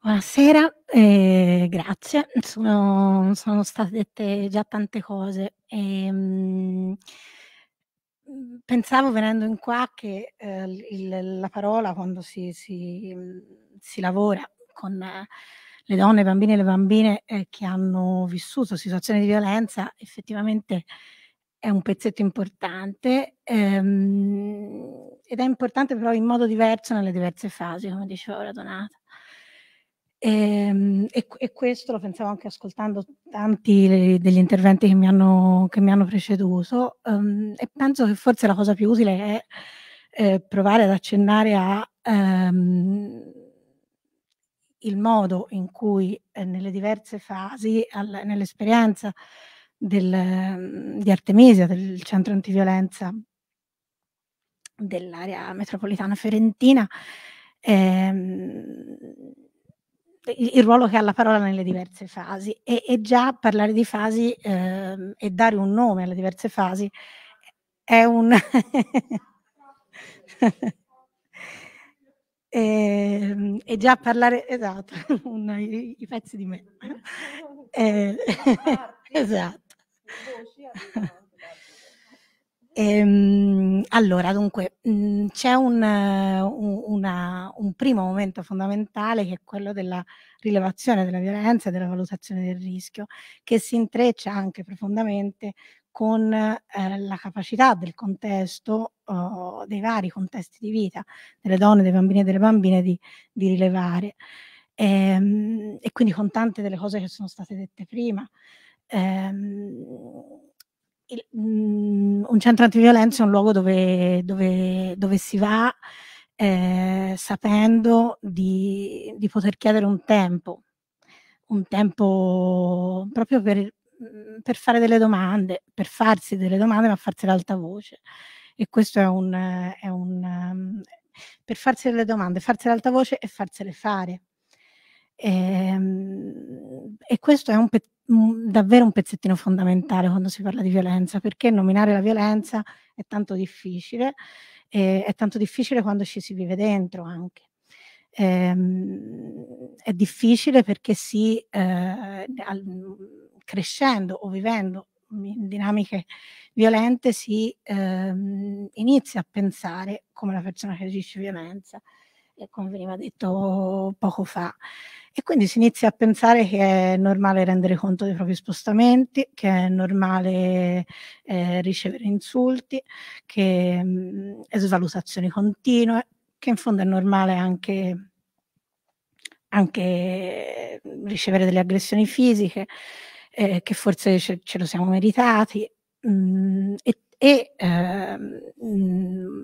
Buonasera, eh, grazie. Sono, sono, state dette già tante cose. E, ehm, mh, mm, pensavo venendo in qua che eh, il, la parola quando si, si mm, si lavora con le donne, i bambini e le bambine eh, che hanno vissuto situazioni di violenza, effettivamente è un pezzetto importante ehm, ed è importante però in modo diverso nelle diverse fasi, come diceva ora Donata. Ehm, e, e, e, questo lo pensavo anche ascoltando tanti degli interventi che mi hanno, che mi hanno preceduto um, e penso che forse la cosa più utile è eh, provare ad accennare a um, il modo in cui eh, nelle diverse fasi, al, nell'esperienza del, mm, di Artemisia, del centro antiviolenza dell'area metropolitana fiorentina, ehm, il ruolo che ha la parola nelle diverse fasi e, e già parlare di fasi eh, e dare un nome alle diverse fasi è un... E, ehm, e già parlare, esatto, un, i, i, pezzi di me. e, esatto. E, allora, dunque, mm, c'è un, un, un, primo momento fondamentale che è quello della rilevazione della violenza e della valutazione del rischio, che si intreccia anche profondamente con eh, la capacità del contesto, oh, dei vari contesti di vita delle donne, dei bambini e delle bambine di, di rilevare. E, ehm, e, quindi con tante delle cose che sono state dette prima. Ehm, il, mm, un centro antiviolenza è un luogo dove, dove, dove si va eh, sapendo di, di, poter chiedere un tempo, un tempo proprio per, Mhmm, per fare delle domande, per farsi delle domande, ma farsi ad alta voce. E questo è un, è un mhmm, per farsi delle domande, farsi ad alta voce e farsele fare. E, ehm, e questo è un pe- davvero un pezzettino fondamentale quando si parla di violenza, perché nominare la violenza è tanto difficile, e, è tanto difficile quando ci si vive dentro anche. Ehm, è difficile perché si, eh, crescendo o vivendo in dinamiche violente si ehm, inizia a pensare come la persona che agisce violenza come veniva detto poco fa. E quindi si inizia a pensare che è normale rendere conto dei propri spostamenti, che è normale eh, ricevere insulti, che mh, mm, svalutazioni continue, che in fondo è normale anche, anche ricevere delle aggressioni fisiche eh, che forse ce, ce, lo siamo meritati mh, mm, e, e eh, mh, mm,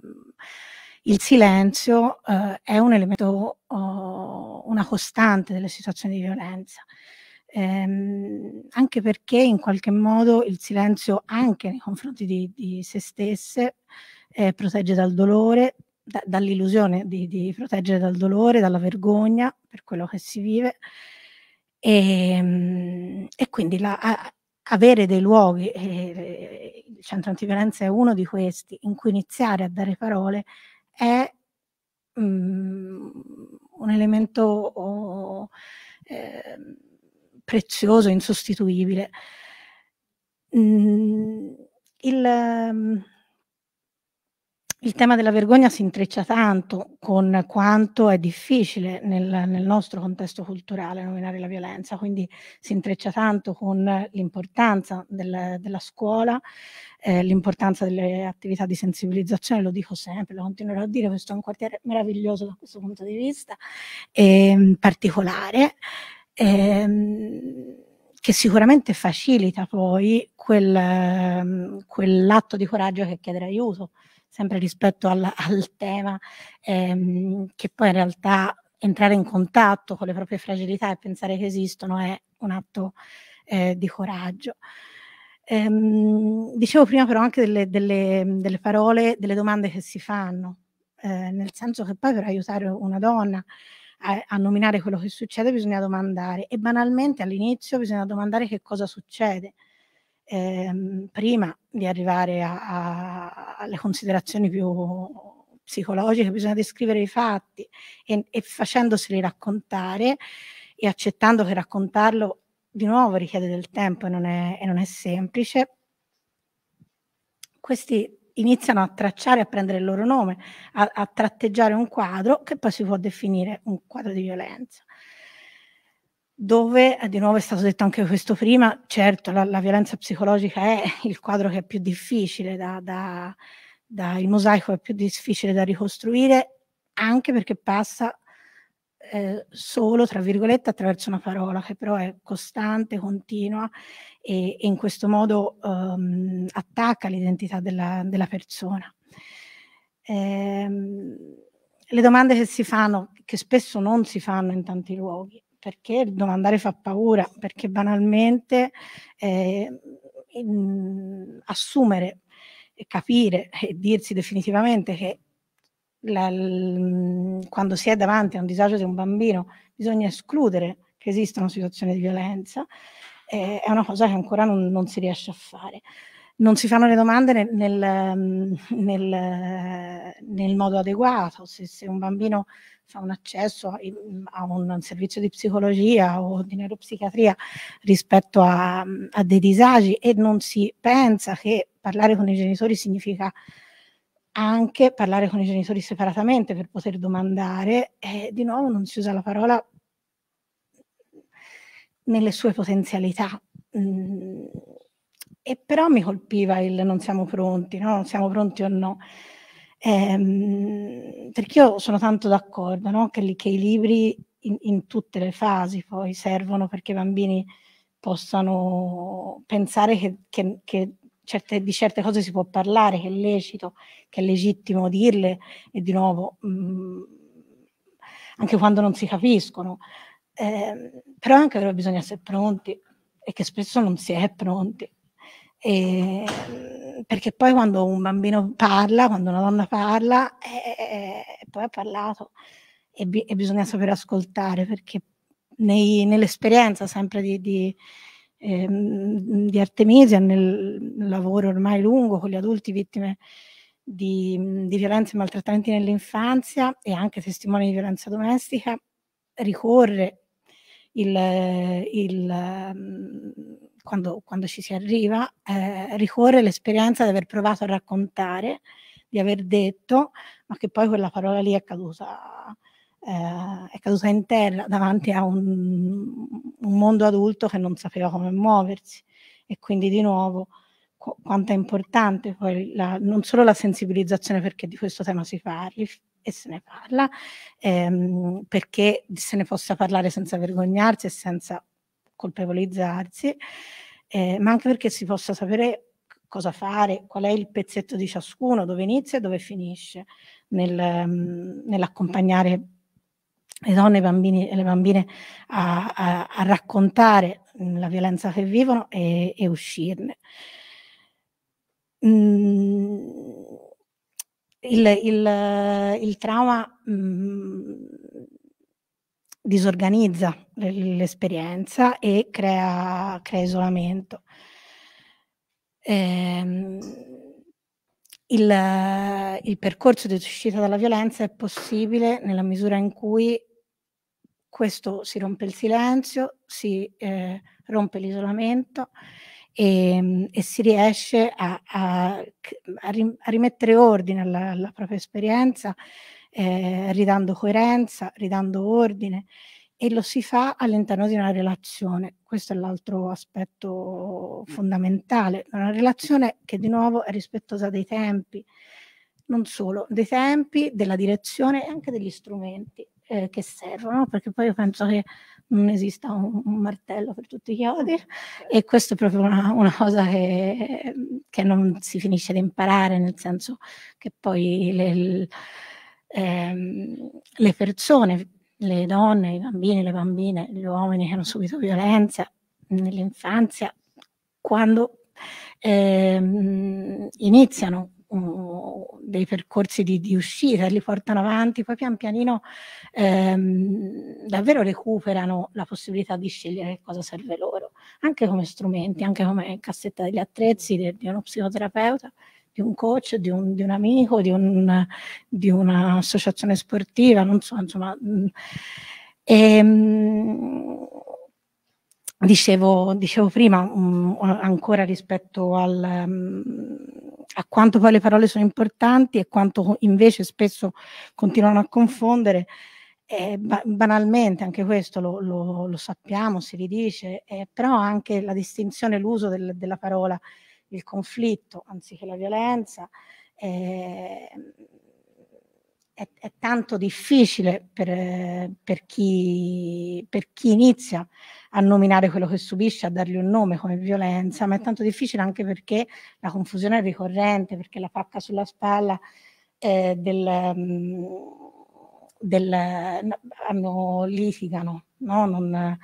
il silenzio eh, è un elemento, oh, una costante delle situazioni di violenza. Ehm, anche perché in qualche modo il silenzio anche nei confronti di, di se stesse eh, protegge dal dolore, da, dall'illusione di, di proteggere dal dolore, dalla vergogna per quello che si vive e, ehm, e quindi la, a, avere dei luoghi, eh, il centro antiviolenza è uno di questi, in cui iniziare a dare parole è mh, mm, un elemento oh, eh, prezioso, insostituibile. Mh, mm, il, mm, il tema della vergogna si intreccia tanto con quanto è difficile nel, nel, nostro contesto culturale nominare la violenza, quindi si intreccia tanto con l'importanza del, della scuola, eh, l'importanza delle attività di sensibilizzazione, lo dico sempre, lo continuerò a dire, questo è un quartiere meraviglioso da questo punto di vista, ehm, particolare. Ehm, che sicuramente facilita poi quel, quell'atto di coraggio che chiedere aiuto, sempre rispetto alla, al tema, ehm, che poi in realtà entrare in contatto con le proprie fragilità e pensare che esistono è un atto eh, di coraggio. Ehm, dicevo prima però anche delle, delle, delle, parole, delle domande che si fanno, eh, nel senso che poi per aiutare una donna a, a nominare quello che succede bisogna domandare e banalmente all'inizio bisogna domandare che cosa succede. Eh, prima di arrivare a, a, alle considerazioni più psicologiche, bisogna descrivere i fatti e, e facendoseli raccontare e accettando che raccontarlo di nuovo richiede del tempo e non è, e non è semplice, questi iniziano a tracciare, a prendere il loro nome, a, a, tratteggiare un quadro che poi si può definire un quadro di violenza dove, eh, di nuovo è stato detto anche questo prima, certo la, la violenza psicologica è il quadro che è più difficile da, da, da, il mosaico è più difficile da ricostruire, anche perché passa eh, solo, tra virgolette, attraverso una parola che però è costante, continua e, e in questo modo um, attacca l'identità della, della persona. Eh, le domande che si fanno, che spesso non si fanno in tanti luoghi, perché domandare fa paura, perché banalmente eh, in, assumere, capire e dirsi definitivamente che la, l, quando si è davanti a un disagio di un bambino bisogna escludere che esista una situazione di violenza, eh, è una cosa che ancora non, non si riesce a fare non si fanno le domande nel, nel, ehm, nel, nel modo adeguato, se, se, un bambino fa un accesso a, a un servizio di psicologia o di neuropsichiatria rispetto a, a, dei disagi e non si pensa che parlare con i genitori significa anche parlare con i genitori separatamente per poter domandare, e eh, di nuovo non si usa la parola nelle sue potenzialità. Mm e però mi colpiva il non siamo pronti, no? non siamo pronti o no. Ehm, perché io sono tanto d'accordo no? che, che, i libri in, in tutte le fasi poi servono perché i bambini possano pensare che, che, che certe, di certe cose si può parlare, che è lecito, che è legittimo dirle e di nuovo mh, mm, anche quando non si capiscono. Eh, però anche però bisogna essere pronti e che spesso non si è pronti. E, perché poi quando un bambino parla, quando una donna parla, eh, eh, eh, eh poi ha parlato e, bi- e, bisogna sapere ascoltare, perché nei, nell'esperienza sempre di, di, eh, di Artemisia, nel lavoro ormai lungo con gli adulti vittime di, di violenze e maltrattamenti nell'infanzia e anche testimoni di violenza domestica, ricorre il, il quando, quando ci si arriva, eh, ricorre l'esperienza di aver provato a raccontare, di aver detto, ma che poi quella parola lì è caduta, eh, è caduta in terra davanti a un, un mondo adulto che non sapeva come muoversi. E quindi di nuovo quanto è importante poi la, non solo la sensibilizzazione perché di questo tema si parli e se ne parla, ehm, perché se ne possa parlare senza vergognarsi e senza colpevolizzarsi, eh, ma anche perché si possa sapere cosa fare, qual è il pezzetto di ciascuno, dove inizia e dove finisce nel, um, nell'accompagnare le donne, i bambini e le bambine a, a, a raccontare mm, la violenza che vivono e, e uscirne. Mm, il, il, il, trauma mm, disorganizza l'esperienza e crea, crea isolamento. Ehm, il, il, percorso di uscita dalla violenza è possibile nella misura in cui questo si rompe il silenzio, si eh, rompe l'isolamento e, ehm, e, si riesce a, a, a rimettere ordine alla, alla propria esperienza eh, ridando coerenza, ridando ordine e lo si fa all'interno di una relazione. Questo è l'altro aspetto mm. fondamentale, una relazione che di nuovo è rispettosa dei tempi, non solo, dei tempi, della direzione e anche degli strumenti eh, che servono, perché poi io penso che non esista un, un martello per tutti i chiodi mm. e questa è proprio una, una cosa che, che, non si finisce di imparare, nel senso che poi le, le ehm, le persone, le donne, i bambini, le bambine, gli uomini che hanno subito violenza nell'infanzia, quando ehm, iniziano uh, dei percorsi di, di, uscita, li portano avanti, poi pian pianino ehm, davvero recuperano la possibilità di scegliere cosa serve loro, anche come strumenti, anche come cassetta degli attrezzi di, di uno psicoterapeuta, di un coach, di un, di un amico, di, un, di un'associazione sportiva, non so, insomma. Mm, e, ehm, dicevo, dicevo prima, mm, ancora rispetto al, mm, a quanto poi le parole sono importanti e quanto invece spesso continuano a confondere, eh, banalmente, anche questo lo, lo, lo sappiamo, si ridice, eh, però anche la distinzione, l'uso del, della parola il conflitto anziché la violenza. Eh, è, è, tanto difficile per, per, chi, per, chi, inizia a nominare quello che subisce, a dargli un nome come violenza, ma è tanto difficile anche perché la confusione è ricorrente, perché la pacca sulla spalla eh, del... Um, del, hanno, litigano, no? non,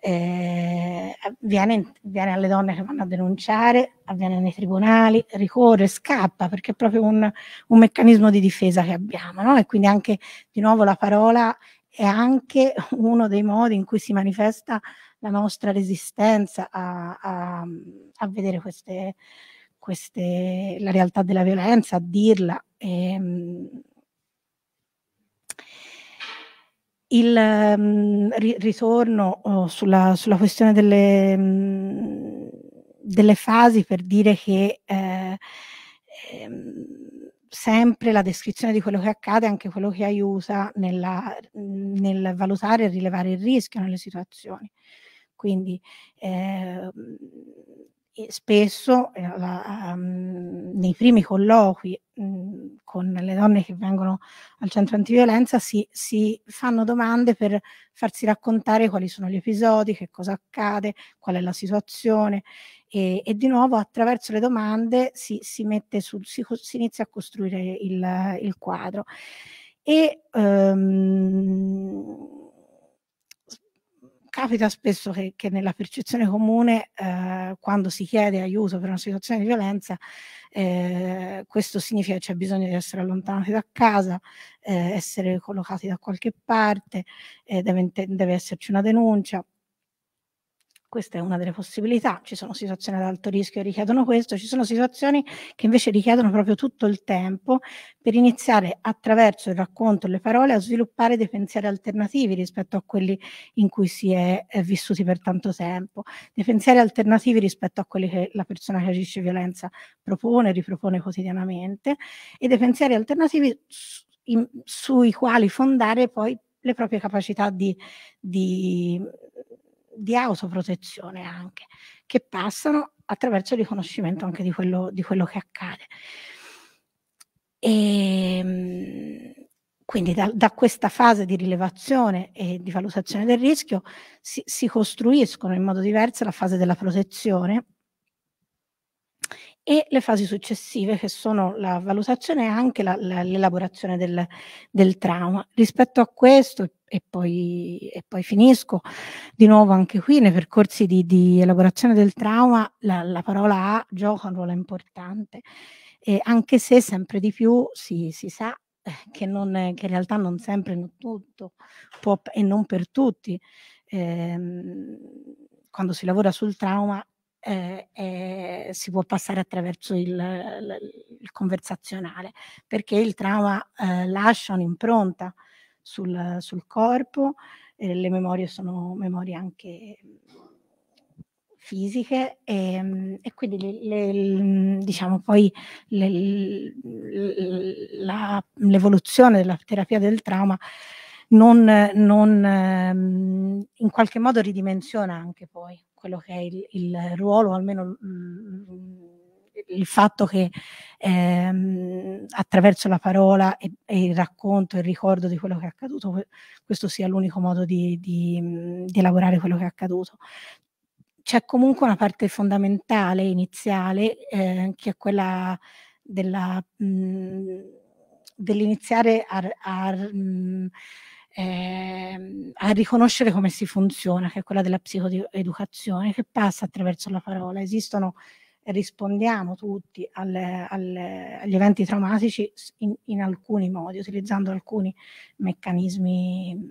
eh, avviene, avviene, alle donne che vanno a denunciare, avviene nei tribunali, ricorre, scappa, perché è proprio un, un meccanismo di difesa che abbiamo. No? E quindi anche, di nuovo, la parola è anche uno dei modi in cui si manifesta la nostra resistenza a, a, a vedere queste, queste, la realtà della violenza, a dirla. E, ehm, Il um, ritorno oh, sulla, sulla, questione delle, mh, mm, delle, fasi per dire che eh, ehm, sempre la descrizione di quello che accade è anche quello che aiuta nella, nel valutare e rilevare il rischio nelle situazioni. Quindi eh, spesso eh, la, um, nei primi colloqui mh, mm, con le donne che vengono al centro antiviolenza si, si, fanno domande per farsi raccontare quali sono gli episodi, che cosa accade, qual è la situazione e, e di nuovo attraverso le domande si, si, sul, si inizia a costruire il, il quadro. E, um, capita spesso che, che nella percezione comune, eh, quando si chiede aiuto per una situazione di violenza, eh, questo significa che c'è bisogno di essere allontanati da casa, eh, essere collocati da qualche parte, eh, deve, deve esserci una denuncia. Questa è una delle possibilità. Ci sono situazioni ad alto rischio che richiedono questo, ci sono situazioni che invece richiedono proprio tutto il tempo per iniziare attraverso il racconto e le parole a sviluppare dei pensieri alternativi rispetto a quelli in cui si è, è vissuti per tanto tempo, dei pensieri alternativi rispetto a quelli che la persona che agisce violenza propone, ripropone quotidianamente e dei pensieri alternativi su, in, sui quali fondare poi le proprie capacità di, di di autoprotezione anche, che passano attraverso il riconoscimento anche di quello, di quello che accade. E, ehm, quindi da, da, questa fase di rilevazione e di valutazione del rischio si, si costruiscono in modo diverso la fase della protezione e le fasi successive che sono la valutazione e anche la, la, l'elaborazione del, del, trauma. Rispetto a questo, e poi, e poi, finisco di nuovo anche qui, nei percorsi di, di elaborazione del trauma la, la parola A gioca un ruolo importante, e anche se sempre di più si, si sa eh, che, non, che in realtà non sempre non tutto può, e non per tutti. Ehm, quando si lavora sul trauma eh, eh, si può passare attraverso il, il, il conversazionale, perché il trauma eh, lascia un'impronta sul, sul corpo, le memorie sono memorie anche fisiche e, ehm, e quindi le, le, diciamo poi l'evoluzione della terapia del trauma non, non ehm, in qualche modo ridimensiona anche poi quello che è il, il ruolo, almeno il fatto che ehm, attraverso la parola e, e, il racconto e il ricordo di quello che è accaduto, questo sia l'unico modo di, di, di elaborare quello che è accaduto. C'è comunque una parte fondamentale, iniziale, eh, che è quella mm, dell'iniziare a, a mh, mm, eh, a riconoscere come si funziona, che è quella della psicoeducazione, che passa attraverso la parola. Esistono, eh, rispondiamo tutti al, al, agli eventi traumatici in, in, alcuni modi, utilizzando alcuni meccanismi,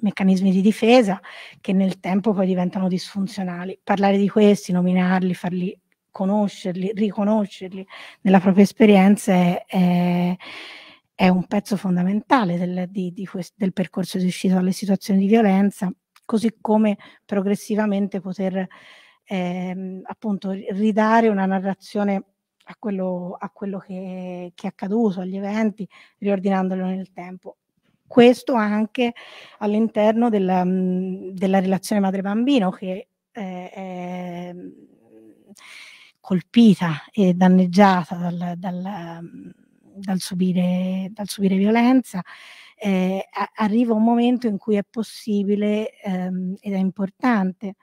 meccanismi di difesa che nel tempo poi diventano disfunzionali. Parlare di questi, nominarli, farli conoscerli, riconoscerli nella propria esperienza è, è è un pezzo fondamentale del, di, di quest, del percorso di uscita dalle situazioni di violenza, così come progressivamente poter ehm, appunto ridare una narrazione a quello, a quello che, che, è accaduto, agli eventi, riordinandolo nel tempo. Questo anche all'interno della, mm, della, relazione madre-bambino che eh, è mm, colpita e danneggiata dal, dal mm, dal, subire, dal subire violenza, eh, arriva un momento in cui è possibile ehm, ed è importante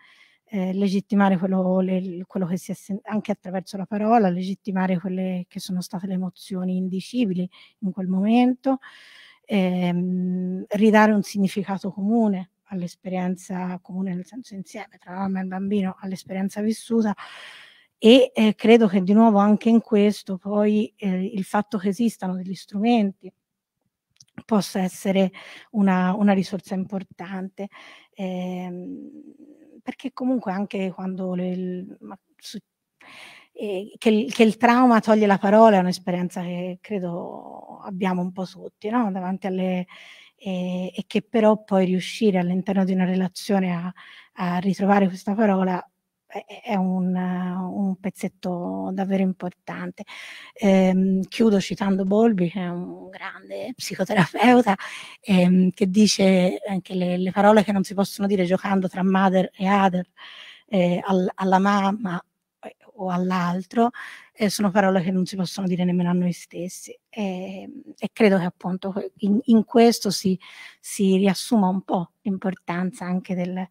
eh, legittimare quello, le, quello che si è sen- anche attraverso la parola, legittimare quelle che sono state le emozioni indicibili in quel momento, ehm, ridare un significato comune all'esperienza comune nel senso insieme tra mamma e bambino all'esperienza vissuta e eh, credo che di nuovo anche in questo poi eh, il fatto che esistano degli strumenti possa essere una, una risorsa importante eh, perché comunque anche quando le, il, ma, su, eh, che, che, il trauma toglie la parola è un'esperienza che credo abbiamo un po' tutti no? davanti alle e che però poi riuscire all'interno di una relazione a, a ritrovare questa parola è un, un pezzetto davvero importante. Ehm, chiudo citando Bolby, che è un grande psicoterapeuta, ehm, che dice anche le, le, parole che non si possono dire giocando tra mother e other, eh, all, alla mamma eh, o all'altro, eh, sono parole che non si possono dire nemmeno a noi stessi. E, ehm, e credo che appunto in, in questo si, si, riassuma un po' l'importanza anche del,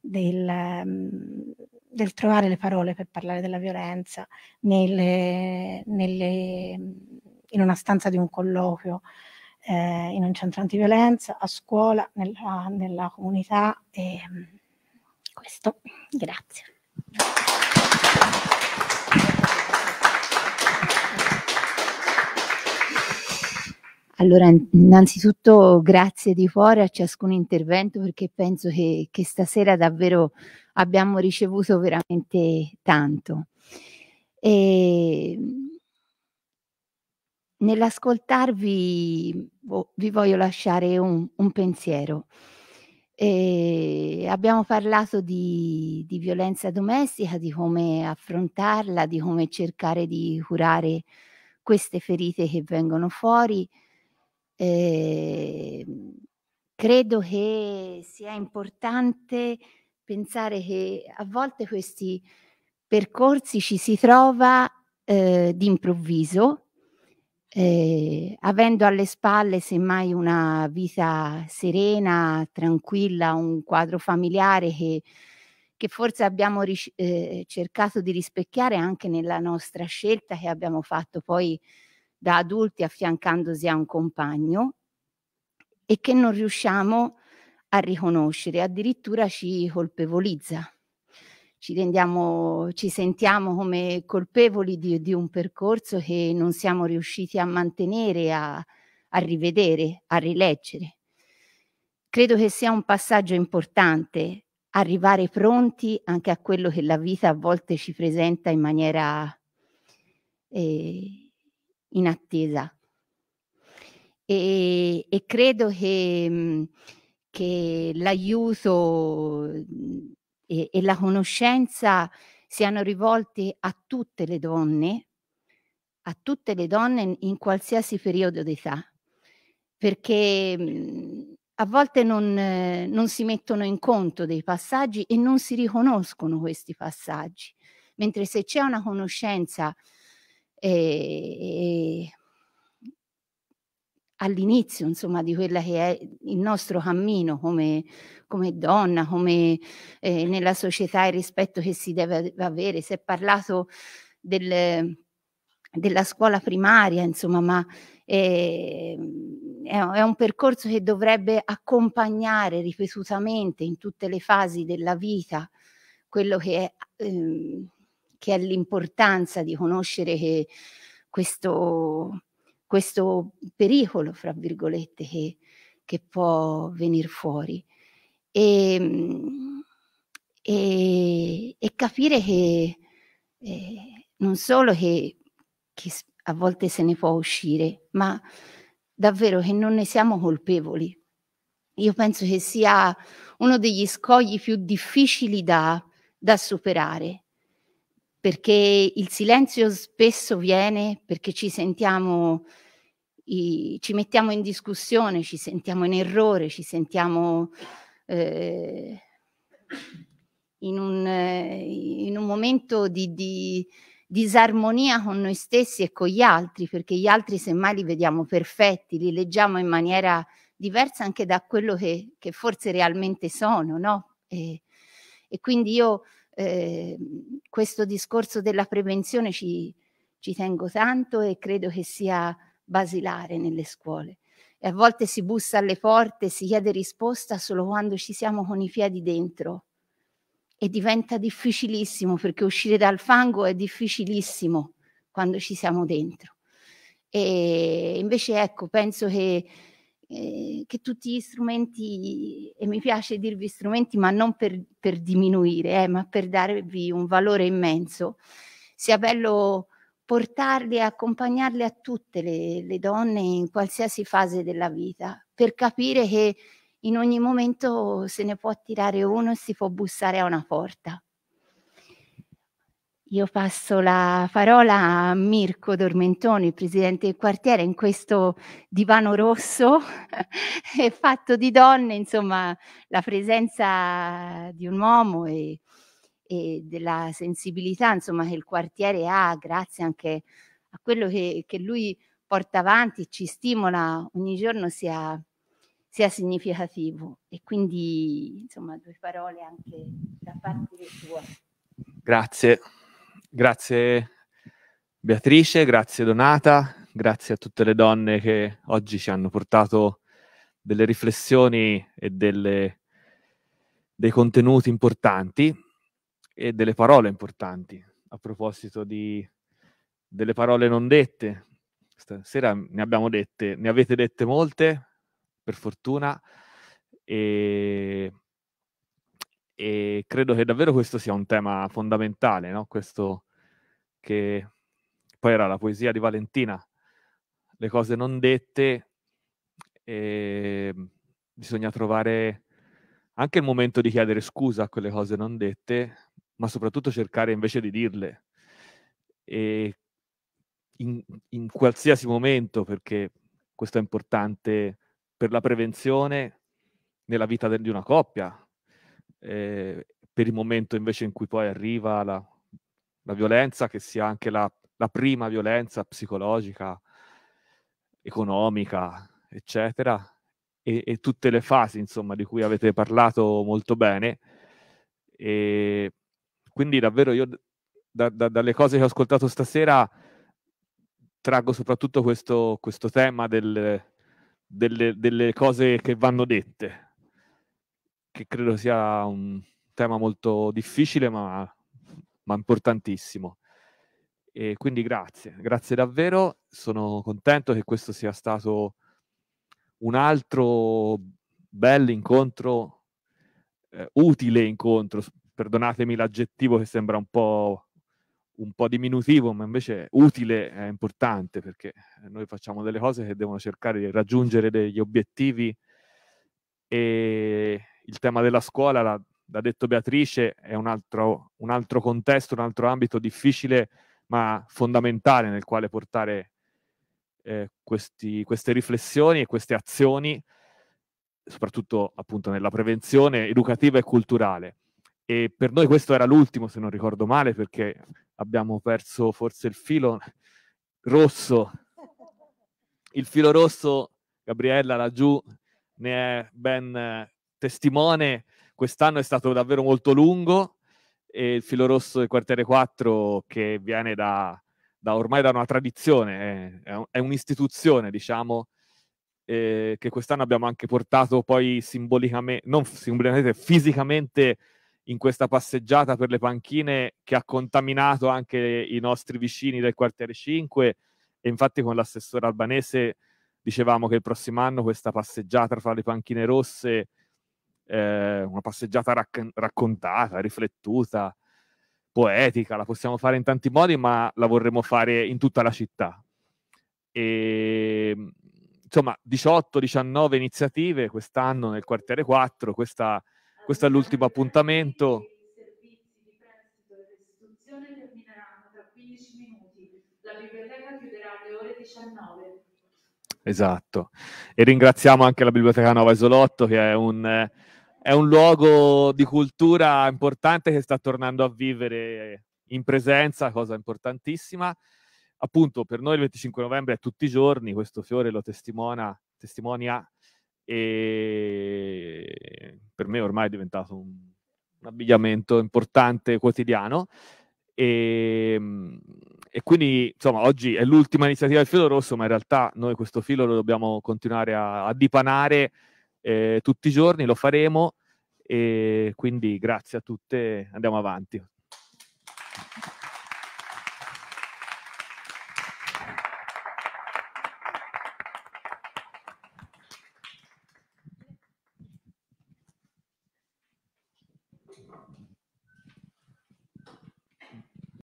del, ehm, del trovare le parole per parlare della violenza nelle, nelle, in una stanza di un colloquio, eh, in un centro antiviolenza, a scuola, nella, nella comunità. E ehm, questo, grazie. Allora, innanzitutto grazie di cuore a ciascun intervento perché penso che, che stasera davvero abbiamo ricevuto veramente tanto. E nell'ascoltarvi vi voglio lasciare un, un pensiero. E abbiamo parlato di, di violenza domestica, di come affrontarla, di come cercare di curare queste ferite che vengono fuori eh, credo che sia importante pensare che a volte questi percorsi ci si trova eh, d'improvviso, eh, avendo alle spalle semmai una vita serena, tranquilla, un quadro familiare che, che forse abbiamo ric- eh, cercato di rispecchiare anche nella nostra scelta che abbiamo fatto poi da adulti affiancandosi a un compagno e che non riusciamo a riconoscere, addirittura ci colpevolizza. Ci, rendiamo, ci sentiamo come colpevoli di, di, un percorso che non siamo riusciti a mantenere, a, a rivedere, a rileggere. Credo che sia un passaggio importante arrivare pronti anche a quello che la vita a volte ci presenta in maniera eh, in attesa. E, e credo che, mm, che l'aiuto mm, e, e la conoscenza siano rivolti a tutte le donne, a tutte le donne in qualsiasi periodo d'età, perché mm, a volte non, eh, non, si mettono in conto dei passaggi e non si riconoscono questi passaggi, mentre se c'è una conoscenza e all'inizio insomma di quella che è il nostro cammino come, come donna, come eh, nella società il rispetto che si deve avere. Si è parlato del, della scuola primaria, insomma, ma eh, è, è, un percorso che dovrebbe accompagnare ripetutamente in tutte le fasi della vita quello che è... Ehm, che è l'importanza di conoscere che questo, questo pericolo, fra virgolette, che, che può venire fuori. E, e, e capire che eh, non solo che, che a volte se ne può uscire, ma davvero che non ne siamo colpevoli. Io penso che sia uno degli scogli più difficili da, da superare, perché il silenzio spesso viene perché ci sentiamo, i, ci mettiamo in discussione, ci sentiamo in errore, ci sentiamo eh, in, un, eh, in, un, momento di, di disarmonia con noi stessi e con gli altri, perché gli altri semmai li vediamo perfetti, li leggiamo in maniera diversa anche da quello che, che forse realmente sono, no? E, e quindi io Ehm, questo discorso della prevenzione ci, ci tengo tanto e credo che sia basilare nelle scuole. E a volte si bussa alle porte, si chiede risposta solo quando ci siamo con i piedi dentro. E diventa difficilissimo perché uscire dal fango è difficilissimo quando ci siamo dentro. E invece ecco, penso che Ehm, che tutti gli strumenti, e mi piace dirvi strumenti, ma non per, per diminuire, eh, ma per darvi un valore immenso, sia bello portarli e accompagnarli a tutte le, le donne in qualsiasi fase della vita, per capire che in ogni momento se ne può tirare uno e si può bussare a una porta. Io passo la parola a Mirko Dormentoni, presidente del quartiere, in questo divano rosso fatto di donne, insomma, la presenza di un uomo e, e, della sensibilità insomma, che il quartiere ha, grazie anche a quello che, che lui porta avanti, ci stimola ogni giorno sia, sia significativo. E quindi, insomma, due parole anche da parte sua. Grazie. Grazie Beatrice, grazie Donata, grazie a tutte le donne che oggi ci hanno portato delle riflessioni e delle, dei contenuti importanti e delle parole importanti a proposito di, delle parole non dette. Stasera ne abbiamo dette, ne avete dette molte, per fortuna, e, e credo che davvero questo sia un tema fondamentale, no? questo che poi era la poesia di Valentina, le cose non dette e ehm, bisogna trovare anche il momento di chiedere scusa a quelle cose non dette, ma soprattutto cercare invece di dirle. E in, in qualsiasi momento, perché questo è importante per la prevenzione nella vita de- di una coppia, eh, per il momento invece in cui poi arriva la, la violenza che sia anche la, la prima violenza psicologica, economica, eccetera, e, e, tutte le fasi, insomma, di cui avete parlato molto bene. E quindi davvero io da, da, dalle cose che ho ascoltato stasera traggo soprattutto questo, questo tema del, delle, delle, cose che vanno dette, che credo sia un tema molto difficile, ma ma importantissimo. E quindi grazie, grazie davvero, sono contento che questo sia stato un altro bel incontro, eh, utile incontro, perdonatemi l'aggettivo che sembra un po', un po' diminutivo, ma invece utile è importante perché noi facciamo delle cose che devono cercare di raggiungere degli obiettivi e il tema della scuola l'ha l'ha detto Beatrice, è un altro, un altro contesto, un altro ambito difficile ma fondamentale nel quale portare eh, questi, queste riflessioni e queste azioni, soprattutto appunto nella prevenzione educativa e culturale. E per noi questo era l'ultimo, se non ricordo male, perché abbiamo perso forse il filo rosso. Il filo rosso, Gabriella laggiù, ne è ben eh, testimone Quest'anno è stato davvero molto lungo e il filo rosso del quartiere 4 che viene da, da ormai da una tradizione, è, è un'istituzione, diciamo, eh, che quest'anno abbiamo anche portato poi simbolicamente, non simbolicamente, fisicamente in questa passeggiata per le panchine che ha contaminato anche i nostri vicini del quartiere 5 e infatti con l'assessore albanese dicevamo che il prossimo anno questa passeggiata fra le panchine rosse eh, una passeggiata rac- raccontata, riflettuta, poetica, la possiamo fare in tanti modi, ma la vorremmo fare in tutta la città. E, ehm, insomma, 18-19 iniziative quest'anno nel quartiere 4, questa, questo è l'ultimo appuntamento. Esatto. E ringraziamo anche la Biblioteca Nova Isolotto, che è un, è un luogo di cultura importante che sta tornando a vivere in presenza, cosa importantissima. Appunto, per noi il 25 novembre è tutti i giorni, questo fiore lo testimona, testimonia e per me ormai è diventato un, un abbigliamento importante quotidiano. E, ehm, e, quindi insomma oggi è l'ultima iniziativa del filo rosso ma in realtà noi questo filo lo dobbiamo continuare a, a dipanare eh, tutti i giorni lo faremo e quindi grazie a tutte, andiamo avanti.